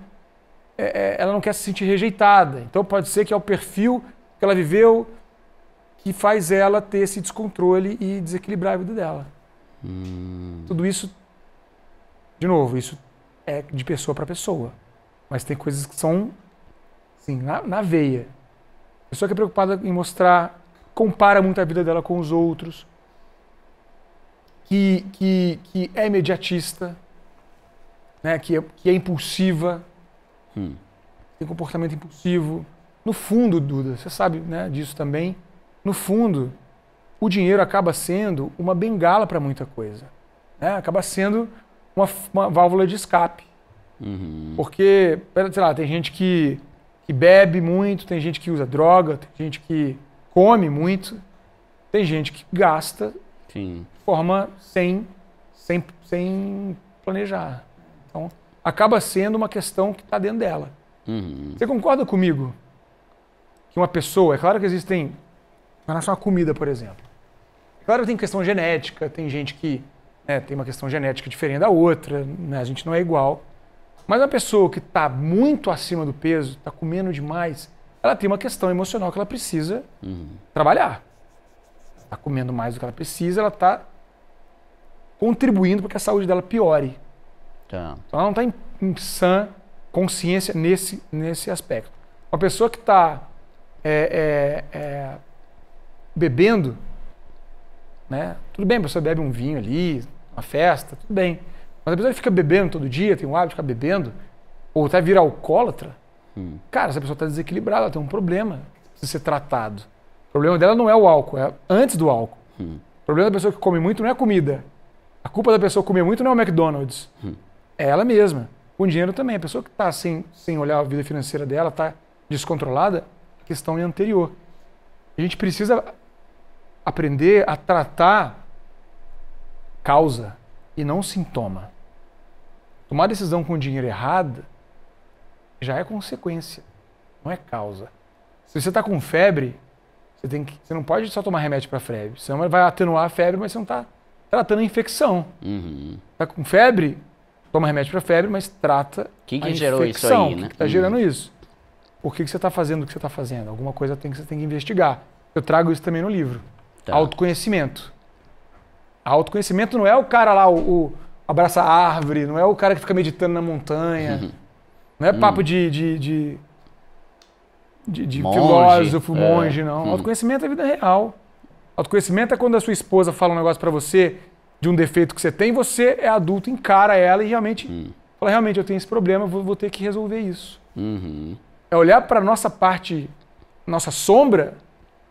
é, é, ela não quer se sentir rejeitada. Então pode ser que é o perfil que ela viveu que faz ela ter esse descontrole e desequilibrar a vida dela. Hum. Tudo isso, de novo, isso é de pessoa para pessoa. Mas tem coisas que são, na, na veia. A pessoa que é preocupada em mostrar, compara muito a vida dela com os outros, que, que, que é imediatista, né? que, é, que é impulsiva, Hum. Tem comportamento impulsivo. No fundo, Duda, você sabe né, disso também. No fundo, o dinheiro acaba sendo uma bengala para muita coisa. Né? Acaba sendo uma, uma válvula de escape. Uhum. Porque, sei lá, tem gente que, que bebe muito, tem gente que usa droga, tem gente que come muito, tem gente que gasta Sim. de forma sem, sem, sem planejar. Então, acaba sendo uma questão que está dentro dela. Uhum. Você concorda comigo que uma pessoa, é claro que existem, na relação à comida, por exemplo, é claro que tem questão genética, tem gente que né, tem uma questão genética diferente da outra, né, a gente não é igual. Mas uma pessoa que está muito acima do peso, está comendo demais, ela tem uma questão emocional que ela precisa uhum. trabalhar. Está comendo mais do que ela precisa, ela está contribuindo para que a saúde dela piore. Tá. Então ela não está em, em sã consciência nesse, nesse aspecto. Uma pessoa que está é, é, é, bebendo, né? tudo bem, a pessoa bebe um vinho ali, uma festa, tudo bem. Mas a pessoa que fica bebendo todo dia, tem o hábito de ficar bebendo, ou até virar alcoólatra, hum. cara, essa pessoa está desequilibrada, ela tem um problema de ser tratado. O problema dela não é o álcool, é antes do álcool. Hum. O problema da pessoa que come muito não é a comida. A culpa da pessoa comer muito não é o McDonald's. Hum. É ela mesma. Com dinheiro também. A pessoa que está sem, sem olhar a vida financeira dela, está descontrolada, a questão é anterior. A gente precisa aprender a tratar causa e não sintoma. Tomar decisão com dinheiro errada já é consequência, não é causa. Se você está com febre, você, tem que, você não pode só tomar remédio para febre. Senão vai atenuar a febre, mas você não está tratando a infecção. Está uhum. Tá com febre, toma remédio para febre, mas trata Quem que a gerou infecção. Isso aí, né? que está gerando hum. isso? Por que, que você está fazendo o que você está fazendo? Alguma coisa tem que você tem que investigar. Eu trago isso também no livro. Tá. Autoconhecimento. Autoconhecimento não é o cara lá, o, o abraça árvore, não é o cara que fica meditando na montanha. Uhum. Não é papo hum. de, de, de, de, de monge. filósofo, monge, é. não. Hum. Autoconhecimento é vida real. Autoconhecimento é quando a sua esposa fala um negócio para você de um defeito que você tem, você é adulto, encara ela e realmente hum. fala, realmente, eu tenho esse problema, vou, vou ter que resolver isso. Uhum. É olhar para nossa parte, nossa sombra,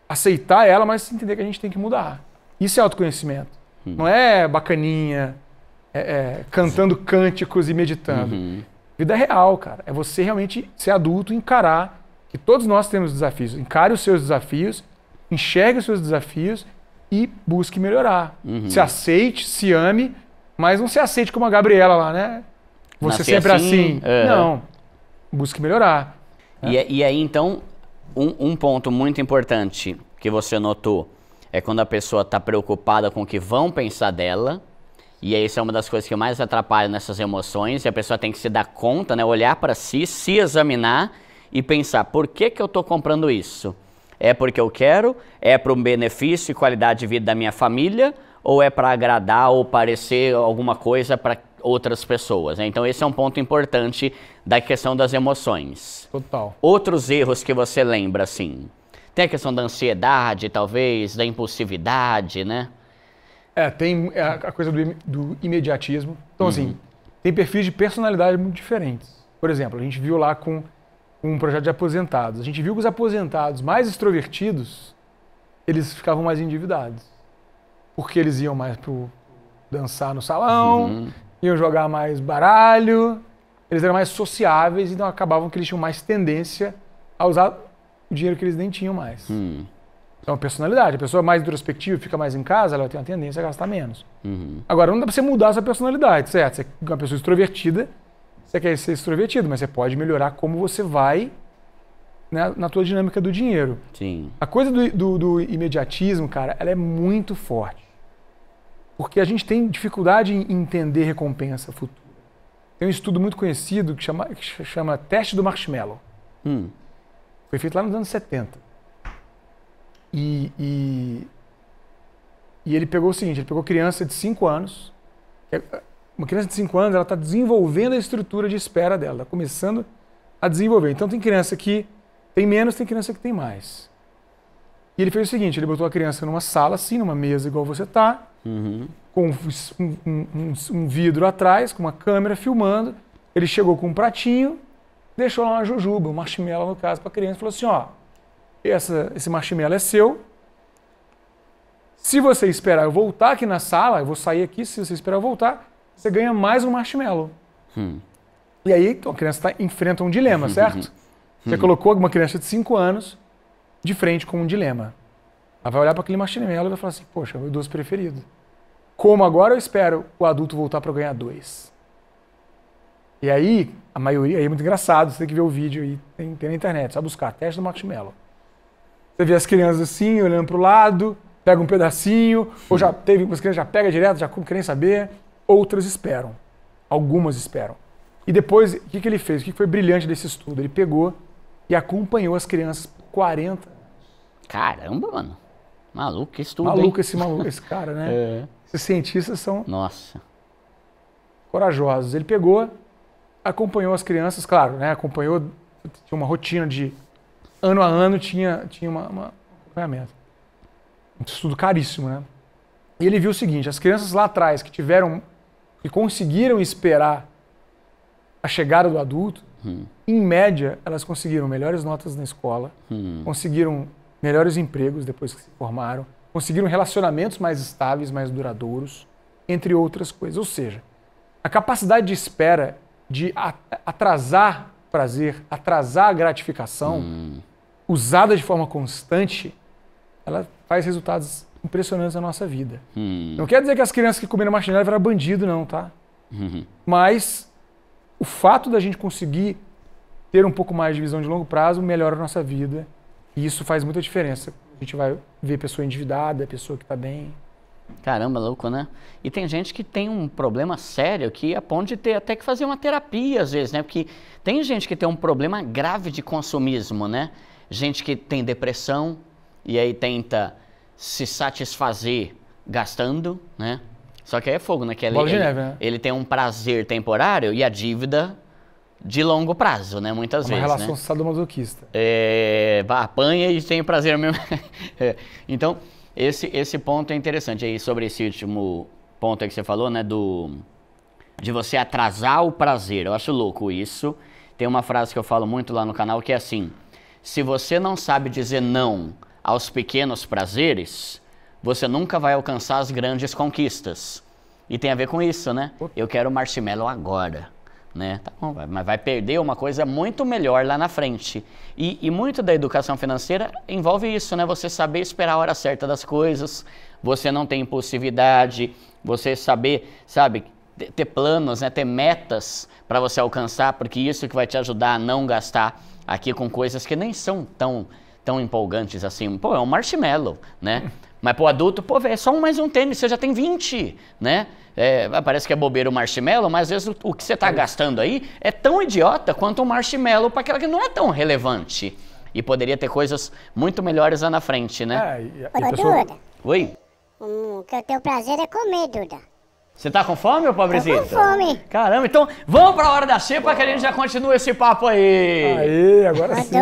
aceitar ela, mas entender que a gente tem que mudar. Isso é autoconhecimento. Hum. Não é bacaninha, é, é, cantando Sim. cânticos e meditando. Uhum. Vida é real, cara. É você realmente ser adulto, encarar que todos nós temos desafios. Encare os seus desafios, enxergue os seus desafios e busque melhorar. Uhum. Se aceite, se ame, mas não se aceite como a Gabriela lá, né? Você Nasci sempre assim. assim. É. Não. Busque melhorar. E, né? e aí, então, um, um, ponto muito importante que você notou é quando a pessoa está preocupada com o que vão pensar dela. E isso é uma das coisas que mais atrapalha nessas emoções. E a pessoa tem que se dar conta, né? Olhar para si, se examinar e pensar: por que, que eu estou comprando isso? É porque eu quero? É para um benefício e qualidade de vida da minha família? Ou é para agradar ou parecer alguma coisa para outras pessoas? Né? Então, esse é um ponto importante da questão das emoções. Total. Outros erros que você lembra, assim? Tem a questão da ansiedade, talvez, da impulsividade, né? É, tem é, a coisa do, do imediatismo. Então, uhum. assim, tem perfis de personalidade muito diferentes. Por exemplo, a gente viu lá com um projeto de aposentados. A gente viu que os aposentados mais extrovertidos, eles ficavam mais endividados. Porque eles iam mais pro dançar no salão, uhum. iam jogar mais baralho, eles eram mais sociáveis, então acabavam que eles tinham mais tendência a usar o dinheiro que eles nem tinham mais. Uhum. Então, é personalidade. A pessoa mais introspectiva, fica mais em casa, ela tem uma tendência a gastar menos. Uhum. Agora, não dá pra você mudar essa personalidade, certo? Você é uma pessoa extrovertida, você quer ser extrovertido, mas você pode melhorar como você vai né, na tua dinâmica do dinheiro. Sim. A coisa do, do, do, imediatismo, cara, ela é muito forte. Porque a gente tem dificuldade em entender recompensa futura. Tem um estudo muito conhecido que chama, que chama Teste do Marshmallow. Hum. Foi feito lá nos anos 70. E, e, e ele pegou o seguinte, ele pegou criança de 5 anos, uma criança de 5 anos, ela está desenvolvendo a estrutura de espera dela, está começando a desenvolver. Então tem criança que tem menos, tem criança que tem mais. E ele fez o seguinte, ele botou a criança numa sala assim, numa mesa igual você tá, uhum. com um, um, um vidro atrás, com uma câmera filmando. Ele chegou com um pratinho, deixou lá uma jujuba, um marshmallow no caso, para a criança, e falou assim, ó, essa, esse marshmallow é seu, se você esperar eu voltar aqui na sala, eu vou sair aqui, se você esperar eu voltar, você ganha mais um marshmallow. Hum. E aí a criança tá, enfrenta um dilema, certo? Você hum. colocou uma criança de 5 anos de frente com um dilema. Ela vai olhar para aquele marshmallow e vai falar assim: Poxa, meu doce preferido. Como agora eu espero o adulto voltar para ganhar dois? E aí, a maioria, aí é muito engraçado, você tem que ver o vídeo aí, tem, tem na internet, só buscar, teste do marshmallow. Você vê as crianças assim, olhando para o lado, pega um pedacinho, ou hum. já teve, as crianças já pega direto, já como querem saber outras esperam. Algumas esperam. E depois, o que, que ele fez? O que foi brilhante desse estudo? Ele pegou e acompanhou as crianças 40 Caramba, mano. Maluco que estudo. Maluco hein? esse maluco, esse cara, né? é. Esses cientistas são. Nossa. Corajosos. Ele pegou, acompanhou as crianças, claro, né? Acompanhou, tinha uma rotina de. Ano a ano tinha, tinha uma, uma acompanhamento. Um estudo caríssimo, né? E ele viu o seguinte: as crianças lá atrás que tiveram e conseguiram esperar a chegada do adulto, hum. em média, elas conseguiram melhores notas na escola, hum. conseguiram melhores empregos depois que se formaram, conseguiram relacionamentos mais estáveis, mais duradouros, entre outras coisas. Ou seja, a capacidade de espera, de atrasar prazer, atrasar a gratificação, hum. usada de forma constante, ela faz resultados impressionantes na nossa vida. Hum. Não quer dizer que as crianças que comeram marshmallow eram bandido, não, tá? Uhum. Mas o fato da gente conseguir ter um pouco mais de visão de longo prazo melhora a nossa vida. E isso faz muita diferença. A gente vai ver pessoa endividada, pessoa que está bem. Caramba, louco, né? E tem gente que tem um problema sério que é a ponto de ter até que fazer uma terapia às vezes, né? Porque tem gente que tem um problema grave de consumismo, né? Gente que tem depressão e aí tenta se satisfazer gastando, né? Só que aí é fogo, né? Que ele, ele, neve, né? ele tem um prazer temporário e a dívida de longo prazo, né? Muitas é uma vezes. Uma né? relação né? sadomasoquista. É, apanha e tem prazer mesmo. é. Então, esse, esse ponto é interessante aí sobre esse último ponto que você falou, né? Do, de você atrasar o prazer. Eu acho louco isso. Tem uma frase que eu falo muito lá no canal que é assim: se você não sabe dizer não aos pequenos prazeres, você nunca vai alcançar as grandes conquistas. E tem a ver com isso, né? Eu quero marshmallow agora. Né? Tá bom, mas vai perder uma coisa muito melhor lá na frente. E, e muito da educação financeira envolve isso, né? Você saber esperar a hora certa das coisas, você não ter impulsividade, você saber, sabe, ter planos, né? ter metas para você alcançar, porque isso que vai te ajudar a não gastar aqui com coisas que nem são tão tão empolgantes assim. Pô, é um marshmallow, né? Mas pro adulto, pô, véio, é só mais um tênis, você já tem 20, né? É, ah, parece que é bobeira o marshmallow, mas às vezes o, o que você está é. gastando aí é tão idiota quanto o um marshmallow para aquela que não é tão relevante. E poderia ter coisas muito melhores lá na frente, né? É, e, e pessoa... Duda. Oi? Hum, o que eu tenho prazer é comer, Duda. Você tá com fome, ô pobrezinho? Tô com fome. Caramba, então vamos pra hora da cepa que a gente já continua esse papo aí. Aí, agora sim.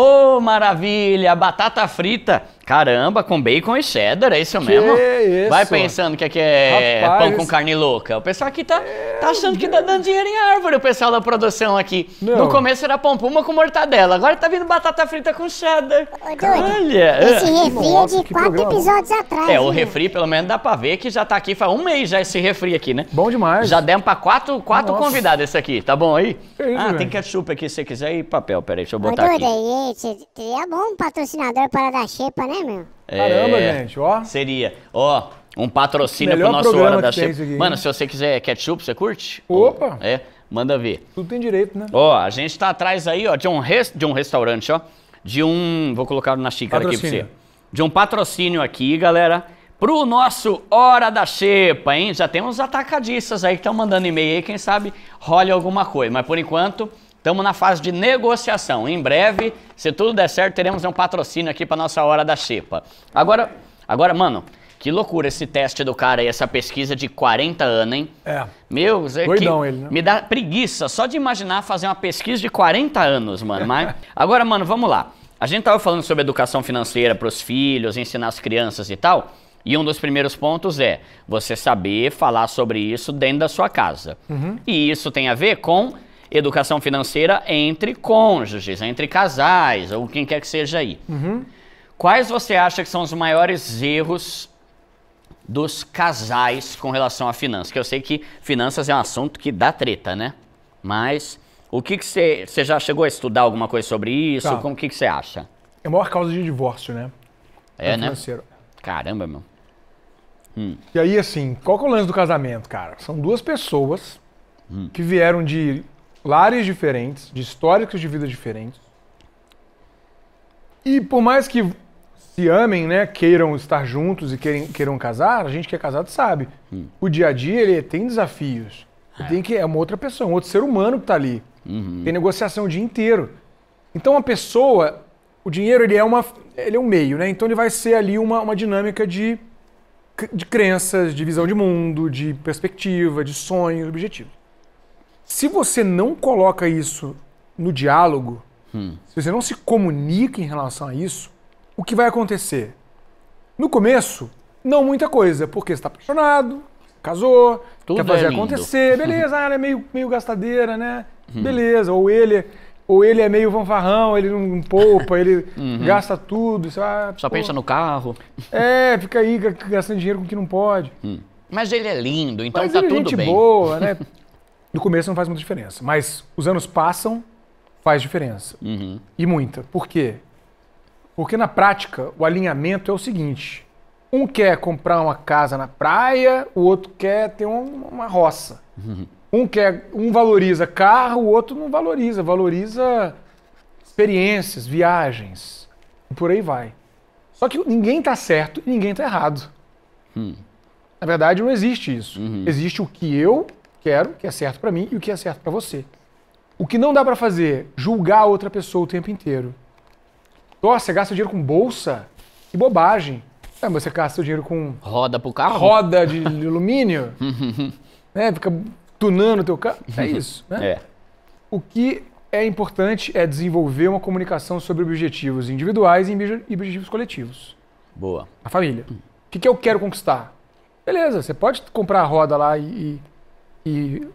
Ô, oh, maravilha! Batata frita Caramba, com bacon e cheddar, é isso que mesmo? Isso? Vai pensando que aqui é Rapaz, pão com carne louca. O pessoal aqui tá, é, tá achando que tá dando dinheiro em árvore, o pessoal da produção aqui. No começo era pão puma com mortadela, agora tá vindo batata frita com cheddar. Ô, Duda, Olha! Esse refri Nossa, é de quatro programa. episódios atrás. É, né? o refri pelo menos dá pra ver que já tá aqui faz um mês já esse refri aqui, né? Bom demais. Já demos pra quatro, quatro convidados esse aqui, tá bom aí? Que isso, ah, tem ketchup aqui se você quiser e papel, peraí, deixa eu botar Ô, Duda, aqui. Ô, Duda, é bom um patrocinador para dar xepa, né? Né? É, Caramba, gente, ó. Seria. Ó, um patrocínio Melhor pro nosso Hora da chepa Aqui, Mano, se você quiser ketchup, você curte? Opa! É, manda ver. Tudo tem direito, né? Ó, a gente tá atrás aí, ó, de um, res, de um restaurante, ó. De um. Vou colocar na xícara patrocínio. aqui pra você. De um patrocínio aqui, galera. Pro nosso Hora da Xepa, hein? Já tem uns atacadistas aí que estão mandando e-mail aí, quem sabe role alguma coisa. Mas por enquanto, Estamos na fase de negociação. Em breve, se tudo der certo, teremos um patrocínio aqui para nossa hora da xepa. Agora, agora, mano, que loucura esse teste do cara e essa pesquisa de 40 anos, hein? É. Meu, é Doidão ele, né? Me dá preguiça só de imaginar fazer uma pesquisa de 40 anos, mano. Mas agora, mano, vamos lá. A gente tava falando sobre educação financeira para os filhos, ensinar as crianças e tal. E um dos primeiros pontos é você saber falar sobre isso dentro da sua casa. Uhum. E isso tem a ver com educação financeira entre cônjuges, entre casais, ou quem quer que seja aí. Uhum. Quais você acha que são os maiores erros dos casais com relação à finanças? Que eu sei que finanças é um assunto que dá treta, né? Mas o que você já chegou a estudar alguma coisa sobre isso? Tá. Como que você acha? É a maior causa de divórcio, né? É, é né? Financeiro. Caramba, meu. Hum. E aí, assim, qual que é o lance do casamento, cara? São duas pessoas hum. que vieram de lares diferentes, de históricos de vida diferentes. E por mais que se amem, né, queiram estar juntos e queiram, queiram casar, a gente que é casado sabe. Hum. O dia a dia ele tem desafios. É. Tem que é uma outra pessoa, um outro ser humano que tá ali. Uhum. Tem negociação o dia inteiro. Então uma pessoa, o dinheiro ele é uma ele é um meio, né? Então ele vai ser ali uma, uma dinâmica de de crenças, de visão de mundo, de perspectiva, de sonhos, objetivos. Se você não coloca isso no diálogo, hum. se você não se comunica em relação a isso, o que vai acontecer? No começo, não muita coisa, porque você está apaixonado, casou, Tudo quer fazer é acontecer, beleza, ah, ela é meio, meio gastadeira, né? Hum. Beleza, ou ele ou ele é meio fanfarrão, ele não poupa, ele uhum. gasta tudo. Lá, Só pô. pensa no carro. É, fica aí gastando dinheiro com o que não pode. Hum. Mas ele é lindo, então Mas tá ele é tudo gente bem. boa, né? No começo não faz muita diferença, mas os anos passam, faz diferença. Uhum. E muita. Por quê? Porque na prática, o alinhamento é o seguinte: um quer comprar uma casa na praia, o outro quer ter uma, roça. Uhum. Um quer, um valoriza carro, o outro não valoriza, valoriza experiências, viagens, e por aí vai. Só que ninguém está certo e ninguém está errado. Hum. Na verdade, não existe isso. Uhum. Existe o que eu quero, o que é certo para mim e o que é certo para você. O que não dá para fazer? Julgar a outra pessoa o tempo inteiro. Nossa, você gasta dinheiro com bolsa? Que bobagem. É, você gasta o dinheiro com. Roda pro carro? Roda de alumínio. né? Fica tunando o teu carro. É uhum. isso, né? É. O que é importante é desenvolver uma comunicação sobre objetivos individuais e objetivos coletivos. Boa. A família. O que, que eu quero conquistar? Beleza, você pode comprar a roda lá e e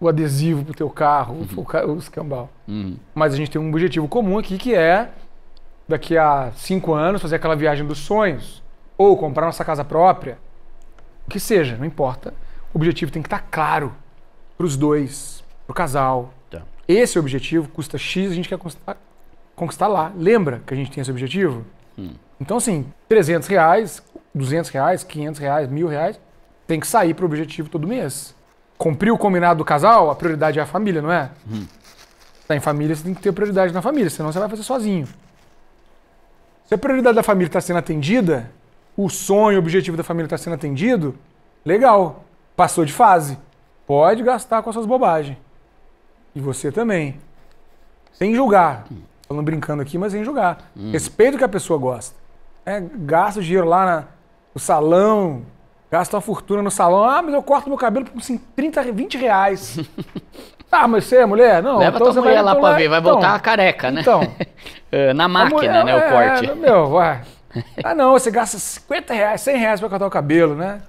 o adesivo para o teu carro, uhum. o, escambal. escambau. Uhum. Mas a gente tem um objetivo comum aqui que é, daqui a cinco anos, fazer aquela viagem dos sonhos, ou comprar nossa casa própria, o que seja, não importa. O objetivo tem que estar tá claro para os dois, para o casal. Tá. Esse objetivo custa X, a gente quer conquistar, conquistar lá. Lembra que a gente tem esse objetivo? Hum. Então, assim, 300 reais, 200 reais, 500 reais, mil reais, tem que sair para o objetivo todo mês cumprir o combinado do casal, a prioridade é a família, não é? Hum. Tá em família, você tem que ter prioridade na família, senão você vai fazer sozinho. Se a prioridade da família está sendo atendida, o sonho, o objetivo da família está sendo atendido, legal. Passou de fase. Pode gastar com essas bobagens. E você também. Sem julgar. Falando brincando aqui, mas sem julgar. Hum. Respeito o que a pessoa gosta. É, gasta o dinheiro lá na, no salão, Gasta uma fortuna no salão. Ah, mas eu corto meu cabelo por assim, 30, 20 reais. ah, mas você é mulher? Não. Leva então tua mulher vai, lá pra ver, vai então, voltar careca, né? Então. É, na máquina, mulher, né, o é, corte. É, meu, vai. Ah, não, você gasta 50 reais, 100 reais pra cortar o cabelo, né?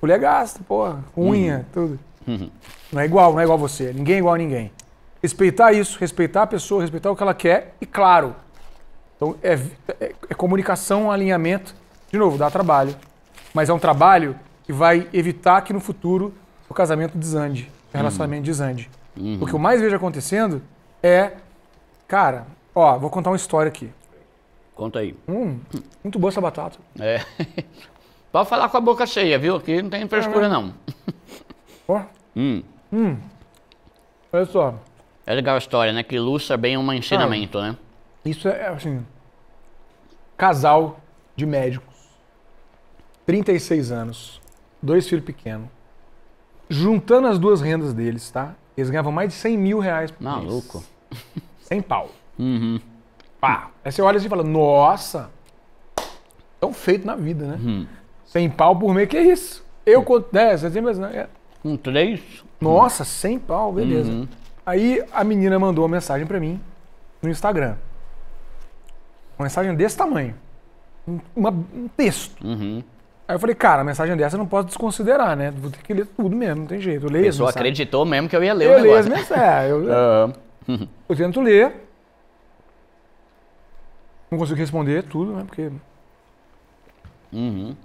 Mulher gasta, porra, uhum. unha, tudo. Uhum. Não é igual, não é igual você. Ninguém é igual a ninguém. Respeitar isso, respeitar a pessoa, respeitar o que ela quer e, claro, então é, é, é comunicação, alinhamento. De novo, dá trabalho mas é um trabalho que vai evitar que no futuro o casamento desande, o relacionamento uhum. desande. Uhum. O que eu mais vejo acontecendo é, cara, ó, vou contar uma história aqui. Conta aí. Hum, muito boa essa batata. É. Pode falar com a boca cheia, viu? Aqui não tem frescura, é, não. Ó. Hum. Hum. Olha só. É legal a história, né? Que ilustra bem um ah, ensinamento, né? Isso é, assim, casal de médico. 36 anos, dois filhos pequenos. Juntando as duas rendas deles, tá? Eles ganhavam mais de 100 mil reais por Maluco. mês. Maluco. Sem pau. Uhum. Pá. Aí você olha assim e fala, nossa, tão feito na vida, né? Uhum. Sem pau por mês, que é isso? Eu conto 10, né, você tem mais, né? Um 3? Nossa, 100 pau, beleza. Uhum. Aí a menina mandou uma mensagem para mim no Instagram. Uma mensagem desse tamanho. Um, uma, um texto. Uhum. Aí eu falei, cara, a mensagem dessa eu não posso desconsiderar, né? Vou ter que ler tudo mesmo, não tem jeito. Eu leio A pessoa acreditou mesmo que eu ia ler eu o negócio. mensagens, é, eu leio Eu tento ler. Não consigo responder tudo, né? Porque... Uhum.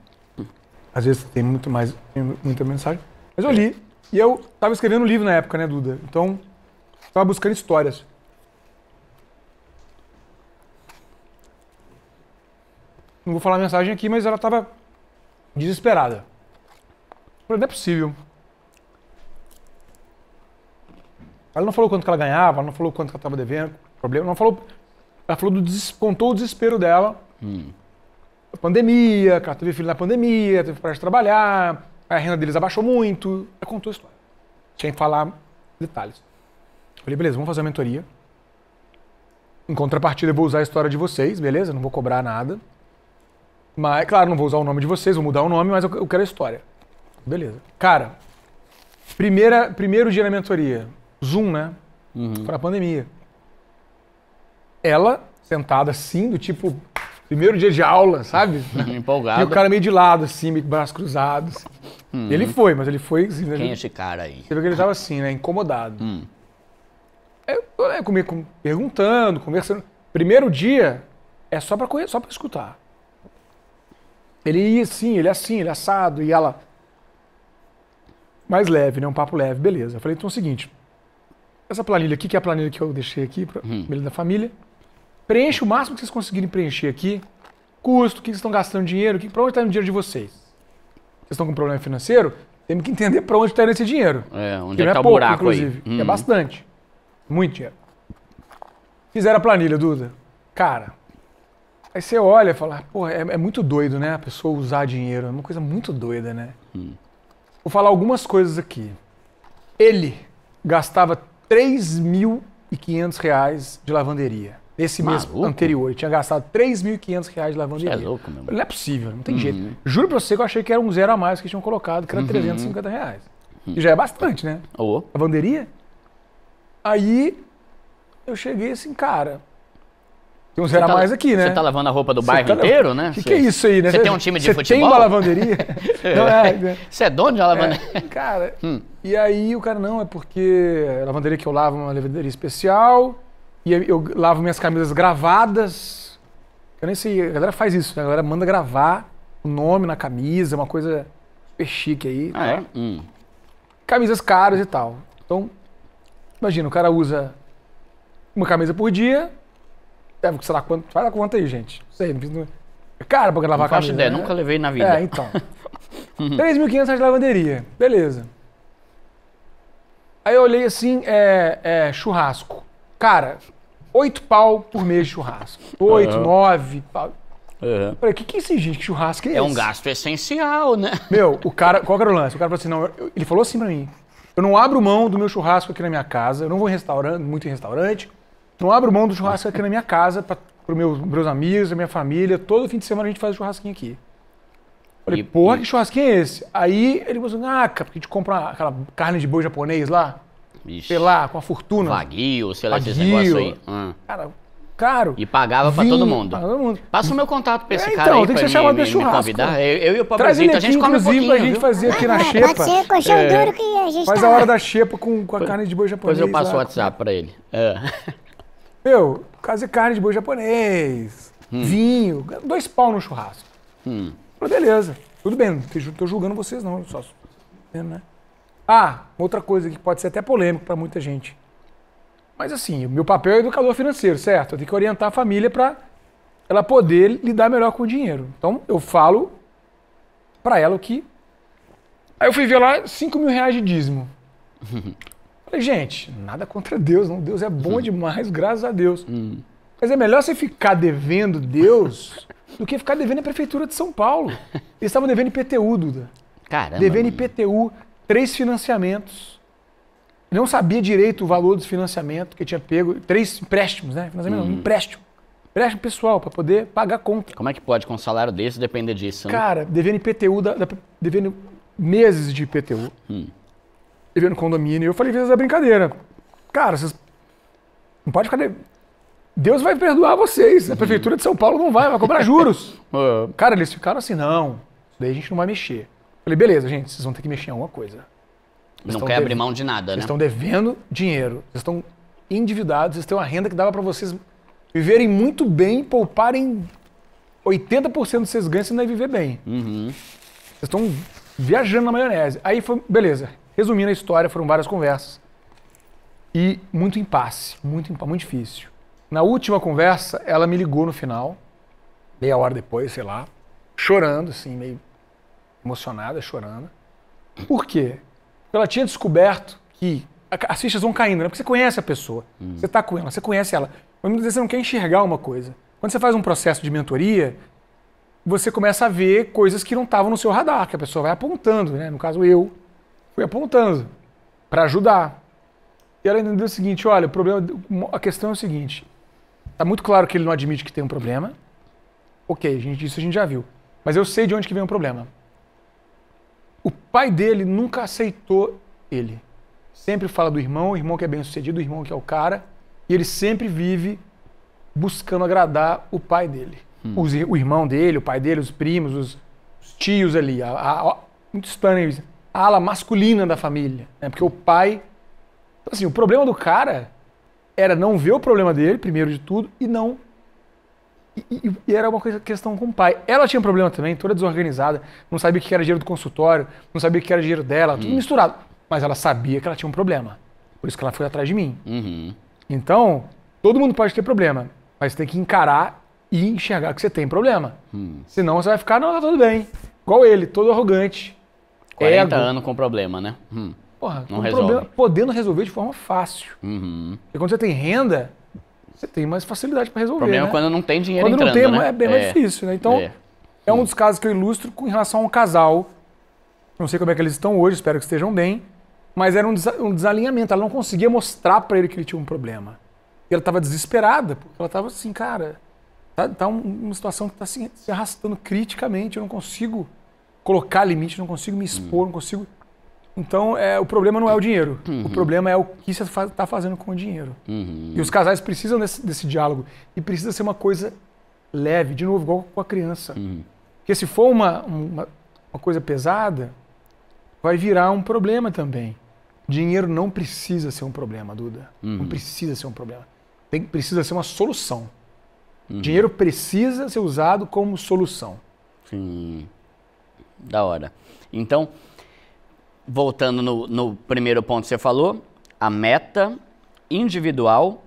Às vezes tem muito mais, tem muita mensagem. Mas eu é. li. E eu tava escrevendo um livro na época, né, Duda? Então, tava buscando histórias. Não vou falar a mensagem aqui, mas ela tava Desesperada. Falei, não é possível. Ela não falou quanto que ela ganhava, ela não falou quanto que ela estava devendo, problema, não falou. Ela falou do des... contou o desespero dela. Hum. Pandemia, que ela teve filho na pandemia, teve que parar de trabalhar, a renda deles abaixou muito. Ela contou a história. Sem falar detalhes. Eu falei, beleza, vamos fazer a mentoria. Em contrapartida, eu vou usar a história de vocês, beleza? Não vou cobrar nada. Mas, claro, não vou usar o nome de vocês, vou mudar o nome, mas eu quero a história. Beleza. Cara, primeira, primeiro dia na mentoria, Zoom, né? Uhum. Para a pandemia. Ela, sentada assim, do tipo, primeiro dia de aula, sabe? Empolgado. E o cara meio de lado, assim, meio cruzados assim. Uhum. Ele foi, mas ele foi. Assim, né? Quem ele... é esse cara aí? Você viu que ele tava assim, né? Incomodado. Uhum. comigo perguntando, conversando. Primeiro dia é só para só pra escutar. Ele ia assim, ele assim, ele assado, e ela. Mais leve, né? Um papo leve, beleza. Eu falei, então é o seguinte: essa planilha aqui, que é a planilha que eu deixei aqui, para hum. da família, preenche o máximo que vocês conseguirem preencher aqui. Custo, o que vocês estão gastando dinheiro, para onde está indo o dinheiro de vocês? Vocês estão com problema financeiro? Temos que entender para onde está indo esse dinheiro. É, onde que é que é tá pouco, o buraco inclusive. Aí. É hum. É bastante. Muito dinheiro. Fizeram a planilha, Duda. Cara, Aí você olha e fala, pô, é, é, muito doido, né? A pessoa usar dinheiro. É uma coisa muito doida, né? Hum. Vou falar algumas coisas aqui. Ele gastava 3.500 reais de lavanderia. Esse mês anterior, ele tinha gastado 3.500 reais de lavanderia. Isso é louco, meu. Não é possível, não tem uhum. jeito. Juro pra você que eu achei que era um zero a mais que tinham colocado, que era uhum. 350 reais. Uhum. E já é bastante, né? Lavanderia? Aí eu cheguei assim, cara, tem uns você tá, mais aqui, né? Você tá lavando a roupa do bairro tá inteiro, né? O que, que, é isso aí, né? Você tem um time de futebol? Você tem uma lavanderia? é, né? Você é dono de uma é, lavanderia? É, cara, hum. e aí o cara, não, é porque é a lavanderia que eu lavo é uma lavanderia especial, e eu lavo minhas camisas gravadas. Eu nem sei, a galera faz isso, né? A galera manda gravar o nome na camisa, uma coisa super chique aí. Ah, é? Tá? Hum. Camisas caras e tal. Então, imagina, o cara usa uma camisa por dia, Deve é, lá, quanto? Faz a conta aí, gente. Não sei, não fiz. É caro pra gravar não a caixa. ideia, né? nunca levei na vida. É, então. 3.500 de lavanderia. Beleza. Aí eu olhei assim, é, é, churrasco. Cara, oito pau por mês de churrasco. Oito, uhum. nove pau. Uhum. Falei, o que, que é isso, gente? Que churrasco é, é esse? É um gasto essencial, né? Meu, o cara, qual era o lance? O cara falou assim, não, eu, ele falou assim pra mim, eu não abro mão do meu churrasco aqui na minha casa, eu não vou em restaurante, muito em restaurante, não abro mão do churrasco aqui na minha casa, para meus, meus amigos, a minha família. Todo fim de semana a gente faz um churrasquinho aqui. Falei, e, porra, e... que churrasquinho é esse? Aí ele falou assim, ah, porque a gente compra aquela carne de boi japonês lá. Ixi. Sei lá, com a fortuna. Vaguio, sei lá, Vaguio. negócio aí. Hum. Cara, caro. E pagava Vinho, pra todo mundo. todo mundo. Passa o meu contato pra esse é, cara então, aí tem que ser chamado me, churrasco. Eu, eu e o Pablo, a gente inclusive, come um pouquinho. pra gente fazer aqui na xepa. Pode ser é, duro que a gente Faz tá... a hora da xepa com, com a carne de boi japonês. Depois eu passo lá. o WhatsApp pra ele. É. Meu, casa carne de boi japonês, hum. vinho, dois pau no churrasco. Hum. Falei, beleza, tudo bem, não tô julgando vocês não, só. Né? Ah, outra coisa que pode ser até polêmico para muita gente. Mas assim, o meu papel é educador financeiro, certo? Eu tenho que orientar a família para ela poder lidar melhor com o dinheiro. Então eu falo para ela o que. Aí eu fui ver lá 5 mil reais de dízimo. Falei, gente, nada contra Deus, não. Deus é bom demais, graças a Deus. Hum. Mas é melhor você ficar devendo Deus do que ficar devendo a Prefeitura de São Paulo. Eles estavam devendo IPTU, Duda. Caramba. Devendo IPTU, três financiamentos. não sabia direito o valor dos financiamentos que tinha pego. Três empréstimos, né? Financiamento hum. não, empréstimo. Empréstimo pessoal para poder pagar a conta. Como é que pode com um salário desse depender disso? Né? Cara, devendo IPTU, da, da, devendo meses de IPTU. Hum. Ele veio no condomínio e eu falei, fiz essa é brincadeira. Cara, vocês não pode ficar... De... Deus vai perdoar vocês. A prefeitura de São Paulo não vai, vai cobrar juros. É. Cara, eles ficaram assim, não, isso daí a gente não vai mexer. falei, beleza, gente, vocês vão ter que mexer em alguma coisa. Vocês não quer abrir mão de nada, né? Vocês estão devendo dinheiro, vocês estão endividados, vocês têm uma renda que dava para vocês viverem muito bem, pouparem 80% dos seus ganhos e ainda viver bem. Uhum. Vocês estão viajando na maionese. Aí foi, beleza, Resumindo a história, foram várias conversas e muito impasse, muito, muito difícil. Na última conversa, ela me ligou no final, meia hora depois, sei lá, chorando, assim, meio emocionada, chorando. Por quê? Porque ela tinha descoberto que as fichas vão caindo, né? Porque você conhece a pessoa, hum. você está com ela, você conhece ela. Mas muitas vezes você não quer enxergar uma coisa. Quando você faz um processo de mentoria, você começa a ver coisas que não estavam no seu radar, que a pessoa vai apontando, né? No caso, eu Fui apontando para ajudar. E ela entendeu o seguinte: olha, o problema, a questão é o seguinte. Tá muito claro que ele não admite que tem um problema. Ok, a gente, isso a gente já viu. Mas eu sei de onde que vem o problema. O pai dele nunca aceitou ele. Sempre fala do irmão, o irmão que é bem sucedido, o irmão que é o cara. E ele sempre vive buscando agradar o pai dele. Hum. Os, o irmão dele, o pai dele, os primos, os, tios ali. A, a, a, muito estranho isso ala masculina da família. Né? Porque o pai. Então, assim, o problema do cara era não ver o problema dele, primeiro de tudo, e não. E, e, e era uma coisa, questão com o pai. Ela tinha um problema também, toda desorganizada, não sabia o que era dinheiro do consultório, não sabia o que era dinheiro dela, tudo uhum. misturado. Mas ela sabia que ela tinha um problema. Por isso que ela foi atrás de mim. Uhum. Então, todo mundo pode ter problema, mas tem que encarar e enxergar que você tem problema. Uhum. Senão você vai ficar, não, tá tudo bem. Igual ele, todo arrogante, 40 ego. anos com problema, né? Hum. Porra, não resolve. Problema, podendo resolver de forma fácil. Uhum. E quando você tem renda, você tem mais facilidade para resolver. O problema é né? é quando não tem dinheiro quando entrando, não tem, né? é bem é. mais difícil, né? Então, é. é um hum. dos casos que eu ilustro com relação a um casal. Não sei como é que eles estão hoje, espero que estejam bem. Mas era um, um desalinhamento. Ela não conseguia mostrar para ele que ele tinha um problema. E ela estava desesperada, porque ela estava assim, cara, tá, tá um, uma situação que está se arrastando criticamente, eu não consigo colocar limite, não consigo me expor, não consigo. Então, é, o problema não é o dinheiro. Uhum. O problema é o que você está fazendo com o dinheiro. Uhum. E os casais precisam desse, desse, diálogo. E precisa ser uma coisa leve, de novo, igual com a criança. Uhum. Porque se for uma, uma, uma coisa pesada, vai virar um problema também. Dinheiro não precisa ser um problema, Duda. Uhum. Não precisa ser um problema. Tem, precisa ser uma solução. Uhum. Dinheiro precisa ser usado como solução. Sim. Da hora. Então, voltando no, no primeiro ponto que você falou, a meta individual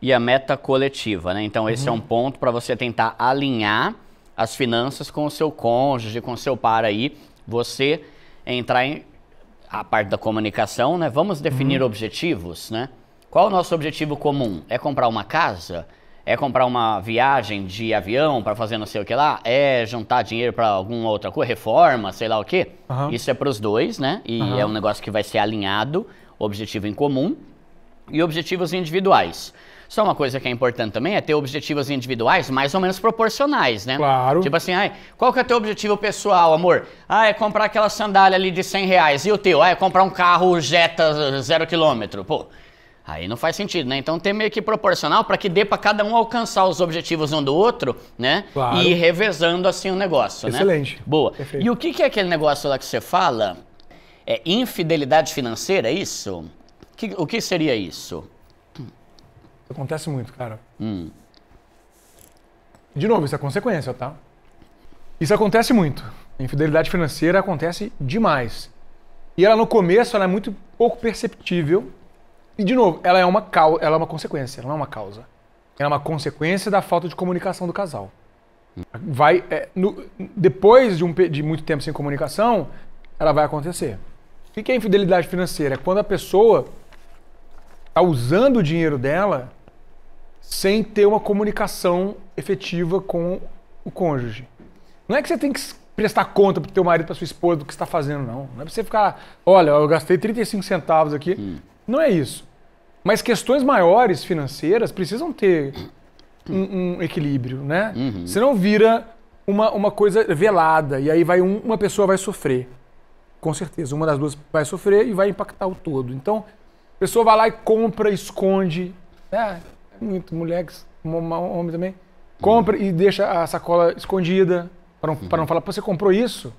e a meta coletiva, né? Então, esse é uhum. é um ponto para você tentar alinhar as finanças com o seu cônjuge, com o seu par aí, você entrar em a parte da comunicação, né? Vamos definir uhum. objetivos, né? Qual é o nosso objetivo comum? É comprar uma casa? É comprar uma viagem de avião para fazer não sei o que lá? É juntar dinheiro para alguma outra coisa? Reforma, sei lá o que? Uhum. Isso é para os dois, né? E uhum. é um negócio que vai ser alinhado, objetivo em comum e objetivos individuais. Só uma coisa que é importante também é ter objetivos individuais mais ou menos proporcionais, né? Claro. Tipo assim, ai, qual que é o teu objetivo pessoal, amor? Ah, é comprar aquela sandália ali de 100 reais. E o teu? Ah, é comprar um carro Jetta zero quilômetro. Pô, Aí não faz sentido, né? Então tem meio que proporcional para que dê para cada um alcançar os objetivos um do outro, né? Claro. E ir revezando assim o negócio, né? Excelente. né? Boa. Perfeito. E o que, que é aquele negócio lá que você fala? É infidelidade financeira, é isso? Que, o que seria isso? Acontece muito, cara. Hum. De novo, isso é consequência, tá? Isso acontece muito. infidelidade financeira acontece demais. E ela no começo ela é muito pouco perceptível e, de novo, ela é, uma ela é uma consequência, ela não é uma causa. Ela é uma consequência da falta de comunicação do casal. Vai, é, no, depois de, um, de muito tempo sem comunicação, ela vai acontecer. O que é infidelidade financeira? É quando a pessoa está usando o dinheiro dela sem ter uma comunicação efetiva com o cônjuge. Não é que você tem que prestar conta para o teu marido, para sua esposa do que está fazendo, não. Não é para você ficar, olha, eu gastei 35 centavos aqui, hum. Não é isso. Mas questões maiores financeiras precisam ter um, um equilíbrio, né? Uhum. Senão vira uma, uma coisa velada e aí vai um, uma pessoa vai sofrer. Com certeza, uma das duas vai sofrer e vai impactar o todo. Então, a pessoa vai lá e compra, esconde. Né? é Muito um homem também. Compra uhum. e deixa a sacola escondida para não, uhum. não falar, você comprou isso?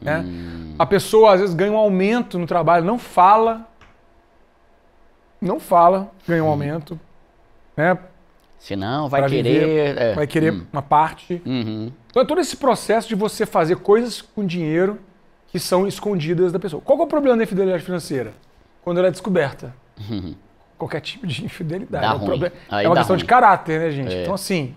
Né? Hum. A pessoa às vezes ganha um aumento no trabalho, não fala, não fala, ganha um hum. aumento, né? Se não, vai querer. Viver, é. Vai querer hum. uma parte. Uhum. Então é todo esse processo de você fazer coisas com dinheiro que são escondidas da pessoa. Qual é o problema da infidelidade financeira? Quando ela é descoberta. Uhum. Qualquer tipo de infidelidade. Dá é, um problema. é uma questão ruim. de caráter, né, gente? É. Então, assim,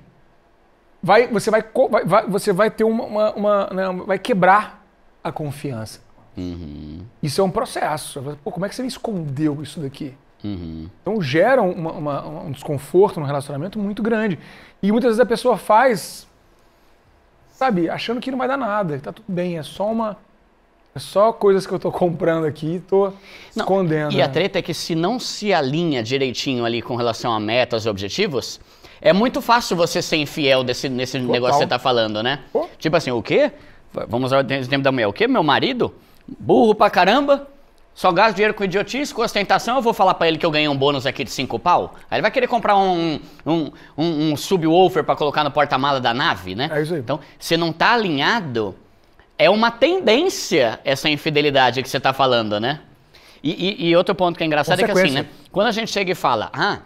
vai, você, vai, vai você vai ter uma. uma, uma né, vai quebrar a confiança. Uhum. Isso é um processo. Pô, como é que você me escondeu isso daqui? Uhum. Então gera uma, uma, um desconforto no relacionamento muito grande. E muitas vezes a pessoa faz, sabe, achando que não vai dar nada, que tá tudo bem, é só uma. É só coisas que eu tô comprando aqui e tô não, escondendo. E a né? treta é que se não se alinha direitinho ali com relação a metas e objetivos, é muito fácil você ser infiel desse, nesse Total. negócio que você tá falando, né? Tipo assim, o quê? Vamos usar o tempo da mulher. O quê? Meu marido? Burro pra caramba? Só gasto dinheiro com idiotice, com ostentação, eu vou falar para ele que eu ganhei um bônus aqui de 5 pau? Aí ele vai querer comprar um, um, um, um subwoofer para colocar no porta-mala da nave, né? É isso aí. Então, você não tá alinhado, é uma tendência essa infidelidade que você tá falando, né? E, e, e outro ponto que é engraçado é que assim, né? Quando a gente chega e fala, ah,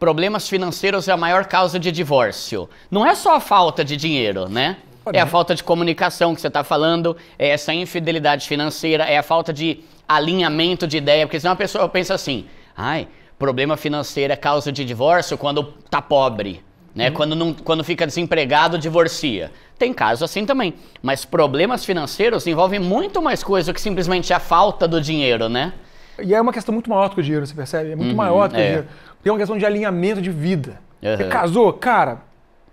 problemas financeiros é a maior causa de divórcio. Não é só a falta de dinheiro, né? É a falta de comunicação que você está falando, é essa infidelidade financeira, é a falta de alinhamento de ideia, porque senão a pessoa pensa assim, ai, problema financeiro é causa de divórcio quando tá pobre. Né? Uhum. Quando, não, quando fica desempregado, divorcia. Tem casos assim também. Mas problemas financeiros envolvem muito mais coisa que simplesmente a falta do dinheiro, né? E é uma questão muito maior do que o dinheiro, você percebe? É muito uhum, maior do que é. o dinheiro. Tem uma questão de alinhamento de vida. Uhum. Você casou, cara,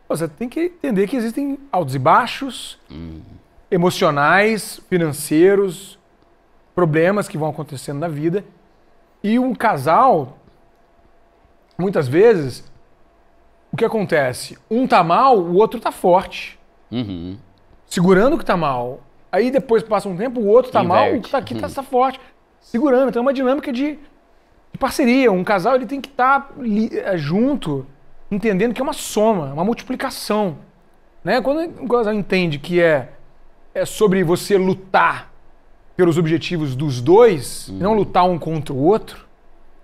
você tem que entender que existem altos e baixos, hum. emocionais, financeiros, problemas que vão acontecendo na vida. E um casal, muitas vezes, o que acontece? Um tá mal, o outro tá forte. Uhum. Segurando o que tá mal. Aí depois passa um tempo, o outro tá Inverte. mal, o que tá aqui tá uhum. tá, forte. Segurando. Então é uma dinâmica de, de parceria. Um casal ele tem que estar tá eh, junto entendendo que é uma soma, uma multiplicação. Né? Quando ela entende que é, é sobre você lutar pelos objetivos dos dois, uhum. não lutar um contra o outro.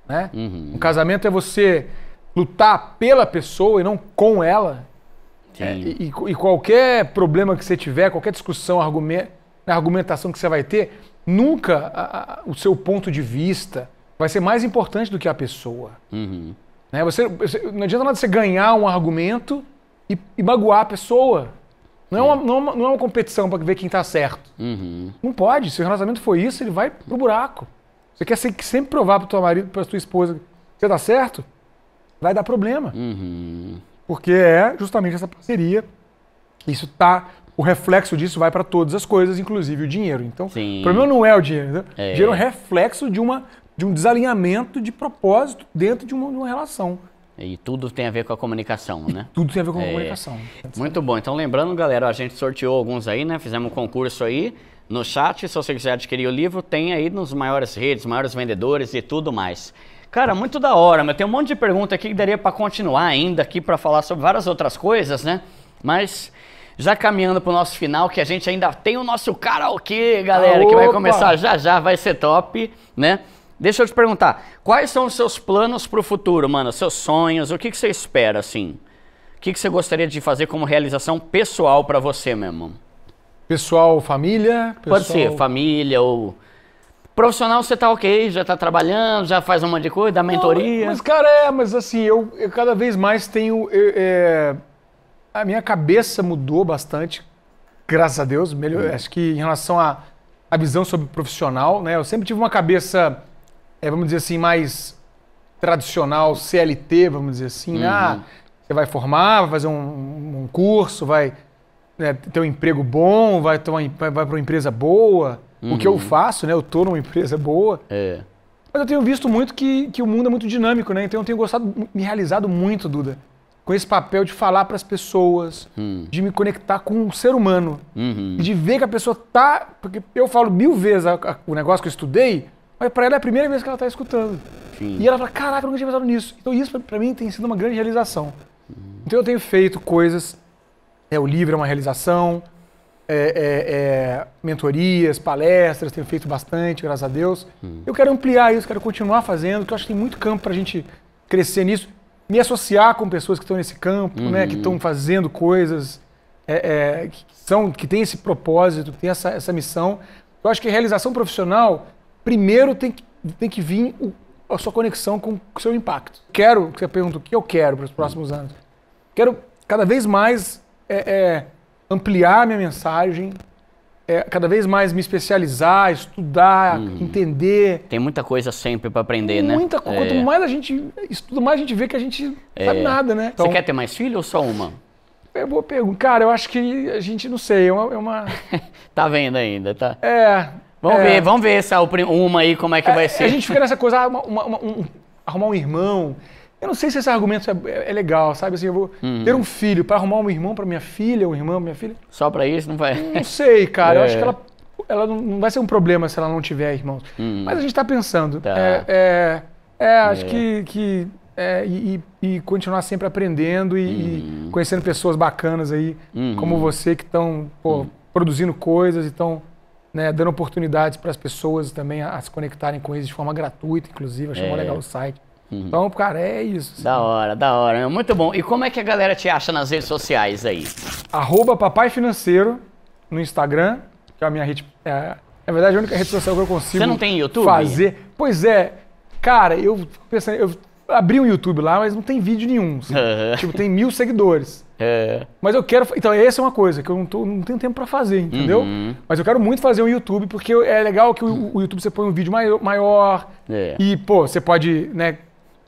Né? Uhum. Um casamento é você lutar pela pessoa e não com ela. É, e, e, qualquer problema que você tiver, qualquer discussão, né, argumentação que você vai ter, nunca a, a, o seu ponto de vista vai ser mais importante do que a pessoa. Uhum. Né? Você, você, não adianta nada você ganhar um argumento e, e magoar a pessoa. Não é, uma, não, é uma, não é uma competição para ver quem está certo. Uhum. Não pode. Se o relacionamento foi isso, ele vai pro buraco. Você quer sempre provar para teu marido, para sua esposa que você está certo? Vai dar problema. Uhum. Porque é justamente essa parceria. Isso tá. O reflexo disso vai para todas as coisas, inclusive o dinheiro. Então, Sim. o problema não é o dinheiro. Né? É. O dinheiro é um reflexo de uma de um desalinhamento de propósito dentro de uma, de uma relação. E tudo tem a ver com a comunicação, né? E tudo tem a ver com a é. comunicação. Muito bom. Então, lembrando, galera, a gente sorteou alguns aí, né? Fizemos um concurso aí no chat. Se você quiser adquirir o livro, tem aí nos maiores redes, maiores vendedores e tudo mais. Cara, muito da hora, mas tem um monte de pergunta aqui que daria para continuar ainda aqui para falar sobre várias outras coisas, né? Mas já caminhando para o nosso final, que a gente ainda tem o nosso karaokê, galera, ah, que vai começar já já, vai ser top, né? Deixa eu te perguntar, quais são os seus planos para o futuro, mano? Seus sonhos, o que, que você espera, assim? O que, que você gostaria de fazer como realização pessoal para você mesmo? Pessoal, família? Pessoal... Pode ser, família ou... Profissional você tá ok, já tá trabalhando, já faz um monte de coisa, dá mentoria. mas cara, é, mas assim, eu, eu cada vez mais tenho... Eu, é, a minha cabeça mudou bastante, graças a Deus. Melhor, hum. Acho que em relação à visão sobre profissional, né? Eu sempre tive uma cabeça é, vamos dizer assim, mais tradicional, CLT, vamos dizer assim, né? uhum. ah, você vai formar, vai fazer um, um curso, vai né, ter um emprego bom, vai, ter uma, vai, vai para uma empresa boa. Uhum. O que eu uhum. faço, né? Eu tô numa empresa boa. É. Mas eu tenho visto muito que, que o mundo é muito dinâmico, né? Então eu tenho gostado, me realizado muito, Duda, com esse papel de falar para as pessoas, hum. de me conectar com o um ser humano, uhum. de ver que a pessoa tá. Porque eu falo mil vezes a, a, o negócio que eu estudei, mas para ela é a primeira vez que ela está escutando. Sim. E ela fala, caraca, eu nunca tinha pensado nisso. Então isso para mim tem sido uma grande realização. Uhum. Então eu tenho feito coisas, é, o livro é uma realização, é, é, é mentorias, palestras, tenho feito bastante, graças a Deus. Uhum. Eu quero ampliar isso, quero continuar fazendo, porque eu acho que tem muito campo para a gente crescer nisso. Me associar com pessoas que estão nesse campo, uhum. né, que uhum. estão fazendo coisas, é, é, que, são, que têm esse propósito, que têm essa, essa missão. Eu acho que realização profissional primeiro tem que, tem que vir o, a sua conexão com o seu impacto. Quero, você pergunta o que eu quero para os próximos anos. Quero cada vez mais é, é, ampliar minha mensagem, é, cada vez mais me especializar, estudar, uhum. entender. Tem muita coisa sempre para aprender, muita, né? Muita coisa. Quanto é. mais a gente estuda, mais a gente vê que a gente sabe é. nada, né? Então, você quer ter mais filho ou só uma? É boa pergunta. Cara, eu acho que a gente, não sei, é uma... É uma... tá vendo ainda, tá? É, Vamos é. ver, vamos ver essa é uma aí, como é que é, vai ser. A gente fica nessa coisa, ah, uma, uma, um, arrumar um irmão. Eu não sei se esse argumento é, é, é legal, sabe? Assim, eu vou hum. ter um filho para arrumar um irmão para minha filha, um irmão para minha filha. Só para isso não vai? Não sei, cara. Eu acho é. que ela, ela não vai ser um problema se ela não tiver irmãos. Hum. Mas a gente está pensando. Tá. É, acho que, que é, e, e, continuar sempre aprendendo e, e uhum. conhecendo pessoas bacanas aí, uhum. como você, que estão uhum. produzindo coisas e estão né, dando oportunidades para as pessoas também a, a, se conectarem com eles de forma gratuita, inclusive. Achei é. legal o site. Uhum. Então, cara, é isso. Assim. Da hora, da hora. Muito bom. E como é que a galera te acha nas redes sociais aí? Arroba Papai Financeiro no Instagram, que é a minha rede. É, na verdade, a única rede social que eu consigo. Você não tem YouTube? Fazer. Pois é. Cara, eu pensei, eu abri um YouTube lá, mas não tem vídeo nenhum. Uhum. Tipo, tem mil seguidores. É. Mas eu quero. Então, essa é uma coisa que eu não, tô, não tenho tempo para fazer, entendeu? Uhum. Mas eu quero muito fazer um YouTube, porque é legal que o, uhum. o YouTube você põe um vídeo maior. maior é. E, pô, você pode, né?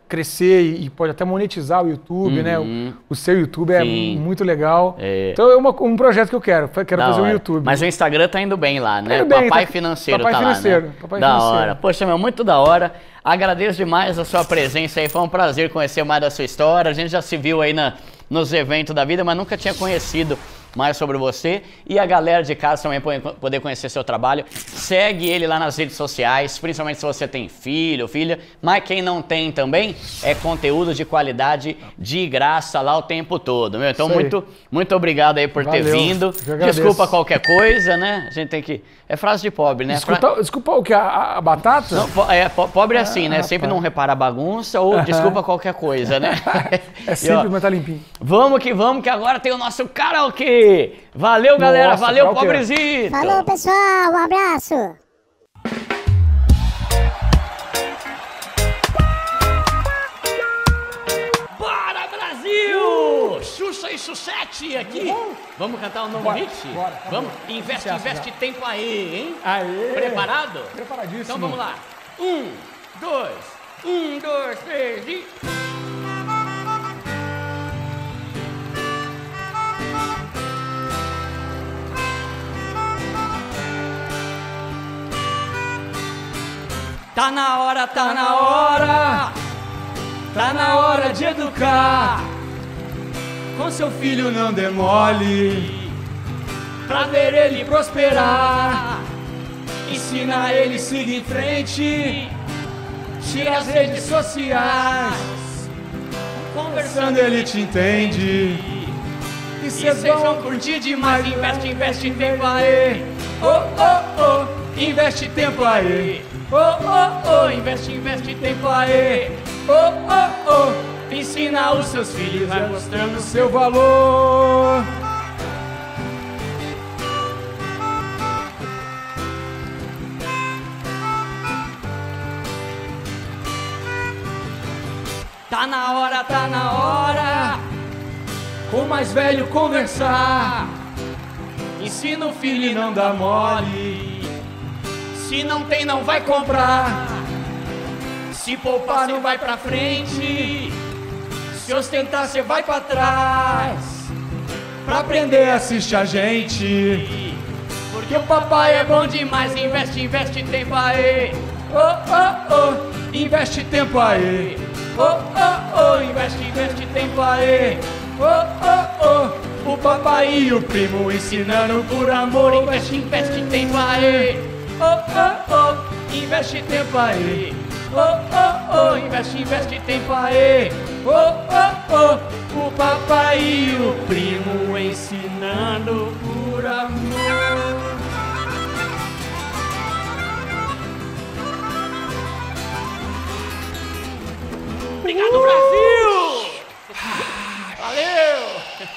Crescer e, pode até monetizar o YouTube, né? uhum. né? O, o, seu YouTube é muito legal. É. Então é uma, um projeto que eu quero. Quero da fazer hora. um YouTube. Mas o Instagram tá indo bem lá, tá né? Tá bem, papai tá, financeiro papai tá financeiro, lá, né? Papai da financeiro. hora. Poxa, meu, muito da hora. Agradeço demais a sua presença aí. Foi um prazer conhecer mais da sua história. A gente já se viu aí na nos eventos da vida, mas nunca tinha conhecido mais sobre você e a galera de casa também poder conhecer seu trabalho. Segue ele lá nas redes sociais, principalmente se você tem filho ou filha, mas quem não tem também é conteúdo de qualidade de graça lá o tempo todo, meu. Então muito, muito obrigado aí por Valeu, ter vindo. Desculpa qualquer coisa, né? A gente tem que é frase de pobre, né? Desculpa, Fra... desculpa o que a, a batata? Não, po, é, po, pobre é assim, né? ah, né? Rapaz. Sempre não repara a bagunça ou uh -huh. desculpa qualquer coisa, né? é sempre mas tá limpinho. Vamos que vamos que agora tem o nosso karaokê. Valeu, galera. Nossa, Valeu, é? pobrezinho Falou, pessoal. Um abraço. Xuxa e Xuxete aqui. Uhum. Vamos cantar um novo bora, hit? Bora, tá vamos? Investe, investe já. tempo aí, hein? Aê. Preparado? Preparadíssimo. Então vamos lá. Um, dois, um, dois, três e... Tá na hora, tá na hora, tá na hora de educar. Com seu filho não demole, pra ver ele prosperar. Ensina ele seguir em frente, tira as redes sociais. Conversando ele te entende. E vocês vão curtir demais. Investe, é é. investe tempo aí. Oh, oh, oh, investe tempo aí. Oh, oh, oh, investe, investe, tem plaê. Oh, oh, oh, ensina os seus filhos, vai mostrando seu valor. Tá na hora, tá na hora. Com o mais velho conversar. Ensina o filho e não dá mole. Se não tem, não vai comprar. Se poupar, não vai pra frente. Se ostentar, você vai pra trás. Pra aprender, assiste a gente. Porque o papai é bom demais. Investe, investe tempo aí. Oh, oh, oh. Investe tempo aí. Oh, oh, oh. Investe, investe tempo aí. Oh, oh, oh. O papai e o primo ensinando por amor. Investe, investe tempo aí oh, oh, oh, investe tempo aí. Oh, oh, oh, investe, investe tempo aí. Oh, oh, oh, o papai e o primo ensinando por amor. Obrigado, uh! Brasil! Ah, Valeu!